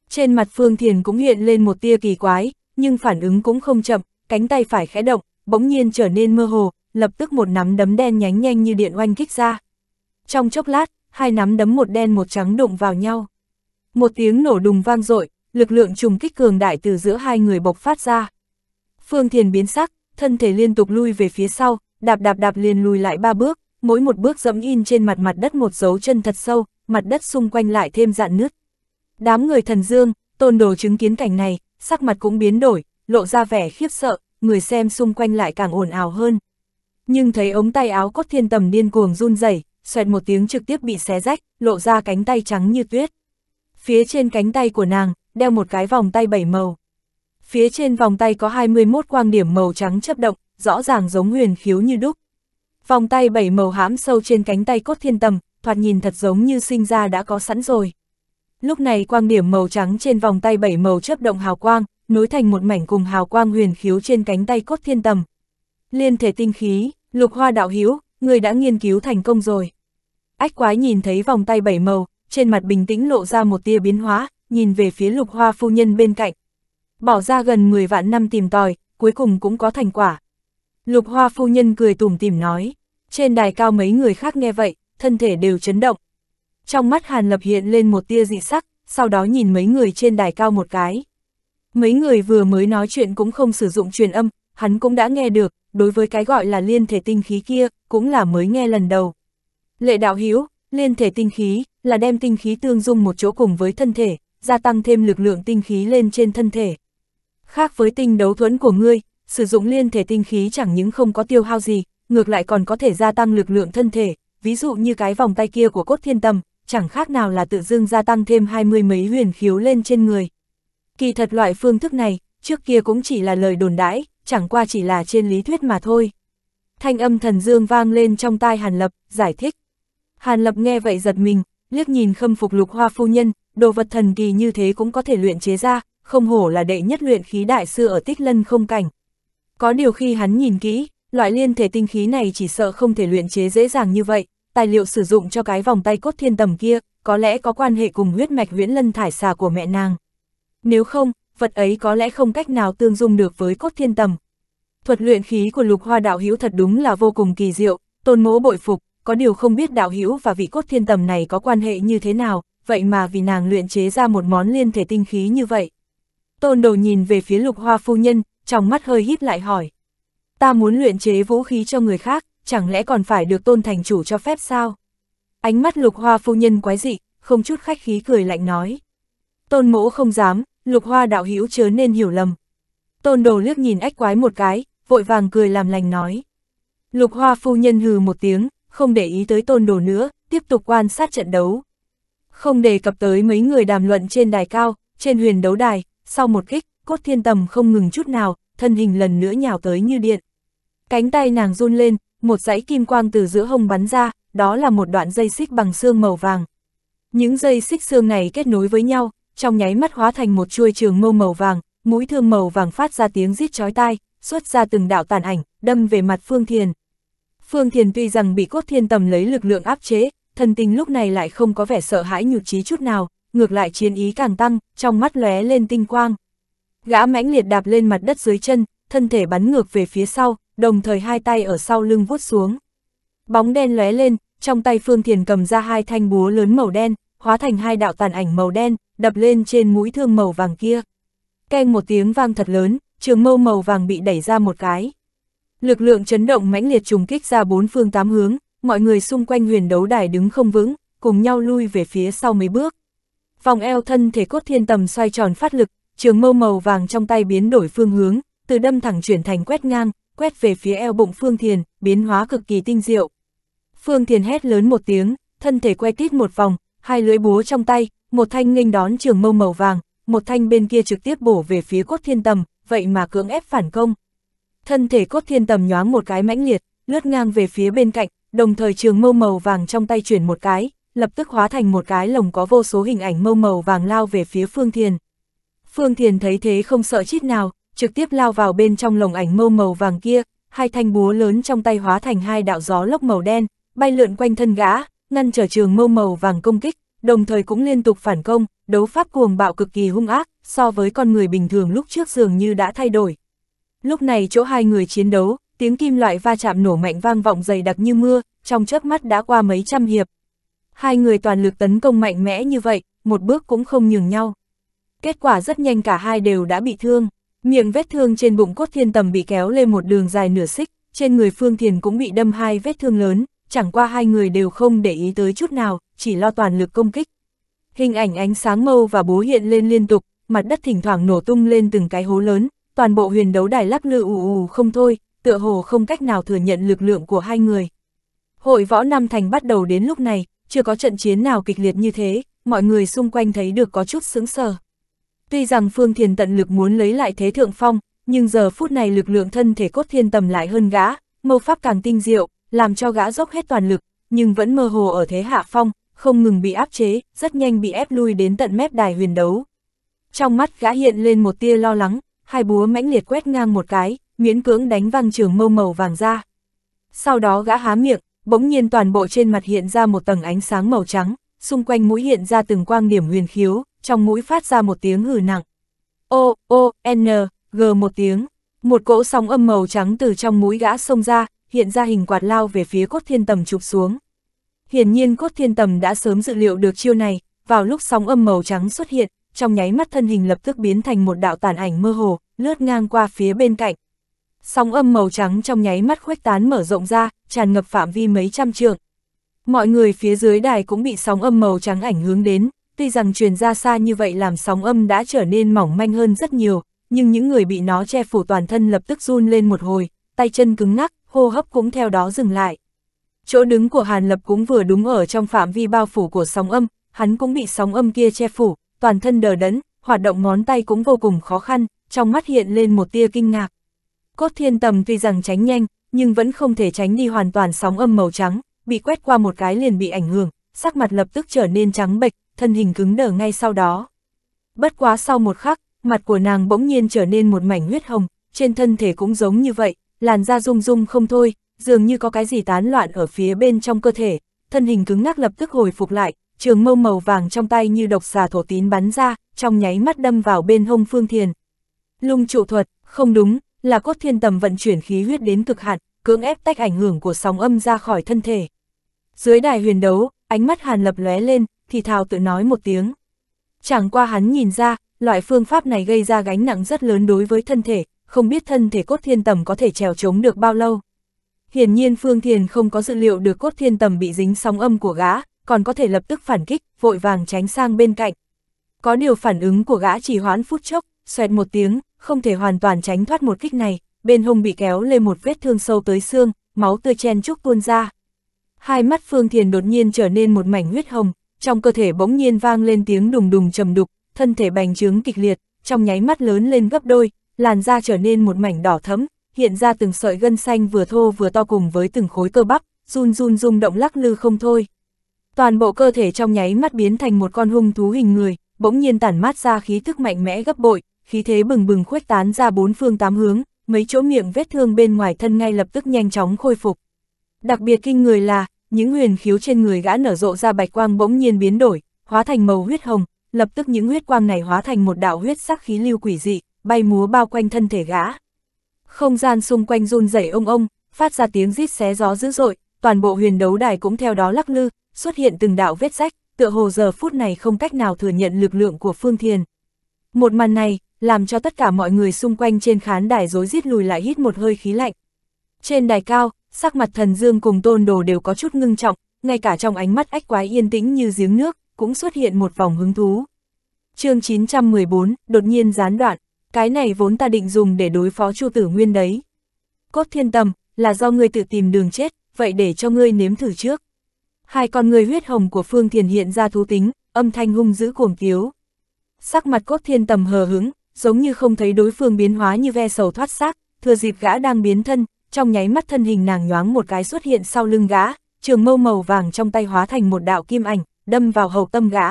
Trên mặt Phương Thiền cũng hiện lên một tia kỳ quái, nhưng phản ứng cũng không chậm, cánh tay phải khẽ động, bỗng nhiên trở nên mơ hồ, lập tức một nắm đấm đen nhánh nhanh như điện oanh kích ra. Trong chốc lát, hai nắm đấm một đen một trắng đụng vào nhau. Một tiếng nổ đùng vang dội, lực lượng trùng kích cường đại từ giữa hai người bộc phát ra. Phương Thiền biến sắc, thân thể liên tục lui về phía sau, đạp đạp đạp liền lùi lại ba bước, mỗi một bước dẫm in trên mặt mặt đất một dấu chân thật sâu, mặt đất xung quanh lại thêm dạn nứt. Đám người thần dương, tôn đồ chứng kiến cảnh này, sắc mặt cũng biến đổi, lộ ra vẻ khiếp sợ, người xem xung quanh lại càng ồn ào hơn. Nhưng thấy ống tay áo cốt thiên tầm điên cuồng run rẩy, xoẹt một tiếng trực tiếp bị xé rách, lộ ra cánh tay trắng như tuyết. Phía trên cánh tay của nàng, đeo một cái vòng tay bảy màu. Phía trên vòng tay có 21 quang điểm màu trắng chấp động, rõ ràng giống huyền khiếu như đúc. Vòng tay bảy màu hãm sâu trên cánh tay cốt thiên tầm, thoạt nhìn thật giống như sinh ra đã có sẵn rồi. Lúc này quang điểm màu trắng trên vòng tay bảy màu chấp động hào quang, nối thành một mảnh cùng hào quang huyền khiếu trên cánh tay cốt thiên tầm. Liên thể tinh khí, lục hoa đạo hiếu, người đã nghiên cứu thành công rồi. Ách quái nhìn thấy vòng tay bảy màu, trên mặt bình tĩnh lộ ra một tia biến hóa, nhìn về phía lục hoa phu nhân bên cạnh. Bỏ ra gần 10 vạn năm tìm tòi, cuối cùng cũng có thành quả. Lục hoa phu nhân cười tủm tỉm nói, trên đài cao mấy người khác nghe vậy, thân thể đều chấn động. Trong mắt Hàn Lập hiện lên một tia dị sắc, sau đó nhìn mấy người trên đài cao một cái. Mấy người vừa mới nói chuyện cũng không sử dụng truyền âm, hắn cũng đã nghe được, đối với cái gọi là liên thể tinh khí kia, cũng là mới nghe lần đầu. Lệ đạo hiếu, liên thể tinh khí, là đem tinh khí tương dung một chỗ cùng với thân thể, gia tăng thêm lực lượng tinh khí lên trên thân thể. Khác với tinh đấu thuẫn của ngươi, sử dụng liên thể tinh khí chẳng những không có tiêu hao gì, ngược lại còn có thể gia tăng lực lượng thân thể, ví dụ như cái vòng tay kia của cốt thiên tâm, chẳng khác nào là tự dưng gia tăng thêm hai mươi mấy huyền khiếu lên trên người. Kỳ thật loại phương thức này, trước kia cũng chỉ là lời đồn đãi, chẳng qua chỉ là trên lý thuyết mà thôi. Thanh âm thần dương vang lên trong tai Hàn Lập, giải thích. Hàn Lập nghe vậy giật mình, liếc nhìn khâm phục lục hoa phu nhân, đồ vật thần kỳ như thế cũng có thể luyện chế ra, không hổ là đệ nhất luyện khí đại sư ở tích lân không cảnh. Có điều khi hắn nhìn kỹ, loại liên thể tinh khí này chỉ sợ không thể luyện chế dễ dàng như vậy, tài liệu sử dụng cho cái vòng tay cốt thiên tầm kia, có lẽ có quan hệ cùng huyết mạch huyễn lân thải xà của mẹ nàng. Nếu không, vật ấy có lẽ không cách nào tương dung được với cốt thiên tầm. Thuật luyện khí của lục hoa đạo hữu thật đúng là vô cùng kỳ diệu, tôn mỗ bội phục, có điều không biết đạo hữu và vị cốt thiên tầm này có quan hệ như thế nào, vậy mà vì nàng luyện chế ra một món liên thể tinh khí như vậy. Tôn đầu nhìn về phía lục hoa phu nhân, trong mắt hơi híp lại hỏi. Ta muốn luyện chế vũ khí cho người khác, chẳng lẽ còn phải được tôn thành chủ cho phép sao? Ánh mắt lục hoa phu nhân quái dị, không chút khách khí cười lạnh nói. Tôn mỗ không dám, lục hoa đạo hữu chớ nên hiểu lầm. Tôn đồ liếc nhìn ách quái một cái, vội vàng cười làm lành nói. Lục hoa phu nhân hừ một tiếng, không để ý tới tôn đồ nữa, tiếp tục quan sát trận đấu. Không đề cập tới mấy người đàm luận trên đài cao, trên huyền đấu đài, sau một kích, cốt thiên tầm không ngừng chút nào, thân hình lần nữa nhào tới như điện. Cánh tay nàng run lên, một dãy kim quang từ giữa hông bắn ra, đó là một đoạn dây xích bằng xương màu vàng. Những dây xích xương này kết nối với nhau, trong nháy mắt hóa thành một chuôi trường mâu màu vàng, mũi thương màu vàng phát ra tiếng rít chói tai, xuất ra từng đạo tàn ảnh, đâm về mặt Phương Thiền. Phương Thiền tuy rằng bị cốt thiên tầm lấy lực lượng áp chế, thần tình lúc này lại không có vẻ sợ hãi nhụt chí chút nào, ngược lại chiến ý càng tăng, trong mắt lóe lên tinh quang. Gã mãnh liệt đạp lên mặt đất dưới chân, thân thể bắn ngược về phía sau, đồng thời hai tay ở sau lưng vuốt xuống. Bóng đen lóe lên, trong tay Phương Thiền cầm ra hai thanh búa lớn màu đen, hóa thành hai đạo tàn ảnh màu đen, đập lên trên mũi thương màu vàng kia. Keng một tiếng vang thật lớn, trường mâu màu vàng bị đẩy ra một cái. Lực lượng chấn động mãnh liệt trùng kích ra bốn phương tám hướng, mọi người xung quanh huyền đấu đài đứng không vững, cùng nhau lui về phía sau mấy bước. Vòng eo thân thể cốt thiên tầm xoay tròn phát lực, trường mâu màu vàng trong tay biến đổi phương hướng, từ đâm thẳng chuyển thành quét ngang, quét về phía eo bụng Phương Thiền, biến hóa cực kỳ tinh diệu. Phương Thiền hét lớn một tiếng, thân thể quay tít một vòng, hai lưỡi búa trong tay, một thanh nghênh đón trường mâu màu vàng, một thanh bên kia trực tiếp bổ về phía cốt thiên tầm, vậy mà cưỡng ép phản công. Thân thể cốt thiên tầm nhoáng một cái mãnh liệt, lướt ngang về phía bên cạnh, đồng thời trường mâu màu vàng trong tay chuyển một cái, lập tức hóa thành một cái lồng có vô số hình ảnh mâu màu vàng lao về phía Phương Thiền. Phương Thiền thấy thế không sợ chít nào, trực tiếp lao vào bên trong lồng ảnh mâu màu vàng kia, hai thanh búa lớn trong tay hóa thành hai đạo gió lốc màu đen, bay lượn quanh thân gã, ngăn trở trường mâu màu vàng công kích, đồng thời cũng liên tục phản công, đấu pháp cuồng bạo cực kỳ hung ác, so với con người bình thường lúc trước dường như đã thay đổi. Lúc này chỗ hai người chiến đấu, tiếng kim loại va chạm nổ mạnh vang vọng dày đặc như mưa, trong chớp mắt đã qua mấy trăm hiệp. Hai người toàn lực tấn công mạnh mẽ như vậy, một bước cũng không nhường nhau. Kết quả rất nhanh cả hai đều đã bị thương, miệng vết thương trên bụng cốt thiên tầm bị kéo lên một đường dài nửa xích, trên người phương thiền cũng bị đâm hai vết thương lớn, chẳng qua hai người đều không để ý tới chút nào, chỉ lo toàn lực công kích. Hình ảnh ánh sáng mâu và bố hiện lên liên tục, mặt đất thỉnh thoảng nổ tung lên từng cái hố lớn, toàn bộ huyền đấu đài lắc lư ù ù không thôi, tựa hồ không cách nào thừa nhận lực lượng của hai người. Hội võ Nam Thành bắt đầu đến lúc này, chưa có trận chiến nào kịch liệt như thế, mọi người xung quanh thấy được có chút sững sờ. Tuy rằng Phương Thiền tận lực muốn lấy lại thế thượng phong, nhưng giờ phút này lực lượng thân thể cốt thiên tầm lại hơn gã, mâu pháp càng tinh diệu, làm cho gã dốc hết toàn lực, nhưng vẫn mơ hồ ở thế hạ phong, không ngừng bị áp chế, rất nhanh bị ép lui đến tận mép đài huyền đấu. Trong mắt gã hiện lên một tia lo lắng, hai búa mãnh liệt quét ngang một cái, miễn cưỡng đánh văng trường mâu màu vàng ra. Sau đó gã há miệng, bỗng nhiên toàn bộ trên mặt hiện ra một tầng ánh sáng màu trắng, xung quanh mũi hiện ra từng quang điểm huyền khiếu, trong mũi phát ra một tiếng hừ nặng. O, O, N, G một tiếng, một cỗ sóng âm màu trắng từ trong mũi gã xông ra, hiện ra hình quạt lao về phía cốt thiên tầm chụp xuống. Hiển nhiên cốt thiên tầm đã sớm dự liệu được chiêu này, vào lúc sóng âm màu trắng xuất hiện, trong nháy mắt thân hình lập tức biến thành một đạo tàn ảnh mơ hồ, lướt ngang qua phía bên cạnh. Sóng âm màu trắng trong nháy mắt khuếch tán mở rộng ra, tràn ngập phạm vi mấy trăm trượng. Mọi người phía dưới đài cũng bị sóng âm màu trắng ảnh hướng đến, tuy rằng truyền ra xa như vậy làm sóng âm đã trở nên mỏng manh hơn rất nhiều, nhưng những người bị nó che phủ toàn thân lập tức run lên một hồi, tay chân cứng ngắc, hô hấp cũng theo đó dừng lại. Chỗ đứng của Hàn Lập cũng vừa đúng ở trong phạm vi bao phủ của sóng âm, hắn cũng bị sóng âm kia che phủ, toàn thân đờ đẫn, hoạt động ngón tay cũng vô cùng khó khăn, trong mắt hiện lên một tia kinh ngạc. Cốt thiên tầm tuy rằng tránh nhanh, nhưng vẫn không thể tránh đi hoàn toàn sóng âm màu trắng, bị quét qua một cái liền bị ảnh hưởng, sắc mặt lập tức trở nên trắng bệch, thân hình cứng đờ ngay sau đó. Bất quá sau một khắc, mặt của nàng bỗng nhiên trở nên một mảnh huyết hồng, trên thân thể cũng giống như vậy, làn da rung rung không thôi, dường như có cái gì tán loạn ở phía bên trong cơ thể, thân hình cứng ngắc lập tức hồi phục lại, trường mâu màu vàng trong tay như độc xà thổ tín bắn ra, trong nháy mắt đâm vào bên hông Phương Thiền. Lung trụ thuật, không đúng, là cốt thiên tầm vận chuyển khí huyết đến cực hạn, cưỡng ép tách ảnh hưởng của sóng âm ra khỏi thân thể. Dưới đài huyền đấu, ánh mắt Hàn Lập lóe lên, thì thào tự nói một tiếng. Chẳng qua hắn nhìn ra, loại phương pháp này gây ra gánh nặng rất lớn đối với thân thể, không biết thân thể cốt thiên tầm có thể trèo chống được bao lâu. Hiển nhiên Phương Thiền không có dự liệu được cốt thiên tầm bị dính sóng âm của gã, còn có thể lập tức phản kích, vội vàng tránh sang bên cạnh. Có điều phản ứng của gã chỉ hoãn phút chốc, xoẹt một tiếng, không thể hoàn toàn tránh thoát một kích này, bên hông bị kéo lên một vết thương sâu tới xương, máu tươi chen chúc tuôn ra. Hai mắt Phương Thiền đột nhiên trở nên một mảnh huyết hồng, trong cơ thể bỗng nhiên vang lên tiếng đùng đùng trầm đục, thân thể bành trướng kịch liệt, trong nháy mắt lớn lên gấp đôi, làn da trở nên một mảnh đỏ thấm, hiện ra từng sợi gân xanh vừa thô vừa to cùng với từng khối cơ bắp, run run rung động lắc lư không thôi. Toàn bộ cơ thể trong nháy mắt biến thành một con hung thú hình người, bỗng nhiên tản mát ra khí thức mạnh mẽ gấp bội, khí thế bừng bừng khuếch tán ra bốn phương tám hướng, mấy chỗ miệng vết thương bên ngoài thân ngay lập tức nhanh chóng khôi phục. Đặc biệt kinh người là, những huyền khiếu trên người gã nở rộ ra bạch quang bỗng nhiên biến đổi, hóa thành màu huyết hồng, lập tức những huyết quang này hóa thành một đạo huyết sắc khí lưu quỷ dị, bay múa bao quanh thân thể gã. Không gian xung quanh run rẩy ông ông, phát ra tiếng rít xé gió dữ dội, toàn bộ huyền đấu đài cũng theo đó lắc lư, xuất hiện từng đạo vết rách, tựa hồ giờ phút này không cách nào thừa nhận lực lượng của Phương Thiền. Một màn này, làm cho tất cả mọi người xung quanh trên khán đài rối rít lùi lại hít một hơi khí lạnh. Trên đài cao, sắc mặt thần dương cùng tôn đồ đều có chút ngưng trọng, ngay cả trong ánh mắt ách quái yên tĩnh như giếng nước, cũng xuất hiện một vòng hứng thú. chương 914, đột nhiên gián đoạn cái này vốn ta định dùng để đối phó Chu Tử Nguyên đấy. Cốt thiên tâm, là do ngươi tự tìm đường chết, vậy để cho ngươi nếm thử trước. Hai con người huyết hồng của Phương Thiền hiện ra thú tính, âm thanh hung dữ cuồng kiếu Sắc mặt cốt thiên tầm hờ hứng, giống như không thấy đối phương biến hóa như ve sầu thoát xác, thừa dịp gã đang biến thân, trong nháy mắt thân hình nàng nhoáng một cái xuất hiện sau lưng gã, trường mâu màu vàng trong tay hóa thành một đạo kim ảnh, đâm vào hầu tâm gã.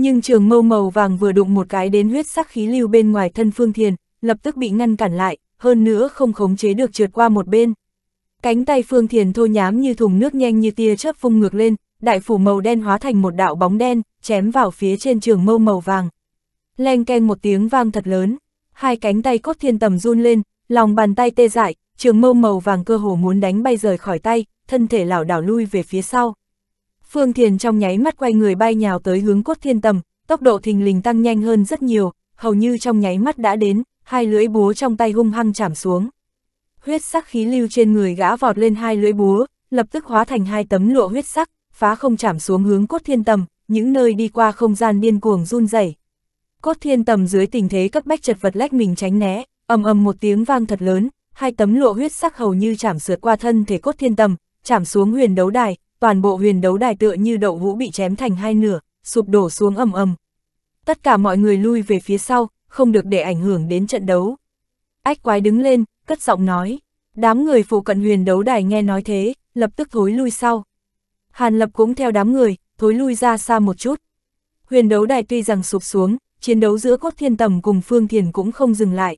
Nhưng trường mâu màu vàng vừa đụng một cái đến huyết sắc khí lưu bên ngoài thân Phương Thiền, lập tức bị ngăn cản lại, hơn nữa không khống chế được trượt qua một bên. Cánh tay Phương Thiền thô nhám như thùng nước nhanh như tia chớp phung ngược lên, đại phủ màu đen hóa thành một đạo bóng đen, chém vào phía trên trường mâu màu vàng. Leng keng một tiếng vang thật lớn, hai cánh tay cốt thiên tầm run lên, lòng bàn tay tê dại, trường mâu màu vàng cơ hồ muốn đánh bay rời khỏi tay, thân thể lảo đảo lui về phía sau. Phương Thiền trong nháy mắt quay người bay nhào tới hướng cốt thiên tầm, tốc độ thình lình tăng nhanh hơn rất nhiều, hầu như trong nháy mắt đã đến, hai lưỡi búa trong tay hung hăng chạm xuống. Huyết sắc khí lưu trên người gã vọt lên hai lưỡi búa, lập tức hóa thành hai tấm lụa huyết sắc, phá không chạm xuống hướng cốt thiên tầm, những nơi đi qua không gian điên cuồng run rẩy. Cốt thiên tầm dưới tình thế cấp bách chật vật lách mình tránh né, ầm ầm một tiếng vang thật lớn, hai tấm lụa huyết sắc hầu như chạm sượt qua thân thể cốt thiên tầm, chạm xuống huyền đấu đài, toàn bộ huyền đấu đài tựa như đậu vũ bị chém thành hai nửa, sụp đổ xuống ầm ầm. Tất cả mọi người lui về phía sau, không được để ảnh hưởng đến trận đấu. Ách quái đứng lên, cất giọng nói. Đám người phụ cận huyền đấu đài nghe nói thế, lập tức thối lui sau. Hàn lập cũng theo đám người, thối lui ra xa một chút. Huyền đấu đài tuy rằng sụp xuống, chiến đấu giữa cốt thiên tầm cùng Phương Thiền cũng không dừng lại.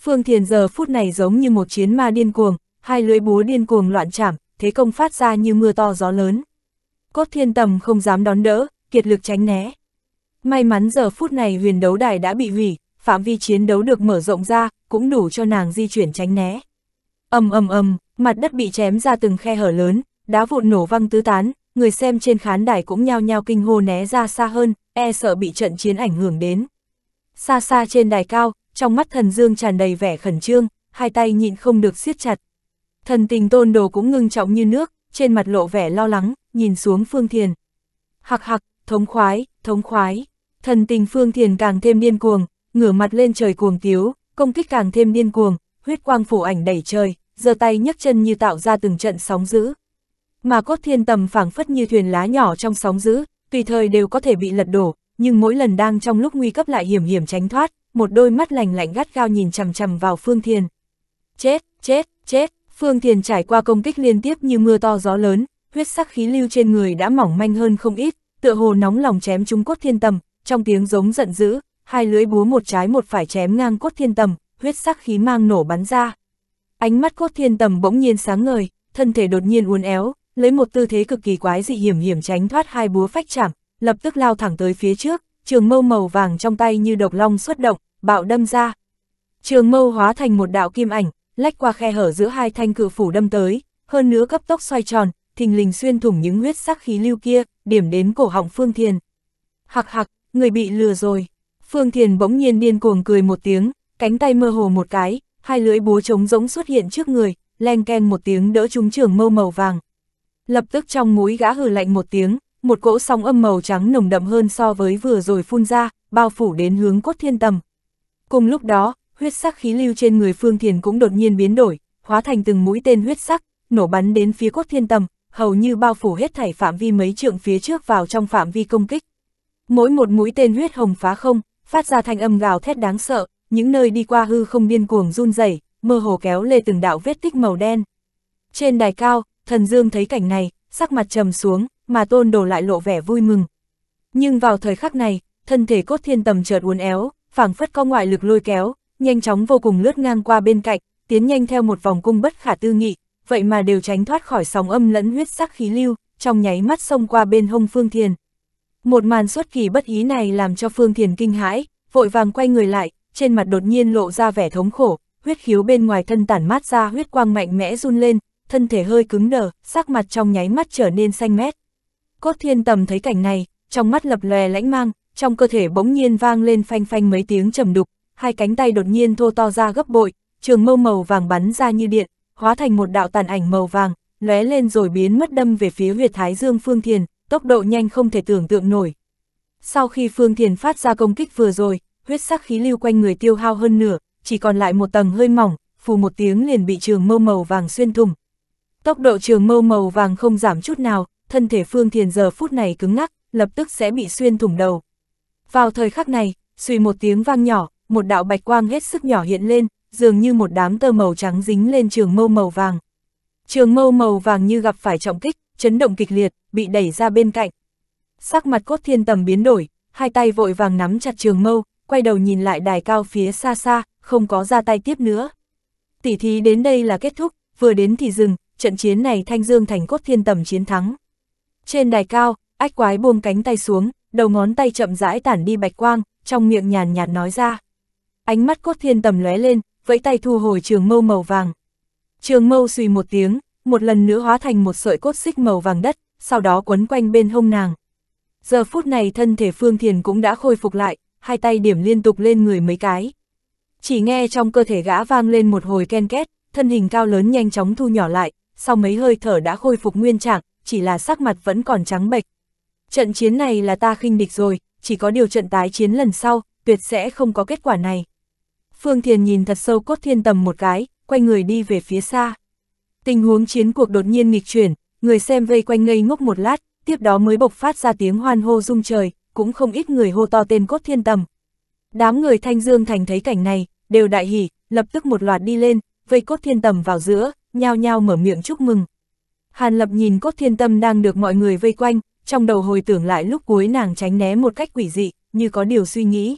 Phương Thiền giờ phút này giống như một chiến ma điên cuồng, hai lưỡi búa điên cuồng loạn chạm, thế công phát ra như mưa to gió lớn. Cốt thiên tầm không dám đón đỡ, kiệt lực tránh né. May mắn giờ phút này huyền đấu đài đã bị hủy, phạm vi chiến đấu được mở rộng ra, cũng đủ cho nàng di chuyển tránh né. ầm ầm ầm, mặt đất bị chém ra từng khe hở lớn, đá vụn nổ văng tứ tán, người xem trên khán đài cũng nhao nhao kinh hô né ra xa hơn, e sợ bị trận chiến ảnh hưởng đến. Xa xa trên đài cao, trong mắt thần dương tràn đầy vẻ khẩn trương, hai tay nhịn không được siết chặt. Thần tình tôn đồ cũng ngưng trọng như nước, trên mặt lộ vẻ lo lắng, nhìn xuống Phương Thiền. Hặc hặc, thống khoái, thống khoái. Thần tình Phương Thiền càng thêm điên cuồng, ngửa mặt lên trời cuồng tiếu, công kích càng thêm điên cuồng, huyết quang phủ ảnh đẩy trời, giơ tay nhấc chân như tạo ra từng trận sóng dữ. Mà cốt thiên tầm phảng phất như thuyền lá nhỏ trong sóng dữ, tùy thời đều có thể bị lật đổ, nhưng mỗi lần đang trong lúc nguy cấp lại hiểm hiểm tránh thoát, một đôi mắt lành lạnh gắt gao nhìn chằm chằm vào Phương thiền Chết, chết, chết, Phương Thiền trải qua công kích liên tiếp như mưa to gió lớn, huyết sắc khí lưu trên người đã mỏng manh hơn không ít, tựa hồ nóng lòng chém trúng cốt thiên tầm, trong tiếng giống giận dữ, hai lưỡi búa một trái một phải chém ngang cốt thiên tầm, huyết sắc khí mang nổ bắn ra. Ánh mắt cốt thiên tầm bỗng nhiên sáng ngời, thân thể đột nhiên uốn éo, lấy một tư thế cực kỳ quái dị hiểm hiểm tránh thoát hai búa phách chạm, lập tức lao thẳng tới phía trước, trường mâu màu vàng trong tay như độc long xuất động, bạo đâm ra. Trường mâu hóa thành một đạo kim ảnh, lách qua khe hở giữa hai thanh cự phủ đâm tới, hơn nữa cấp tốc xoay tròn, thình lình xuyên thủng những huyết sắc khí lưu kia, điểm đến cổ họng Phương Thiền. Hặc hặc, người bị lừa rồi. Phương Thiền bỗng nhiên điên cuồng cười một tiếng, cánh tay mơ hồ một cái, hai lưỡi búa trống rỗng xuất hiện trước người, len ken một tiếng đỡ trúng trường mâu màu vàng. Lập tức trong mũi gã hừ lạnh một tiếng, một cỗ sóng âm màu trắng nồng đậm hơn so với vừa rồi phun ra, bao phủ đến hướng cốt thiên tầm. Cùng lúc đó, huyết sắc khí lưu trên người Phương Thiền cũng đột nhiên biến đổi, hóa thành từng mũi tên huyết sắc, nổ bắn đến phía cốt thiên tầm, hầu như bao phủ hết thảy phạm vi mấy trượng phía trước vào trong phạm vi công kích. Mỗi một mũi tên huyết hồng phá không, phát ra thanh âm gào thét đáng sợ, những nơi đi qua hư không điên cuồng run rẩy, mơ hồ kéo lê từng đạo vết tích màu đen. Trên đài cao, Thần Dương thấy cảnh này, sắc mặt trầm xuống, mà Tôn Đồ lại lộ vẻ vui mừng. Nhưng vào thời khắc này, thân thể cốt thiên tầm chợt uốn éo, phảng phất có ngoại lực lôi kéo, nhanh chóng vô cùng lướt ngang qua bên cạnh, tiến nhanh theo một vòng cung bất khả tư nghị, vậy mà đều tránh thoát khỏi sóng âm lẫn huyết sắc khí lưu, trong nháy mắt xông qua bên hông Phương Thiền. Một màn xuất kỳ bất ý này làm cho Phương Thiền kinh hãi, vội vàng quay người lại, trên mặt đột nhiên lộ ra vẻ thống khổ, huyết khiếu bên ngoài thân tản mát ra huyết quang mạnh mẽ run lên, thân thể hơi cứng đờ, sắc mặt trong nháy mắt trở nên xanh mét. Cốt thiên tầm thấy cảnh này, trong mắt lập lòe lãnh mang, trong cơ thể bỗng nhiên vang lên phanh phanh mấy tiếng trầm đục, hai cánh tay đột nhiên thô to ra gấp bội, trường mâu màu vàng bắn ra như điện, hóa thành một đạo tàn ảnh màu vàng, lóe lên rồi biến mất đâm về phía huyệt thái dương Phương Thiền, tốc độ nhanh không thể tưởng tượng nổi. Sau khi Phương Thiền phát ra công kích vừa rồi, huyết sắc khí lưu quanh người tiêu hao hơn nửa, chỉ còn lại một tầng hơi mỏng, phù một tiếng liền bị trường mâu màu vàng xuyên thủng. Tốc độ trường mâu màu vàng không giảm chút nào, thân thể Phương Thiền giờ phút này cứng ngắc, lập tức sẽ bị xuyên thủng đầu. Vào thời khắc này, suy một tiếng vang nhỏ, một đạo bạch quang hết sức nhỏ hiện lên, dường như một đám tơ màu trắng dính lên trường mâu màu vàng. Trường mâu màu vàng như gặp phải trọng kích, chấn động kịch liệt, bị đẩy ra bên cạnh. Sắc mặt cốt thiên tầm biến đổi, hai tay vội vàng nắm chặt trường mâu, quay đầu nhìn lại đài cao phía xa xa, không có ra tay tiếp nữa. Tỷ thí đến đây là kết thúc, vừa đến thì dừng, trận chiến này Thanh Dương thành cốt thiên tầm chiến thắng. Trên đài cao, ách quái buông cánh tay xuống, đầu ngón tay chậm rãi tản đi bạch quang, trong miệng nhàn nhạt nói ra ánh mắt cốt thiên tầm lóe lên, vẫy tay thu hồi trường mâu màu vàng. Trường mâu xùy một tiếng, một lần nữa hóa thành một sợi cốt xích màu vàng đất, sau đó quấn quanh bên hông nàng. Giờ phút này thân thể Phương Thiền cũng đã khôi phục lại, hai tay điểm liên tục lên người mấy cái. Chỉ nghe trong cơ thể gã vang lên một hồi ken két, thân hình cao lớn nhanh chóng thu nhỏ lại, sau mấy hơi thở đã khôi phục nguyên trạng, chỉ là sắc mặt vẫn còn trắng bệch. Trận chiến này là ta khinh địch rồi, chỉ có điều trận tái chiến lần sau, tuyệt sẽ không có kết quả này. Phương Thiền nhìn thật sâu cốt thiên tầm một cái, quay người đi về phía xa. Tình huống chiến cuộc đột nhiên nghịch chuyển, người xem vây quanh ngây ngốc một lát, tiếp đó mới bộc phát ra tiếng hoan hô rung trời, cũng không ít người hô to tên cốt thiên tầm. Đám người Thanh Dương Thành thấy cảnh này, đều đại hỉ, lập tức một loạt đi lên, vây cốt thiên tầm vào giữa, nhao nhao mở miệng chúc mừng. Hàn Lập nhìn cốt thiên tâm đang được mọi người vây quanh, trong đầu hồi tưởng lại lúc cuối nàng tránh né một cách quỷ dị, như có điều suy nghĩ.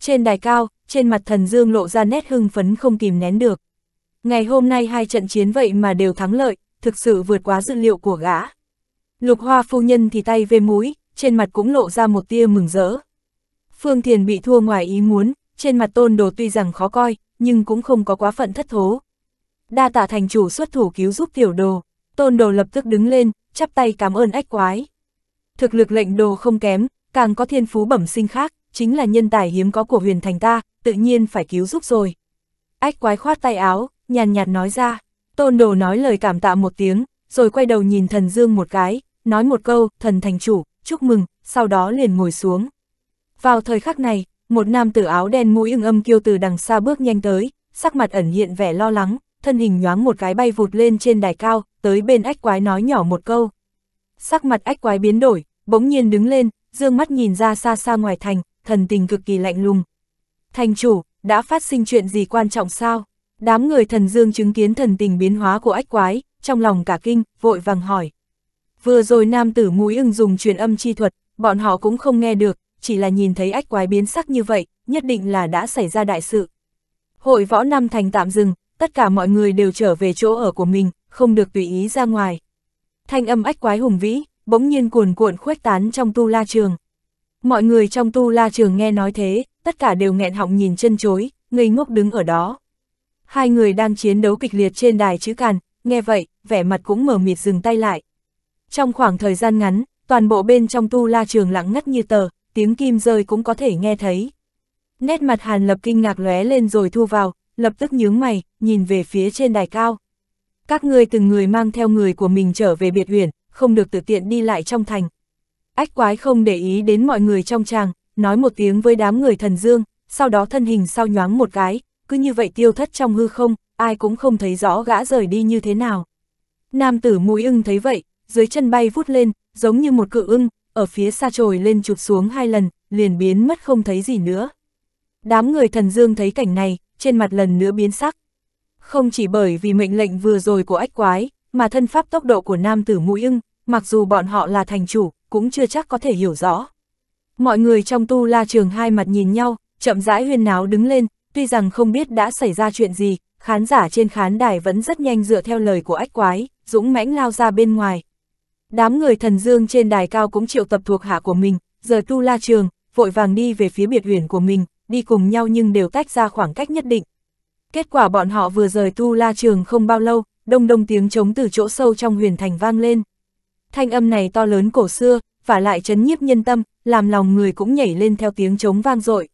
Trên đài cao, trên mặt thần Dương lộ ra nét hưng phấn không kìm nén được. Ngày hôm nay hai trận chiến vậy mà đều thắng lợi, thực sự vượt quá dự liệu của gã. Lục hoa phu nhân thì tay về mũi, trên mặt cũng lộ ra một tia mừng rỡ. Phương Thiền bị thua ngoài ý muốn, trên mặt tôn đồ tuy rằng khó coi, nhưng cũng không có quá phận thất thố. Đa tạ thành chủ xuất thủ cứu giúp tiểu đồ, tôn đồ lập tức đứng lên, chắp tay cảm ơn ách quái. Thực lực lệnh đồ không kém, càng có thiên phú bẩm sinh khác chính là nhân tài hiếm có của huyền thành ta, tự nhiên phải cứu giúp rồi. Ách quái khoát tay áo, nhàn nhạt nói ra, tôn đồ nói lời cảm tạ một tiếng, rồi quay đầu nhìn thần dương một cái, nói một câu, thần thành chủ, chúc mừng, sau đó liền ngồi xuống. Vào thời khắc này, một nam tử áo đen mũi ưng âm kêu từ đằng xa bước nhanh tới, sắc mặt ẩn hiện vẻ lo lắng, thân hình nhoáng một cái bay vụt lên trên đài cao, tới bên ách quái nói nhỏ một câu. Sắc mặt ách quái biến đổi, bỗng nhiên đứng lên, dương mắt nhìn ra xa xa ngoài thành, thần tình cực kỳ lạnh lùng. Thành chủ, đã phát sinh chuyện gì quan trọng sao? Đám người thần dương chứng kiến thần tình biến hóa của ách quái, trong lòng cả kinh, vội vàng hỏi. Vừa rồi nam tử mũi ưng dùng truyền âm chi thuật, bọn họ cũng không nghe được, chỉ là nhìn thấy ách quái biến sắc như vậy, nhất định là đã xảy ra đại sự. Hội võ năm thành tạm dừng, tất cả mọi người đều trở về chỗ ở của mình, không được tùy ý ra ngoài. Thanh âm ách quái hùng vĩ, bỗng nhiên cuồn cuộn khuếch tán trong tu la trường. Mọi người trong tu la trường nghe nói thế, tất cả đều nghẹn họng nhìn chân chối, ngây ngốc đứng ở đó. Hai người đang chiến đấu kịch liệt trên đài chữ càn, nghe vậy, vẻ mặt cũng mở mịt dừng tay lại. Trong khoảng thời gian ngắn, toàn bộ bên trong tu la trường lặng ngắt như tờ, tiếng kim rơi cũng có thể nghe thấy. Nét mặt Hàn Lập kinh ngạc lóe lên rồi thu vào, lập tức nhướng mày, nhìn về phía trên đài cao. Các ngươi từng người mang theo người của mình trở về biệt huyền, không được tự tiện đi lại trong thành. Ách quái không để ý đến mọi người trong tràng, nói một tiếng với đám người thần dương, sau đó thân hình sau nhoáng một cái, cứ như vậy tiêu thất trong hư không, ai cũng không thấy rõ gã rời đi như thế nào. Nam tử mũi ưng thấy vậy, dưới chân bay vút lên, giống như một cự ưng, ở phía xa trồi lên chụp xuống hai lần, liền biến mất không thấy gì nữa. Đám người thần dương thấy cảnh này, trên mặt lần nữa biến sắc. Không chỉ bởi vì mệnh lệnh vừa rồi của ách quái, mà thân pháp tốc độ của nam tử mũi ưng, mặc dù bọn họ là thành chủ, cũng chưa chắc có thể hiểu rõ. Mọi người trong tu la trường hai mặt nhìn nhau, chậm rãi huyên náo đứng lên, tuy rằng không biết đã xảy ra chuyện gì, khán giả trên khán đài vẫn rất nhanh dựa theo lời của ách quái, dũng mãnh lao ra bên ngoài. Đám người thần dương trên đài cao cũng triệu tập thuộc hạ của mình, rời tu la trường, vội vàng đi về phía biệt huyền của mình, đi cùng nhau nhưng đều tách ra khoảng cách nhất định. Kết quả bọn họ vừa rời tu la trường không bao lâu, đông đông tiếng trống từ chỗ sâu trong huyền thành vang lên thanh âm này to lớn cổ xưa, và lại chấn nhiếp nhân tâm, làm lòng người cũng nhảy lên theo tiếng trống vang dội.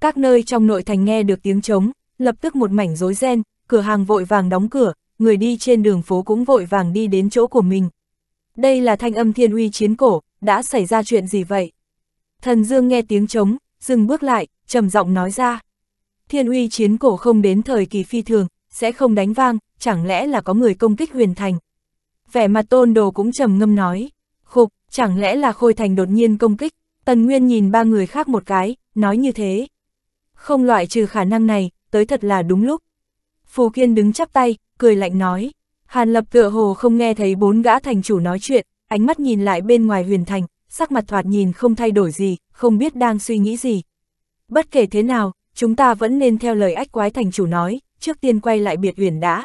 Các nơi trong nội thành nghe được tiếng trống, lập tức một mảnh rối ren, cửa hàng vội vàng đóng cửa, người đi trên đường phố cũng vội vàng đi đến chỗ của mình. Đây là thanh âm thiên uy chiến cổ, đã xảy ra chuyện gì vậy? Thần Dương nghe tiếng trống, dừng bước lại, trầm giọng nói ra. Thiên uy chiến cổ không đến thời kỳ phi thường, sẽ không đánh vang, chẳng lẽ là có người công kích huyền thành vẻ mặt tôn đồ cũng trầm ngâm nói. Khục, chẳng lẽ là Khôi Thành đột nhiên công kích, Tần Nguyên nhìn ba người khác một cái, nói như thế. Không loại trừ khả năng này, tới thật là đúng lúc. Phù Kiên đứng chắp tay, cười lạnh nói. Hàn Lập tựa hồ không nghe thấy bốn gã thành chủ nói chuyện, ánh mắt nhìn lại bên ngoài huyền thành, sắc mặt thoạt nhìn không thay đổi gì, không biết đang suy nghĩ gì. Bất kể thế nào, chúng ta vẫn nên theo lời ách quái thành chủ nói, trước tiên quay lại biệt huyền đã.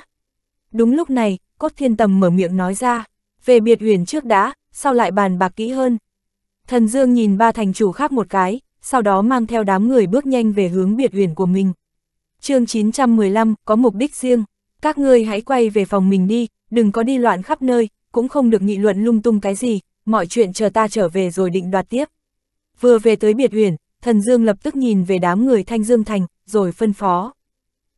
Đúng lúc này, cốt thiên tầm mở miệng nói ra, về biệt huyền trước đã, sau lại bàn bạc kỹ hơn. Thần Dương nhìn ba thành chủ khác một cái, sau đó mang theo đám người bước nhanh về hướng biệt huyền của mình. chương 915 có mục đích riêng, các ngươi hãy quay về phòng mình đi, đừng có đi loạn khắp nơi, cũng không được nghị luận lung tung cái gì, mọi chuyện chờ ta trở về rồi định đoạt tiếp. Vừa về tới biệt huyền, thần Dương lập tức nhìn về đám người Thanh Dương Thành, rồi phân phó.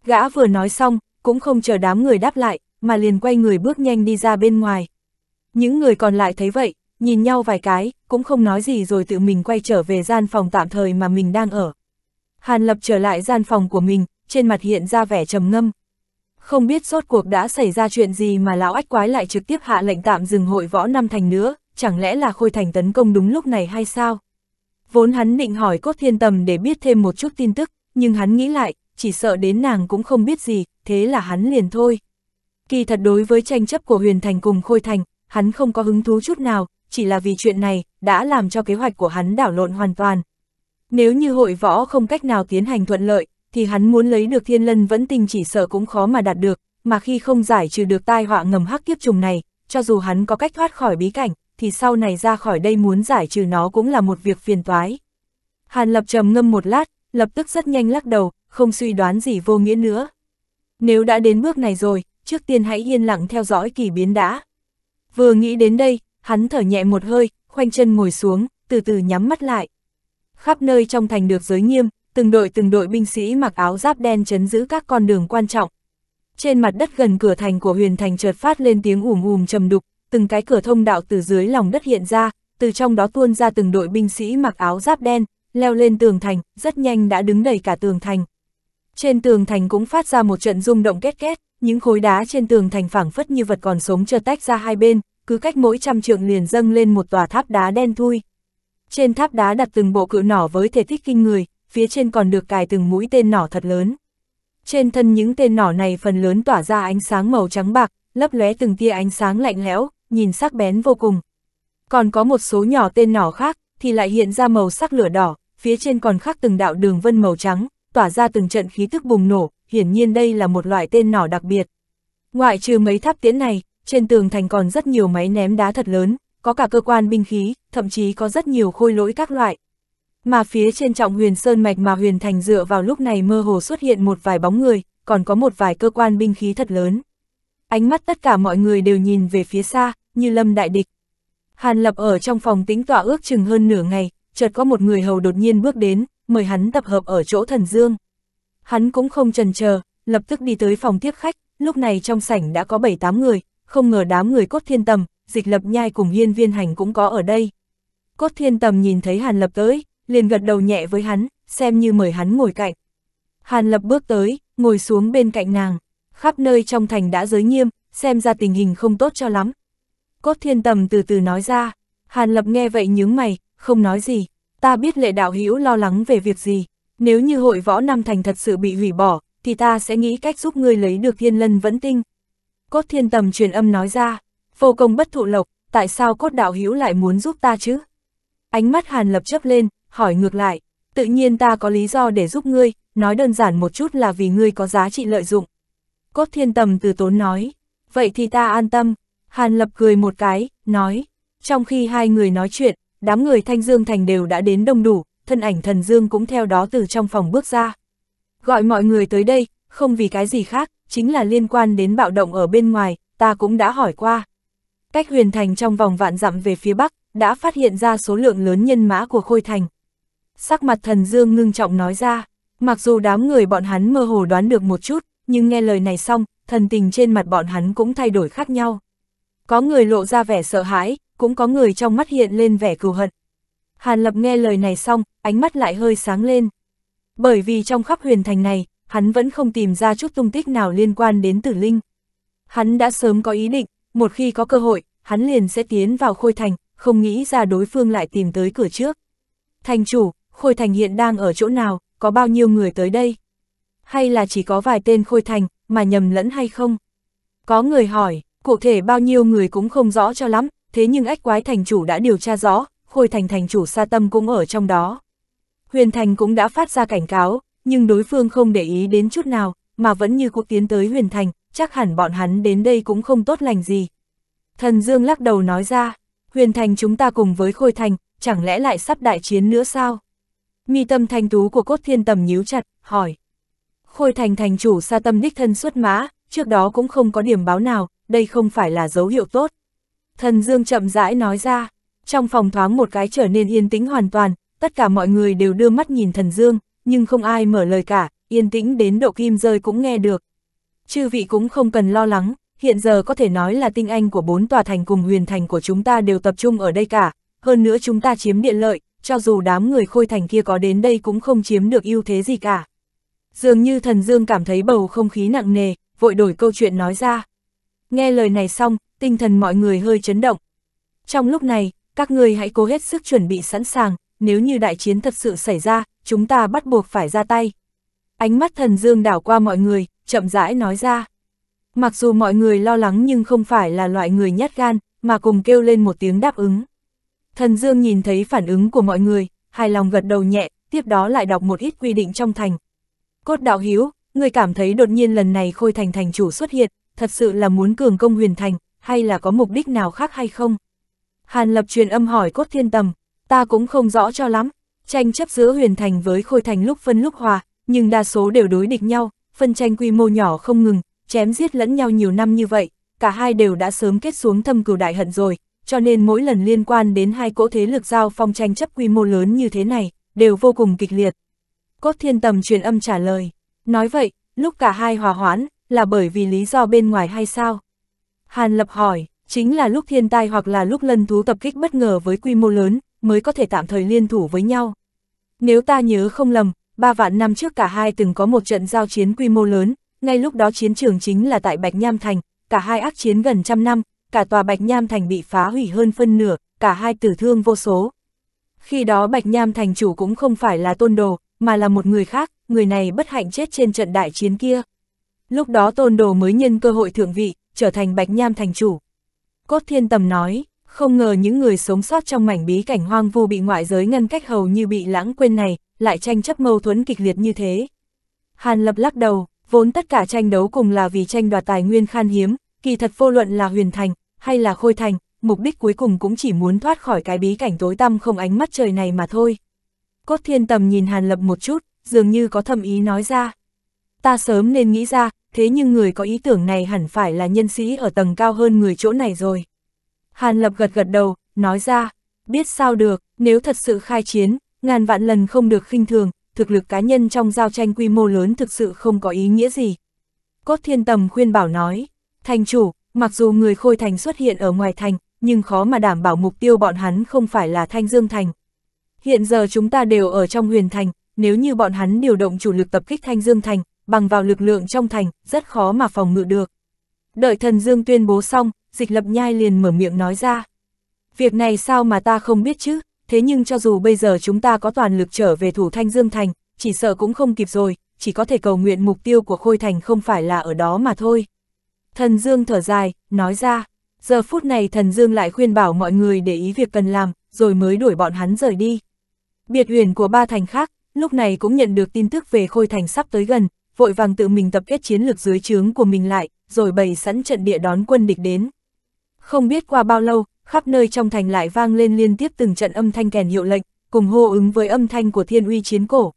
Gã vừa nói xong, cũng không chờ đám người đáp lại, mà liền quay người bước nhanh đi ra bên ngoài. Những người còn lại thấy vậy, nhìn nhau vài cái, cũng không nói gì rồi tự mình quay trở về gian phòng tạm thời mà mình đang ở. Hàn Lập trở lại gian phòng của mình, trên mặt hiện ra vẻ trầm ngâm. Không biết rốt cuộc đã xảy ra chuyện gì mà lão ách quái lại trực tiếp hạ lệnh tạm dừng hội võ năm thành nữa, chẳng lẽ là khôi thành tấn công đúng lúc này hay sao? Vốn hắn định hỏi cốt thiên tầm để biết thêm một chút tin tức, nhưng hắn nghĩ lại, chỉ sợ đến nàng cũng không biết gì, thế là hắn liền thôi. Kỳ thật đối với tranh chấp của Huyền Thành cùng Khôi Thành, hắn không có hứng thú chút nào, chỉ là vì chuyện này đã làm cho kế hoạch của hắn đảo lộn hoàn toàn. Nếu như hội võ không cách nào tiến hành thuận lợi, thì hắn muốn lấy được thiên lân vẫn tình chỉ sợ cũng khó mà đạt được, mà khi không giải trừ được tai họa ngầm hắc kiếp trùng này, cho dù hắn có cách thoát khỏi bí cảnh, thì sau này ra khỏi đây muốn giải trừ nó cũng là một việc phiền toái. Hàn Lập trầm ngâm một lát, lập tức rất nhanh lắc đầu, không suy đoán gì vô nghĩa nữa. Nếu đã đến bước này rồi, trước tiên hãy yên lặng theo dõi kỳ biến đã. Vừa nghĩ đến đây, hắn thở nhẹ một hơi, khoanh chân ngồi xuống, từ từ nhắm mắt lại. Khắp nơi trong thành được giới nghiêm, từng đội từng đội binh sĩ mặc áo giáp đen chấn giữ các con đường quan trọng. Trên mặt đất gần cửa thành của huyền thành chợt phát lên tiếng ùm ùm trầm đục, từng cái cửa thông đạo từ dưới lòng đất hiện ra, từ trong đó tuôn ra từng đội binh sĩ mặc áo giáp đen, leo lên tường thành, rất nhanh đã đứng đầy cả tường thành. Trên tường thành cũng phát ra một trận rung động két két những khối đá trên tường thành phẳng phất như vật còn sống chờ tách ra hai bên, cứ cách mỗi trăm trượng liền dâng lên một tòa tháp đá đen thui. Trên tháp đá đặt từng bộ cự nỏ với thể tích kinh người, phía trên còn được cài từng mũi tên nỏ thật lớn. Trên thân những tên nỏ này phần lớn tỏa ra ánh sáng màu trắng bạc, lấp lóe từng tia ánh sáng lạnh lẽo, nhìn sắc bén vô cùng. Còn có một số nhỏ tên nỏ khác thì lại hiện ra màu sắc lửa đỏ, phía trên còn khắc từng đạo đường vân màu trắng, tỏa ra từng trận khí tức bùng nổ, hiển nhiên đây là một loại tên nỏ đặc biệt. Ngoại trừ mấy tháp tiễn này, trên tường thành còn rất nhiều máy ném đá thật lớn, có cả cơ quan binh khí, thậm chí có rất nhiều khôi lỗi các loại. Mà phía trên trọng huyền sơn mạch mà huyền thành dựa vào lúc này mơ hồ xuất hiện một vài bóng người, còn có một vài cơ quan binh khí thật lớn. Ánh mắt tất cả mọi người đều nhìn về phía xa, như lâm đại địch. Hàn Lập ở trong phòng tính tọa ước chừng hơn nửa ngày, chợt có một người hầu đột nhiên bước đến, mời hắn tập hợp ở chỗ thần dương. Hắn cũng không trần chờ, lập tức đi tới phòng tiếp khách, lúc này trong sảnh đã có 7-8 người, không ngờ đám người cốt thiên tầm, dịch lập nhai cùng hiên viên hành cũng có ở đây. Cốt thiên tầm nhìn thấy Hàn Lập tới, liền gật đầu nhẹ với hắn, xem như mời hắn ngồi cạnh. Hàn Lập bước tới, ngồi xuống bên cạnh nàng, khắp nơi trong thành đã giới nghiêm, xem ra tình hình không tốt cho lắm. Cốt thiên tầm từ từ nói ra, Hàn Lập nghe vậy nhướng mày, không nói gì, ta biết lệ đạo hữu lo lắng về việc gì, nếu như hội võ Nam Thành thật sự bị hủy bỏ, thì ta sẽ nghĩ cách giúp ngươi lấy được thiên lân vẫn tinh. Cốt thiên tầm truyền âm nói ra, phô công bất thụ lộc, tại sao cốt đạo hữu lại muốn giúp ta chứ? Ánh mắt hàn lập chấp lên, hỏi ngược lại, tự nhiên ta có lý do để giúp ngươi, nói đơn giản một chút là vì ngươi có giá trị lợi dụng. Cốt thiên tầm từ tốn nói, vậy thì ta an tâm, hàn lập cười một cái, nói, trong khi hai người nói chuyện, đám người thanh dương thành đều đã đến đông đủ, thân ảnh thần dương cũng theo đó từ trong phòng bước ra. Gọi mọi người tới đây, không vì cái gì khác, chính là liên quan đến bạo động ở bên ngoài, ta cũng đã hỏi qua. Cách huyền thành trong vòng vạn dặm về phía bắc, đã phát hiện ra số lượng lớn nhân mã của Khôi Thành. Sắc mặt thần dương ngưng trọng nói ra, mặc dù đám người bọn hắn mơ hồ đoán được một chút, nhưng nghe lời này xong, thần tình trên mặt bọn hắn cũng thay đổi khác nhau. Có người lộ ra vẻ sợ hãi, cũng có người trong mắt hiện lên vẻ cừu hận. Hàn Lập nghe lời này xong, ánh mắt lại hơi sáng lên. Bởi vì trong khắp huyền thành này, hắn vẫn không tìm ra chút tung tích nào liên quan đến tử linh. Hắn đã sớm có ý định, một khi có cơ hội, hắn liền sẽ tiến vào khôi thành, không nghĩ ra đối phương lại tìm tới cửa trước. Thành chủ, khôi thành hiện đang ở chỗ nào, có bao nhiêu người tới đây? Hay là chỉ có vài tên khôi thành, mà nhầm lẫn hay không? Có người hỏi, cụ thể bao nhiêu người cũng không rõ cho lắm, thế nhưng ách quái thành chủ đã điều tra rõ, Khôi Thành thành chủ Sa Tâm cũng ở trong đó. Huyền Thành cũng đã phát ra cảnh cáo, nhưng đối phương không để ý đến chút nào, mà vẫn như cuộc tiến tới Huyền Thành, chắc hẳn bọn hắn đến đây cũng không tốt lành gì. Thần Dương lắc đầu nói ra, Huyền Thành chúng ta cùng với Khôi Thành, chẳng lẽ lại sắp đại chiến nữa sao? Mi tâm thanh tú của cốt thiên tầm nhíu chặt, hỏi. Khôi Thành thành chủ Sa Tâm đích thân xuất mã, trước đó cũng không có điểm báo nào, đây không phải là dấu hiệu tốt. Thần Dương chậm rãi nói ra, trong phòng thoáng một cái trở nên yên tĩnh hoàn toàn, tất cả mọi người đều đưa mắt nhìn thần dương, nhưng không ai mở lời cả, yên tĩnh đến độ kim rơi cũng nghe được. Chư vị cũng không cần lo lắng, hiện giờ có thể nói là tinh anh của bốn tòa thành cùng huyền thành của chúng ta đều tập trung ở đây cả, hơn nữa chúng ta chiếm địa lợi, cho dù đám người khôi thành kia có đến đây cũng không chiếm được ưu thế gì cả. Dường như thần dương cảm thấy bầu không khí nặng nề, vội đổi câu chuyện nói ra. Nghe lời này xong, tinh thần mọi người hơi chấn động. Trong lúc này, các người hãy cố hết sức chuẩn bị sẵn sàng, nếu như đại chiến thật sự xảy ra, chúng ta bắt buộc phải ra tay. Ánh mắt thần dương đảo qua mọi người, chậm rãi nói ra. Mặc dù mọi người lo lắng nhưng không phải là loại người nhát gan, mà cùng kêu lên một tiếng đáp ứng. Thần dương nhìn thấy phản ứng của mọi người, hài lòng gật đầu nhẹ, tiếp đó lại đọc một ít quy định trong thành. Cốt đạo hiếu, người cảm thấy đột nhiên lần này khôi thành thành chủ xuất hiện, thật sự là muốn cường công huyền thành, hay là có mục đích nào khác hay không? Hàn Lập truyền âm hỏi cốt thiên tầm, ta cũng không rõ cho lắm, tranh chấp giữa huyền thành với khôi thành lúc phân lúc hòa, nhưng đa số đều đối địch nhau, phân tranh quy mô nhỏ không ngừng, chém giết lẫn nhau nhiều năm như vậy, cả hai đều đã sớm kết xuống thâm cừu đại hận rồi, cho nên mỗi lần liên quan đến hai cỗ thế lực giao phong tranh chấp quy mô lớn như thế này, đều vô cùng kịch liệt. Cốt thiên tầm truyền âm trả lời, nói vậy, lúc cả hai hòa hoãn, là bởi vì lý do bên ngoài hay sao? Hàn Lập hỏi, Chính là lúc thiên tai hoặc là lúc lân thú tập kích bất ngờ với quy mô lớn, mới có thể tạm thời liên thủ với nhau. Nếu ta nhớ không lầm, ba vạn năm trước cả hai từng có một trận giao chiến quy mô lớn, ngay lúc đó chiến trường chính là tại Bạch Nham Thành, cả hai ác chiến gần trăm năm, cả tòa Bạch Nham Thành bị phá hủy hơn phân nửa, cả hai tử thương vô số. Khi đó Bạch Nham Thành chủ cũng không phải là tôn đồ, mà là một người khác, người này bất hạnh chết trên trận đại chiến kia. Lúc đó tôn đồ mới nhân cơ hội thượng vị, trở thành Bạch Nham Thành chủ. Cốt thiên tầm nói, không ngờ những người sống sót trong mảnh bí cảnh hoang vu bị ngoại giới ngăn cách hầu như bị lãng quên này, lại tranh chấp mâu thuẫn kịch liệt như thế. Hàn lập lắc đầu, vốn tất cả tranh đấu cùng là vì tranh đoạt tài nguyên khan hiếm, kỳ thật vô luận là huyền thành, hay là khôi thành, mục đích cuối cùng cũng chỉ muốn thoát khỏi cái bí cảnh tối tăm không ánh mắt trời này mà thôi. Cốt thiên tầm nhìn Hàn Lập một chút, dường như có thầm ý nói ra. Ta sớm nên nghĩ ra, thế nhưng người có ý tưởng này hẳn phải là nhân sĩ ở tầng cao hơn người chỗ này rồi. Hàn Lập gật gật đầu, nói ra, biết sao được, nếu thật sự khai chiến, ngàn vạn lần không được khinh thường, thực lực cá nhân trong giao tranh quy mô lớn thực sự không có ý nghĩa gì. Cốt Thiên Tầm khuyên bảo nói, thành chủ, mặc dù người khôi thành xuất hiện ở ngoài thành, nhưng khó mà đảm bảo mục tiêu bọn hắn không phải là Thanh Dương Thành. Hiện giờ chúng ta đều ở trong huyền thành, nếu như bọn hắn điều động chủ lực tập kích Thanh Dương Thành, bằng vào lực lượng trong thành, rất khó mà phòng ngự được. Đợi thần Dương tuyên bố xong, dịch lập nhai liền mở miệng nói ra. Việc này sao mà ta không biết chứ, thế nhưng cho dù bây giờ chúng ta có toàn lực trở về thủ thanh Dương Thành, chỉ sợ cũng không kịp rồi, chỉ có thể cầu nguyện mục tiêu của Khôi Thành không phải là ở đó mà thôi. Thần Dương thở dài, nói ra, giờ phút này Thần Dương lại khuyên bảo mọi người để ý việc cần làm, rồi mới đuổi bọn hắn rời đi. Biệt huyền của ba thành khác, lúc này cũng nhận được tin tức về Khôi Thành sắp tới gần, vội vàng tự mình tập kết chiến lược dưới trướng của mình lại, rồi bày sẵn trận địa đón quân địch đến. Không biết qua bao lâu, khắp nơi trong thành lại vang lên liên tiếp từng trận âm thanh kèn hiệu lệnh, cùng hô ứng với âm thanh của thiên uy chiến cổ.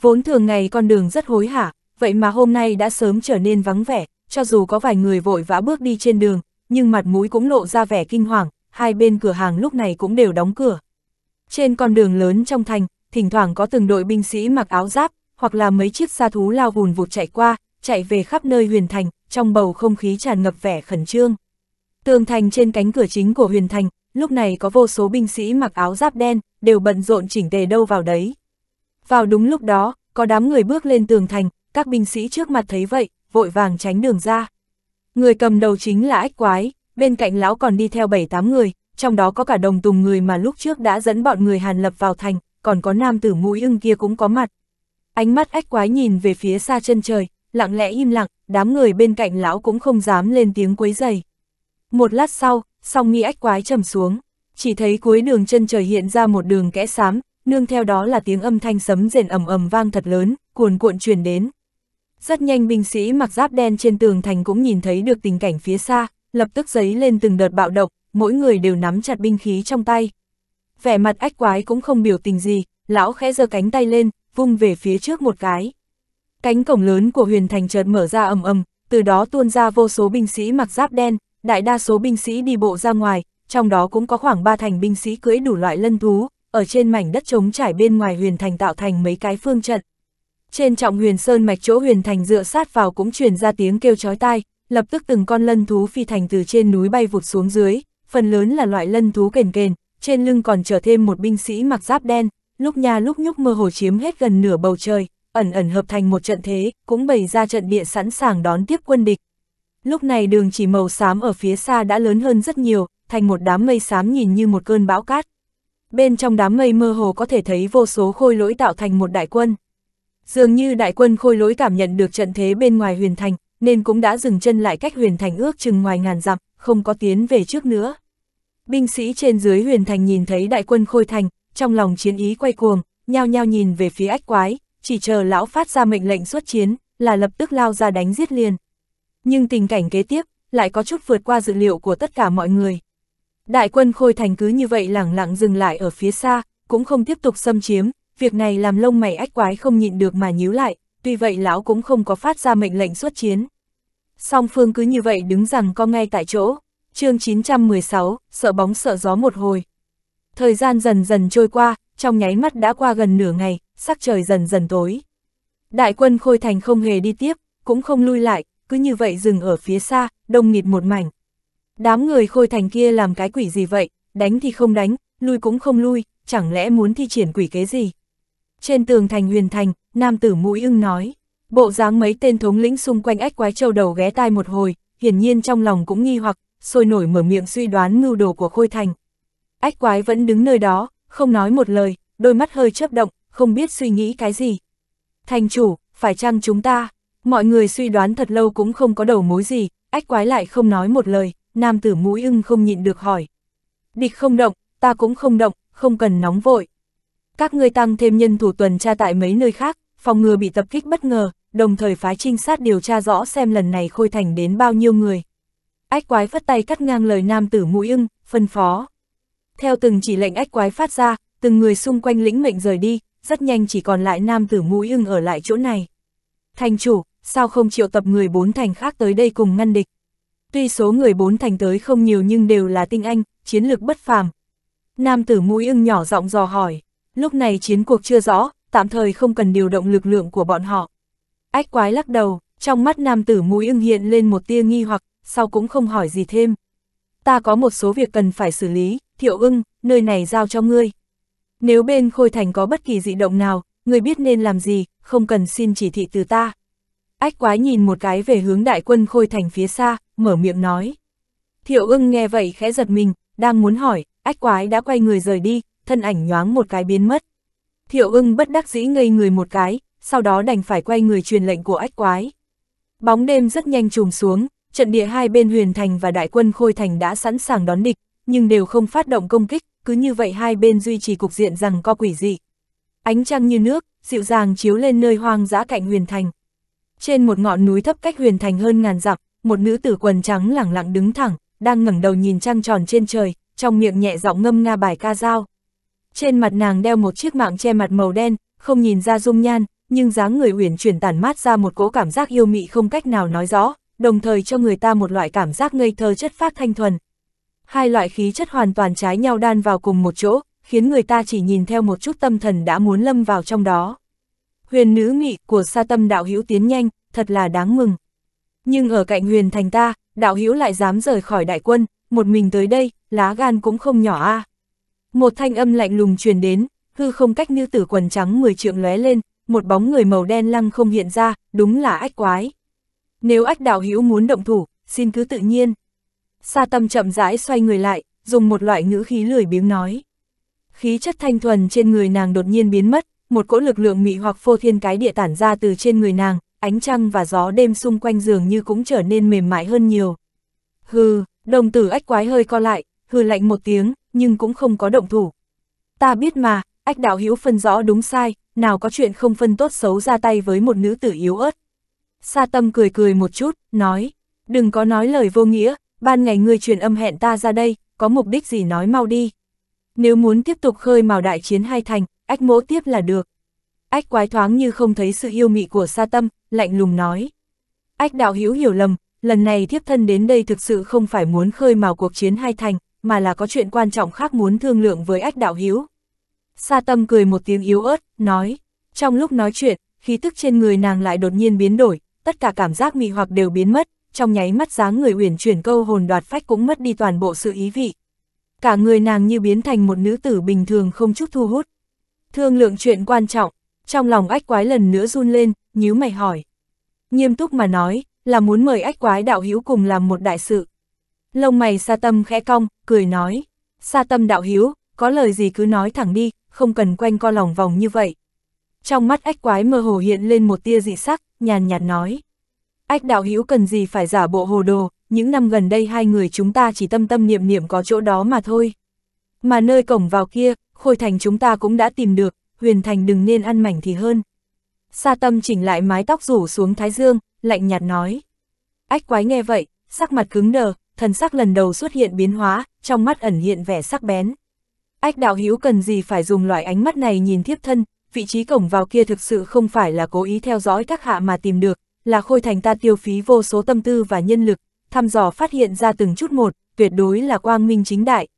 Vốn thường ngày con đường rất hối hả, vậy mà hôm nay đã sớm trở nên vắng vẻ, cho dù có vài người vội vã bước đi trên đường, nhưng mặt mũi cũng lộ ra vẻ kinh hoàng, hai bên cửa hàng lúc này cũng đều đóng cửa. Trên con đường lớn trong thành, thỉnh thoảng có từng đội binh sĩ mặc áo giáp, hoặc là mấy chiếc xa thú lao hùn vụt chạy qua, chạy về khắp nơi huyền thành, trong bầu không khí tràn ngập vẻ khẩn trương. Tường thành trên cánh cửa chính của huyền thành, lúc này có vô số binh sĩ mặc áo giáp đen, đều bận rộn chỉnh tề đâu vào đấy. Vào đúng lúc đó, có đám người bước lên tường thành, các binh sĩ trước mặt thấy vậy, vội vàng tránh đường ra. Người cầm đầu chính là ách quái, bên cạnh lão còn đi theo 7-8 người, trong đó có cả đồng tùng người mà lúc trước đã dẫn bọn người Hàn Lập vào thành, còn có nam tử mũi ưng kia cũng có mặt. Ánh mắt ách quái nhìn về phía xa chân trời, lặng lẽ im lặng, đám người bên cạnh lão cũng không dám lên tiếng quấy dày. Một lát sau, song nghi ách quái trầm xuống, chỉ thấy cuối đường chân trời hiện ra một đường kẽ xám, nương theo đó là tiếng âm thanh sấm rền ầm ầm vang thật lớn, cuồn cuộn truyền đến. Rất nhanh binh sĩ mặc giáp đen trên tường thành cũng nhìn thấy được tình cảnh phía xa, lập tức giấy lên từng đợt bạo động, mỗi người đều nắm chặt binh khí trong tay. Vẻ mặt ách quái cũng không biểu tình gì, lão khẽ giơ cánh tay lên, vung về phía trước một cái. Cánh cổng lớn của huyền thành chợt mở ra ầm ầm, từ đó tuôn ra vô số binh sĩ mặc giáp đen, đại đa số binh sĩ đi bộ ra ngoài, trong đó cũng có khoảng ba thành binh sĩ cưỡi đủ loại lân thú, ở trên mảnh đất trống trải bên ngoài huyền thành tạo thành mấy cái phương trận. Trên trọng huyền sơn mạch chỗ huyền thành dựa sát vào cũng truyền ra tiếng kêu chói tai, lập tức từng con lân thú phi thành từ trên núi bay vụt xuống dưới, phần lớn là loại lân thú kền kền, trên lưng còn chở thêm một binh sĩ mặc giáp đen, lúc nha lúc nhúc mơ hồ chiếm hết gần nửa bầu trời, ẩn ẩn hợp thành một trận thế, cũng bày ra trận địa sẵn sàng đón tiếp quân địch. Lúc này đường chỉ màu xám ở phía xa đã lớn hơn rất nhiều, thành một đám mây xám nhìn như một cơn bão cát. Bên trong đám mây mơ hồ có thể thấy vô số khôi lỗi tạo thành một đại quân. Dường như đại quân khôi lỗi cảm nhận được trận thế bên ngoài huyền thành, nên cũng đã dừng chân lại cách huyền thành ước chừng ngoài ngàn dặm, không có tiến về trước nữa. Binh sĩ trên dưới huyền thành nhìn thấy đại quân khôi thành, trong lòng chiến ý quay cuồng, nhao nhao nhìn về phía ách quái, chỉ chờ lão phát ra mệnh lệnh xuất chiến, là lập tức lao ra đánh giết liền. Nhưng tình cảnh kế tiếp, lại có chút vượt qua dự liệu của tất cả mọi người. Đại quân khôi thành cứ như vậy lẳng lặng dừng lại ở phía xa, cũng không tiếp tục xâm chiếm, việc này làm lông mày ách quái không nhịn được mà nhíu lại, tuy vậy lão cũng không có phát ra mệnh lệnh xuất chiến. Song phương cứ như vậy đứng rằng co ngay tại chỗ, chương 916, sợ bóng sợ gió một hồi, Thời gian dần dần trôi qua, trong nháy mắt đã qua gần nửa ngày, sắc trời dần dần tối. Đại quân Khôi Thành không hề đi tiếp, cũng không lui lại, cứ như vậy dừng ở phía xa, đông nghịt một mảnh. Đám người Khôi Thành kia làm cái quỷ gì vậy, đánh thì không đánh, lui cũng không lui, chẳng lẽ muốn thi triển quỷ kế gì? Trên tường thành huyền thành, nam tử mũi ưng nói, bộ dáng mấy tên thống lĩnh xung quanh ách quái châu đầu ghé tai một hồi, hiển nhiên trong lòng cũng nghi hoặc, sôi nổi mở miệng suy đoán mưu đồ của Khôi Thành. Ách quái vẫn đứng nơi đó, không nói một lời, đôi mắt hơi chớp động, không biết suy nghĩ cái gì. Thành chủ, phải chăng chúng ta? Mọi người suy đoán thật lâu cũng không có đầu mối gì, ách quái lại không nói một lời, nam tử mũi ưng không nhịn được hỏi. Địch không động, ta cũng không động, không cần nóng vội. Các ngươi tăng thêm nhân thủ tuần tra tại mấy nơi khác, phòng ngừa bị tập kích bất ngờ, đồng thời phái trinh sát điều tra rõ xem lần này khôi thành đến bao nhiêu người. Ách quái phất tay cắt ngang lời nam tử mũi ưng, phân phó. Theo từng chỉ lệnh ách quái phát ra, từng người xung quanh lĩnh mệnh rời đi, rất nhanh chỉ còn lại nam tử mũi ưng ở lại chỗ này. Thành chủ, sao không triệu tập người bốn thành khác tới đây cùng ngăn địch? Tuy số người bốn thành tới không nhiều nhưng đều là tinh anh, chiến lược bất phàm. Nam tử mũi ưng nhỏ giọng dò hỏi, lúc này chiến cuộc chưa rõ, tạm thời không cần điều động lực lượng của bọn họ. Ách quái lắc đầu, trong mắt nam tử mũi ưng hiện lên một tia nghi hoặc, sau cũng không hỏi gì thêm. Ta có một số việc cần phải xử lý, thiệu ưng, nơi này giao cho ngươi. Nếu bên Khôi Thành có bất kỳ dị động nào, ngươi biết nên làm gì, không cần xin chỉ thị từ ta. Ách quái nhìn một cái về hướng đại quân Khôi Thành phía xa, mở miệng nói. Thiệu ưng nghe vậy khẽ giật mình, đang muốn hỏi, ách quái đã quay người rời đi, thân ảnh nhoáng một cái biến mất. Thiệu ưng bất đắc dĩ ngây người một cái, sau đó đành phải quay người truyền lệnh của ách quái. Bóng đêm rất nhanh trùm xuống, trận địa hai bên huyền thành và đại quân khôi thành đã sẵn sàng đón địch, nhưng đều không phát động công kích, cứ như vậy hai bên duy trì cục diện rằng co quỷ dị. Ánh trăng như nước, dịu dàng chiếu lên nơi hoang dã cạnh huyền thành. Trên một ngọn núi thấp cách huyền thành hơn ngàn dặm, một nữ tử quần trắng lẳng lặng đứng thẳng, đang ngẩng đầu nhìn trăng tròn trên trời, trong miệng nhẹ giọng ngâm nga bài ca dao. Trên mặt nàng đeo một chiếc mạng che mặt màu đen, không nhìn ra dung nhan, nhưng dáng người uyển chuyển tản mát ra một cỗ cảm giác yêu mị không cách nào nói rõ, đồng thời cho người ta một loại cảm giác ngây thơ chất phác thanh thuần hai loại khí chất hoàn toàn trái nhau đan vào cùng một chỗ, khiến người ta chỉ nhìn theo một chút tâm thần đã muốn lâm vào trong đó. Huyền nữ nghị của sa tâm đạo hữu tiến nhanh, thật là đáng mừng. Nhưng ở cạnh huyền thành ta, đạo hữu lại dám rời khỏi đại quân, một mình tới đây, lá gan cũng không nhỏ a. À. Một thanh âm lạnh lùng truyền đến, hư không cách nữ tử quần trắng mười trượng lóe lên, một bóng người màu đen lăng không hiện ra, đúng là ách quái. Nếu ách đạo hữu muốn động thủ, xin cứ tự nhiên. Sa tâm chậm rãi xoay người lại, dùng một loại ngữ khí lười biếng nói. Khí chất thanh thuần trên người nàng đột nhiên biến mất, một cỗ lực lượng mị hoặc phô thiên cái địa tản ra từ trên người nàng, ánh trăng và gió đêm xung quanh giường như cũng trở nên mềm mại hơn nhiều. Hừ, đồng tử ách quái hơi co lại, hừ lạnh một tiếng, nhưng cũng không có động thủ. Ta biết mà, ách đạo hữu phân rõ đúng sai, nào có chuyện không phân tốt xấu ra tay với một nữ tử yếu ớt. Sa tâm cười cười một chút, nói, đừng có nói lời vô nghĩa, ban ngày ngươi truyền âm hẹn ta ra đây, có mục đích gì nói mau đi. Nếu muốn tiếp tục khơi mào đại chiến hai thành, ách mỗ tiếp là được. Ách quái thoáng như không thấy sự yêu mị của sa tâm, lạnh lùng nói. Ách đạo hữu hiểu lầm, lần này thiếp thân đến đây thực sự không phải muốn khơi mào cuộc chiến hai thành, mà là có chuyện quan trọng khác muốn thương lượng với ách đạo hữu. Sa tâm cười một tiếng yếu ớt, nói. Trong lúc nói chuyện, khí tức trên người nàng lại đột nhiên biến đổi, tất cả cảm giác mị hoặc đều biến mất, trong nháy mắt dáng người uyển chuyển câu hồn đoạt phách cũng mất đi toàn bộ sự ý vị. Cả người nàng như biến thành một nữ tử bình thường không chút thu hút. Thương lượng chuyện quan trọng, trong lòng ách quái lần nữa run lên, nhíu mày hỏi. Nghiêm túc mà nói, là muốn mời ách quái đạo hiếu cùng làm một đại sự. Lông mày sa tâm khẽ cong, cười nói. Sa tâm đạo hiếu có lời gì cứ nói thẳng đi, không cần quanh co lòng vòng như vậy. Trong mắt ách quái mơ hồ hiện lên một tia dị sắc, nhàn nhạt nói. Ách đạo hữu cần gì phải giả bộ hồ đồ, những năm gần đây hai người chúng ta chỉ tâm tâm niệm niệm có chỗ đó mà thôi. Mà nơi cổng vào kia, khôi thành chúng ta cũng đã tìm được, huyền thành đừng nên ăn mảnh thì hơn. Sa tâm chỉnh lại mái tóc rủ xuống thái dương, lạnh nhạt nói. Ách quái nghe vậy, sắc mặt cứng đờ, thần sắc lần đầu xuất hiện biến hóa, trong mắt ẩn hiện vẻ sắc bén. Ách đạo hữu cần gì phải dùng loại ánh mắt này nhìn thiếp thân, vị trí cổng vào kia thực sự không phải là cố ý theo dõi các hạ mà tìm được, là khôi thành ta tiêu phí vô số tâm tư và nhân lực, thăm dò phát hiện ra từng chút một, tuyệt đối là quang minh chính đại.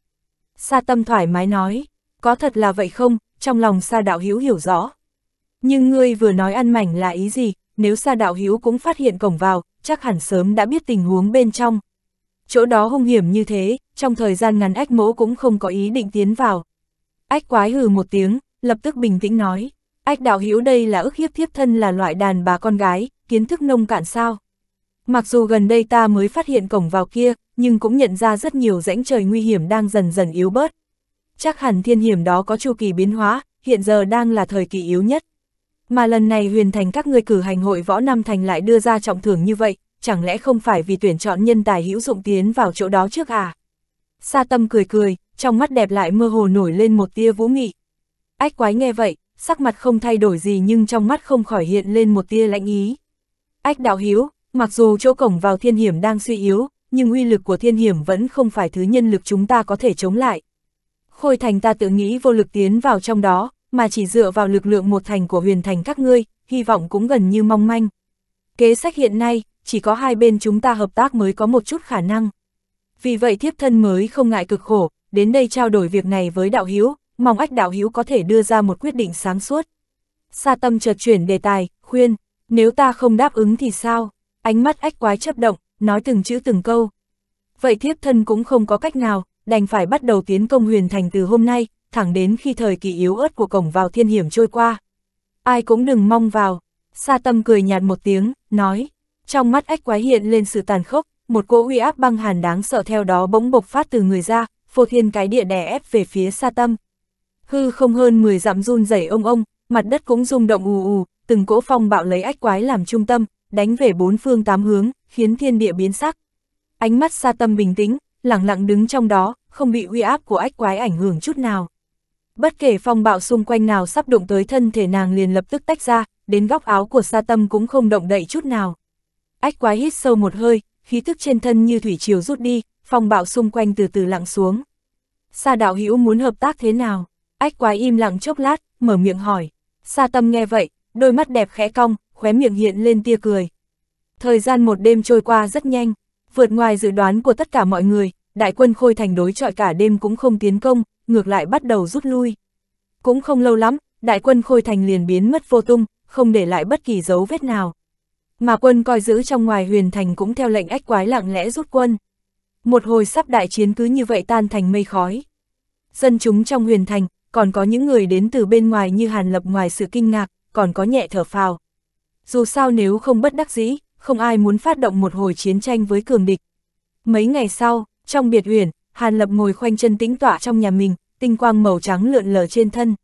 Sa tâm thoải mái nói, có thật là vậy không, trong lòng sa đạo hiếu hiểu rõ. Nhưng ngươi vừa nói ăn mảnh là ý gì, nếu sa đạo hiếu cũng phát hiện cổng vào, chắc hẳn sớm đã biết tình huống bên trong. Chỗ đó hung hiểm như thế, trong thời gian ngắn ách mỗ cũng không có ý định tiến vào. Ách quái hừ một tiếng, lập tức bình tĩnh nói, ách đạo hiếu đây là ức hiếp thiếp thân là loại đàn bà con gái, kiến thức nông cạn sao. Mặc dù gần đây ta mới phát hiện cổng vào kia, nhưng cũng nhận ra rất nhiều rãnh trời nguy hiểm đang dần dần yếu bớt. Chắc hẳn thiên hiểm đó có chu kỳ biến hóa, hiện giờ đang là thời kỳ yếu nhất. Mà lần này huyền thành các người cử hành hội võ Nam Thành lại đưa ra trọng thưởng như vậy, chẳng lẽ không phải vì tuyển chọn nhân tài hữu dụng tiến vào chỗ đó trước à? Sa tâm cười cười, trong mắt đẹp lại mơ hồ nổi lên một tia vũ nghị. Ách quái nghe vậy, sắc mặt không thay đổi gì nhưng trong mắt không khỏi hiện lên một tia lãnh ý. Ách đạo hiếu, mặc dù chỗ cổng vào thiên hiểm đang suy yếu, nhưng uy lực của thiên hiểm vẫn không phải thứ nhân lực chúng ta có thể chống lại. Khôi thành ta tự nghĩ vô lực tiến vào trong đó, mà chỉ dựa vào lực lượng một thành của huyền thành các ngươi, hy vọng cũng gần như mong manh. Kế sách hiện nay, chỉ có hai bên chúng ta hợp tác mới có một chút khả năng. Vì vậy thiếp thân mới không ngại cực khổ, đến đây trao đổi việc này với đạo hiếu, mong ách đạo hiếu có thể đưa ra một quyết định sáng suốt. Sa tâm chợt chuyển đề tài, khuyên, nếu ta không đáp ứng thì sao? Ánh mắt ách quái chấp động, nói từng chữ từng câu. Vậy thiếp thân cũng không có cách nào, đành phải bắt đầu tiến công huyền thành từ hôm nay, thẳng đến khi thời kỳ yếu ớt của cổng vào thiên hiểm trôi qua. Ai cũng đừng mong vào. Sa tâm cười nhạt một tiếng, nói. Trong mắt ách quái hiện lên sự tàn khốc, một cỗ uy áp băng hàn đáng sợ theo đó bỗng bộc phát từ người ra, phô thiên cái địa đè ép về phía sa tâm. Hư không hơn 10 dặm run rẩy ông ông, mặt đất cũng rung động ù ù, từng cỗ phong bạo lấy ách quái làm trung tâm, đánh về bốn phương tám hướng, khiến thiên địa biến sắc. Ánh mắt sa tâm bình tĩnh, lặng lặng đứng trong đó, không bị uy áp của ách quái ảnh hưởng chút nào. Bất kể phong bạo xung quanh nào sắp đụng tới thân thể nàng liền lập tức tách ra, đến góc áo của sa tâm cũng không động đậy chút nào. Ách quái hít sâu một hơi, khí thức trên thân như thủy triều rút đi, phong bạo xung quanh từ từ lặng xuống. Sa đạo hữu muốn hợp tác thế nào? Ách quái im lặng chốc lát, mở miệng hỏi. Sa tâm nghe vậy, đôi mắt đẹp khẽ cong, khóe miệng hiện lên tia cười. Thời gian một đêm trôi qua rất nhanh, vượt ngoài dự đoán của tất cả mọi người, đại quân khôi thành đối trọi cả đêm cũng không tiến công, ngược lại bắt đầu rút lui. Cũng không lâu lắm, đại quân khôi thành liền biến mất vô tung, không để lại bất kỳ dấu vết nào. Mà quân coi giữ trong ngoài huyền thành cũng theo lệnh ách quái lặng lẽ rút quân. Một hồi sắp đại chiến cứ như vậy tan thành mây khói. Dân chúng trong huyền thành, còn có những người đến từ bên ngoài như Hàn Lập ngoài sự kinh ngạc, còn có nhẹ thở phào. Dù sao nếu không bất đắc dĩ, không ai muốn phát động một hồi chiến tranh với cường địch. Mấy ngày sau, trong biệt huyền Hàn Lập ngồi khoanh chân tĩnh tọa trong nhà mình, tinh quang màu trắng lượn lờ trên thân.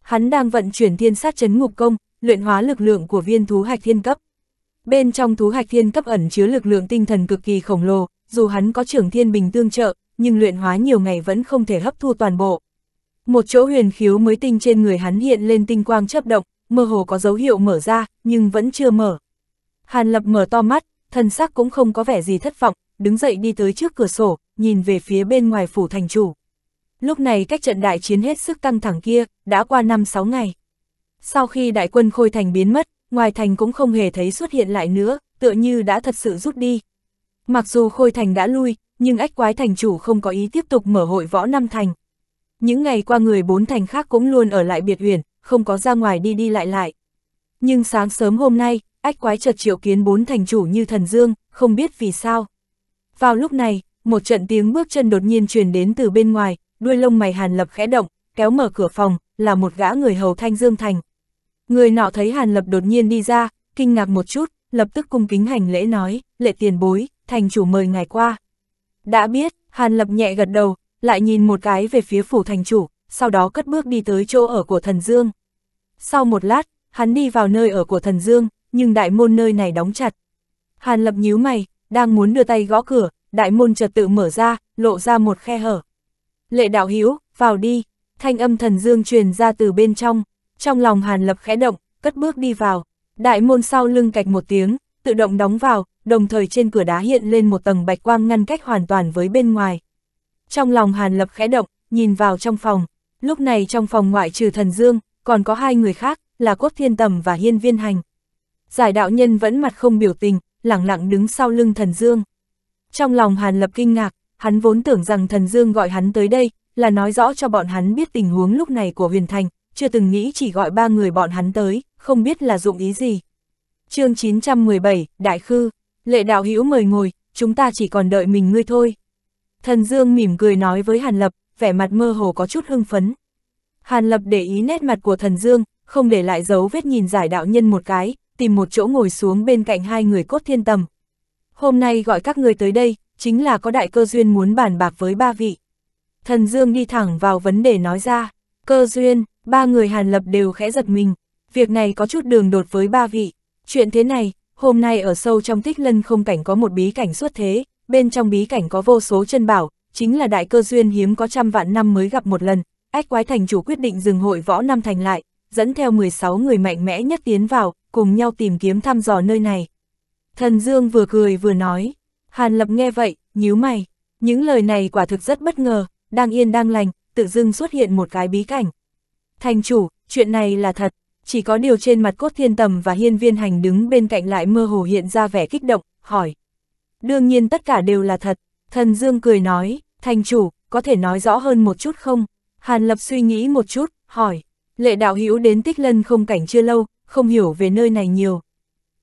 Hắn đang vận chuyển thiên sát chấn ngục công, luyện hóa lực lượng của viên thú hạch thiên cấp. Bên trong thú hạch thiên cấp ẩn chứa lực lượng tinh thần cực kỳ khổng lồ, dù hắn có trưởng thiên bình tương trợ, nhưng luyện hóa nhiều ngày vẫn không thể hấp thu toàn bộ. Một chỗ huyền khiếu mới tinh trên người hắn hiện lên tinh quang chấp động, mơ hồ có dấu hiệu mở ra, nhưng vẫn chưa mở. Hàn Lập mở to mắt, thân sắc cũng không có vẻ gì thất vọng, đứng dậy đi tới trước cửa sổ, nhìn về phía bên ngoài phủ thành chủ. Lúc này cách trận đại chiến hết sức căng thẳng kia, đã qua 5-6 ngày. Sau khi đại quân khôi thành biến mất, ngoài thành cũng không hề thấy xuất hiện lại nữa, tựa như đã thật sự rút đi. Mặc dù khôi thành đã lui, nhưng ách quái thành chủ không có ý tiếp tục mở hội võ năm thành. Những ngày qua người bốn thành khác cũng luôn ở lại biệt huyền, không có ra ngoài đi đi lại lại. Nhưng sáng sớm hôm nay, ách quái chợt triệu kiến bốn thành chủ như thần dương, không biết vì sao. Vào lúc này, một trận tiếng bước chân đột nhiên truyền đến từ bên ngoài, đuôi lông mày Hàn Lập khẽ động, kéo mở cửa phòng, là một gã người hầu thanh dương thành. Người nọ thấy Hàn Lập đột nhiên đi ra, kinh ngạc một chút, lập tức cung kính hành lễ nói, lệ tiền bối, thành chủ mời ngài qua. Đã biết, Hàn Lập nhẹ gật đầu, lại nhìn một cái về phía phủ thành chủ, sau đó cất bước đi tới chỗ ở của thần Dương. Sau một lát, hắn đi vào nơi ở của thần dương, nhưng đại môn nơi này đóng chặt. Hàn lập nhíu mày, đang muốn đưa tay gõ cửa, đại môn chợt tự mở ra, lộ ra một khe hở. Lệ đạo hiếu, vào đi, thanh âm thần dương truyền ra từ bên trong, trong lòng hàn lập khẽ động, cất bước đi vào, đại môn sau lưng cạch một tiếng, tự động đóng vào, đồng thời trên cửa đá hiện lên một tầng bạch quang ngăn cách hoàn toàn với bên ngoài. Trong lòng hàn lập khẽ động, nhìn vào trong phòng, lúc này trong phòng ngoại trừ thần dương, còn có hai người khác, là quốc Thiên Tầm và Hiên Viên Hành. Giải đạo nhân vẫn mặt không biểu tình, lẳng lặng đứng sau lưng Thần Dương. Trong lòng Hàn Lập kinh ngạc, hắn vốn tưởng rằng Thần Dương gọi hắn tới đây, là nói rõ cho bọn hắn biết tình huống lúc này của huyền thành, chưa từng nghĩ chỉ gọi ba người bọn hắn tới, không biết là dụng ý gì. chương 917, Đại Khư, lệ đạo hữu mời ngồi, chúng ta chỉ còn đợi mình ngươi thôi. Thần Dương mỉm cười nói với Hàn Lập, vẻ mặt mơ hồ có chút hưng phấn. Hàn Lập để ý nét mặt của thần dương, không để lại dấu vết nhìn giải đạo nhân một cái, tìm một chỗ ngồi xuống bên cạnh hai người cốt thiên tầm. Hôm nay gọi các người tới đây, chính là có đại cơ duyên muốn bàn bạc với ba vị. Thần Dương đi thẳng vào vấn đề nói ra, cơ duyên, ba người Hàn Lập đều khẽ giật mình, việc này có chút đường đột với ba vị. Chuyện thế này, hôm nay ở sâu trong tích lân không cảnh có một bí cảnh xuất thế, bên trong bí cảnh có vô số chân bảo, chính là đại cơ duyên hiếm có trăm vạn năm mới gặp một lần, ách quái thành chủ quyết định dừng hội võ năm thành lại, dẫn theo 16 người mạnh mẽ nhất tiến vào, cùng nhau tìm kiếm thăm dò nơi này. Thần Dương vừa cười vừa nói, Hàn Lập nghe vậy, nhíu mày, những lời này quả thực rất bất ngờ, đang yên đang lành, tự dưng xuất hiện một cái bí cảnh. Thành chủ, chuyện này là thật, chỉ có điều trên mặt cốt thiên tầm và hiên viên hành đứng bên cạnh lại mơ hồ hiện ra vẻ kích động, hỏi. Đương nhiên tất cả đều là thật, thần Dương cười nói, thành chủ, có thể nói rõ hơn một chút không? Hàn Lập suy nghĩ một chút, hỏi, lệ đạo hữu đến tích lân không cảnh chưa lâu, không hiểu về nơi này nhiều.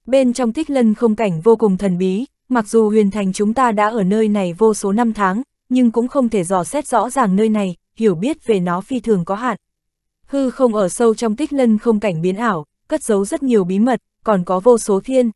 Bên trong tích lân không cảnh vô cùng thần bí, mặc dù huyền thành chúng ta đã ở nơi này vô số năm tháng, nhưng cũng không thể dò xét rõ ràng nơi này, hiểu biết về nó phi thường có hạn. Hư không ở sâu trong tích lân không cảnh biến ảo, cất giấu rất nhiều bí mật, còn có vô số thiên,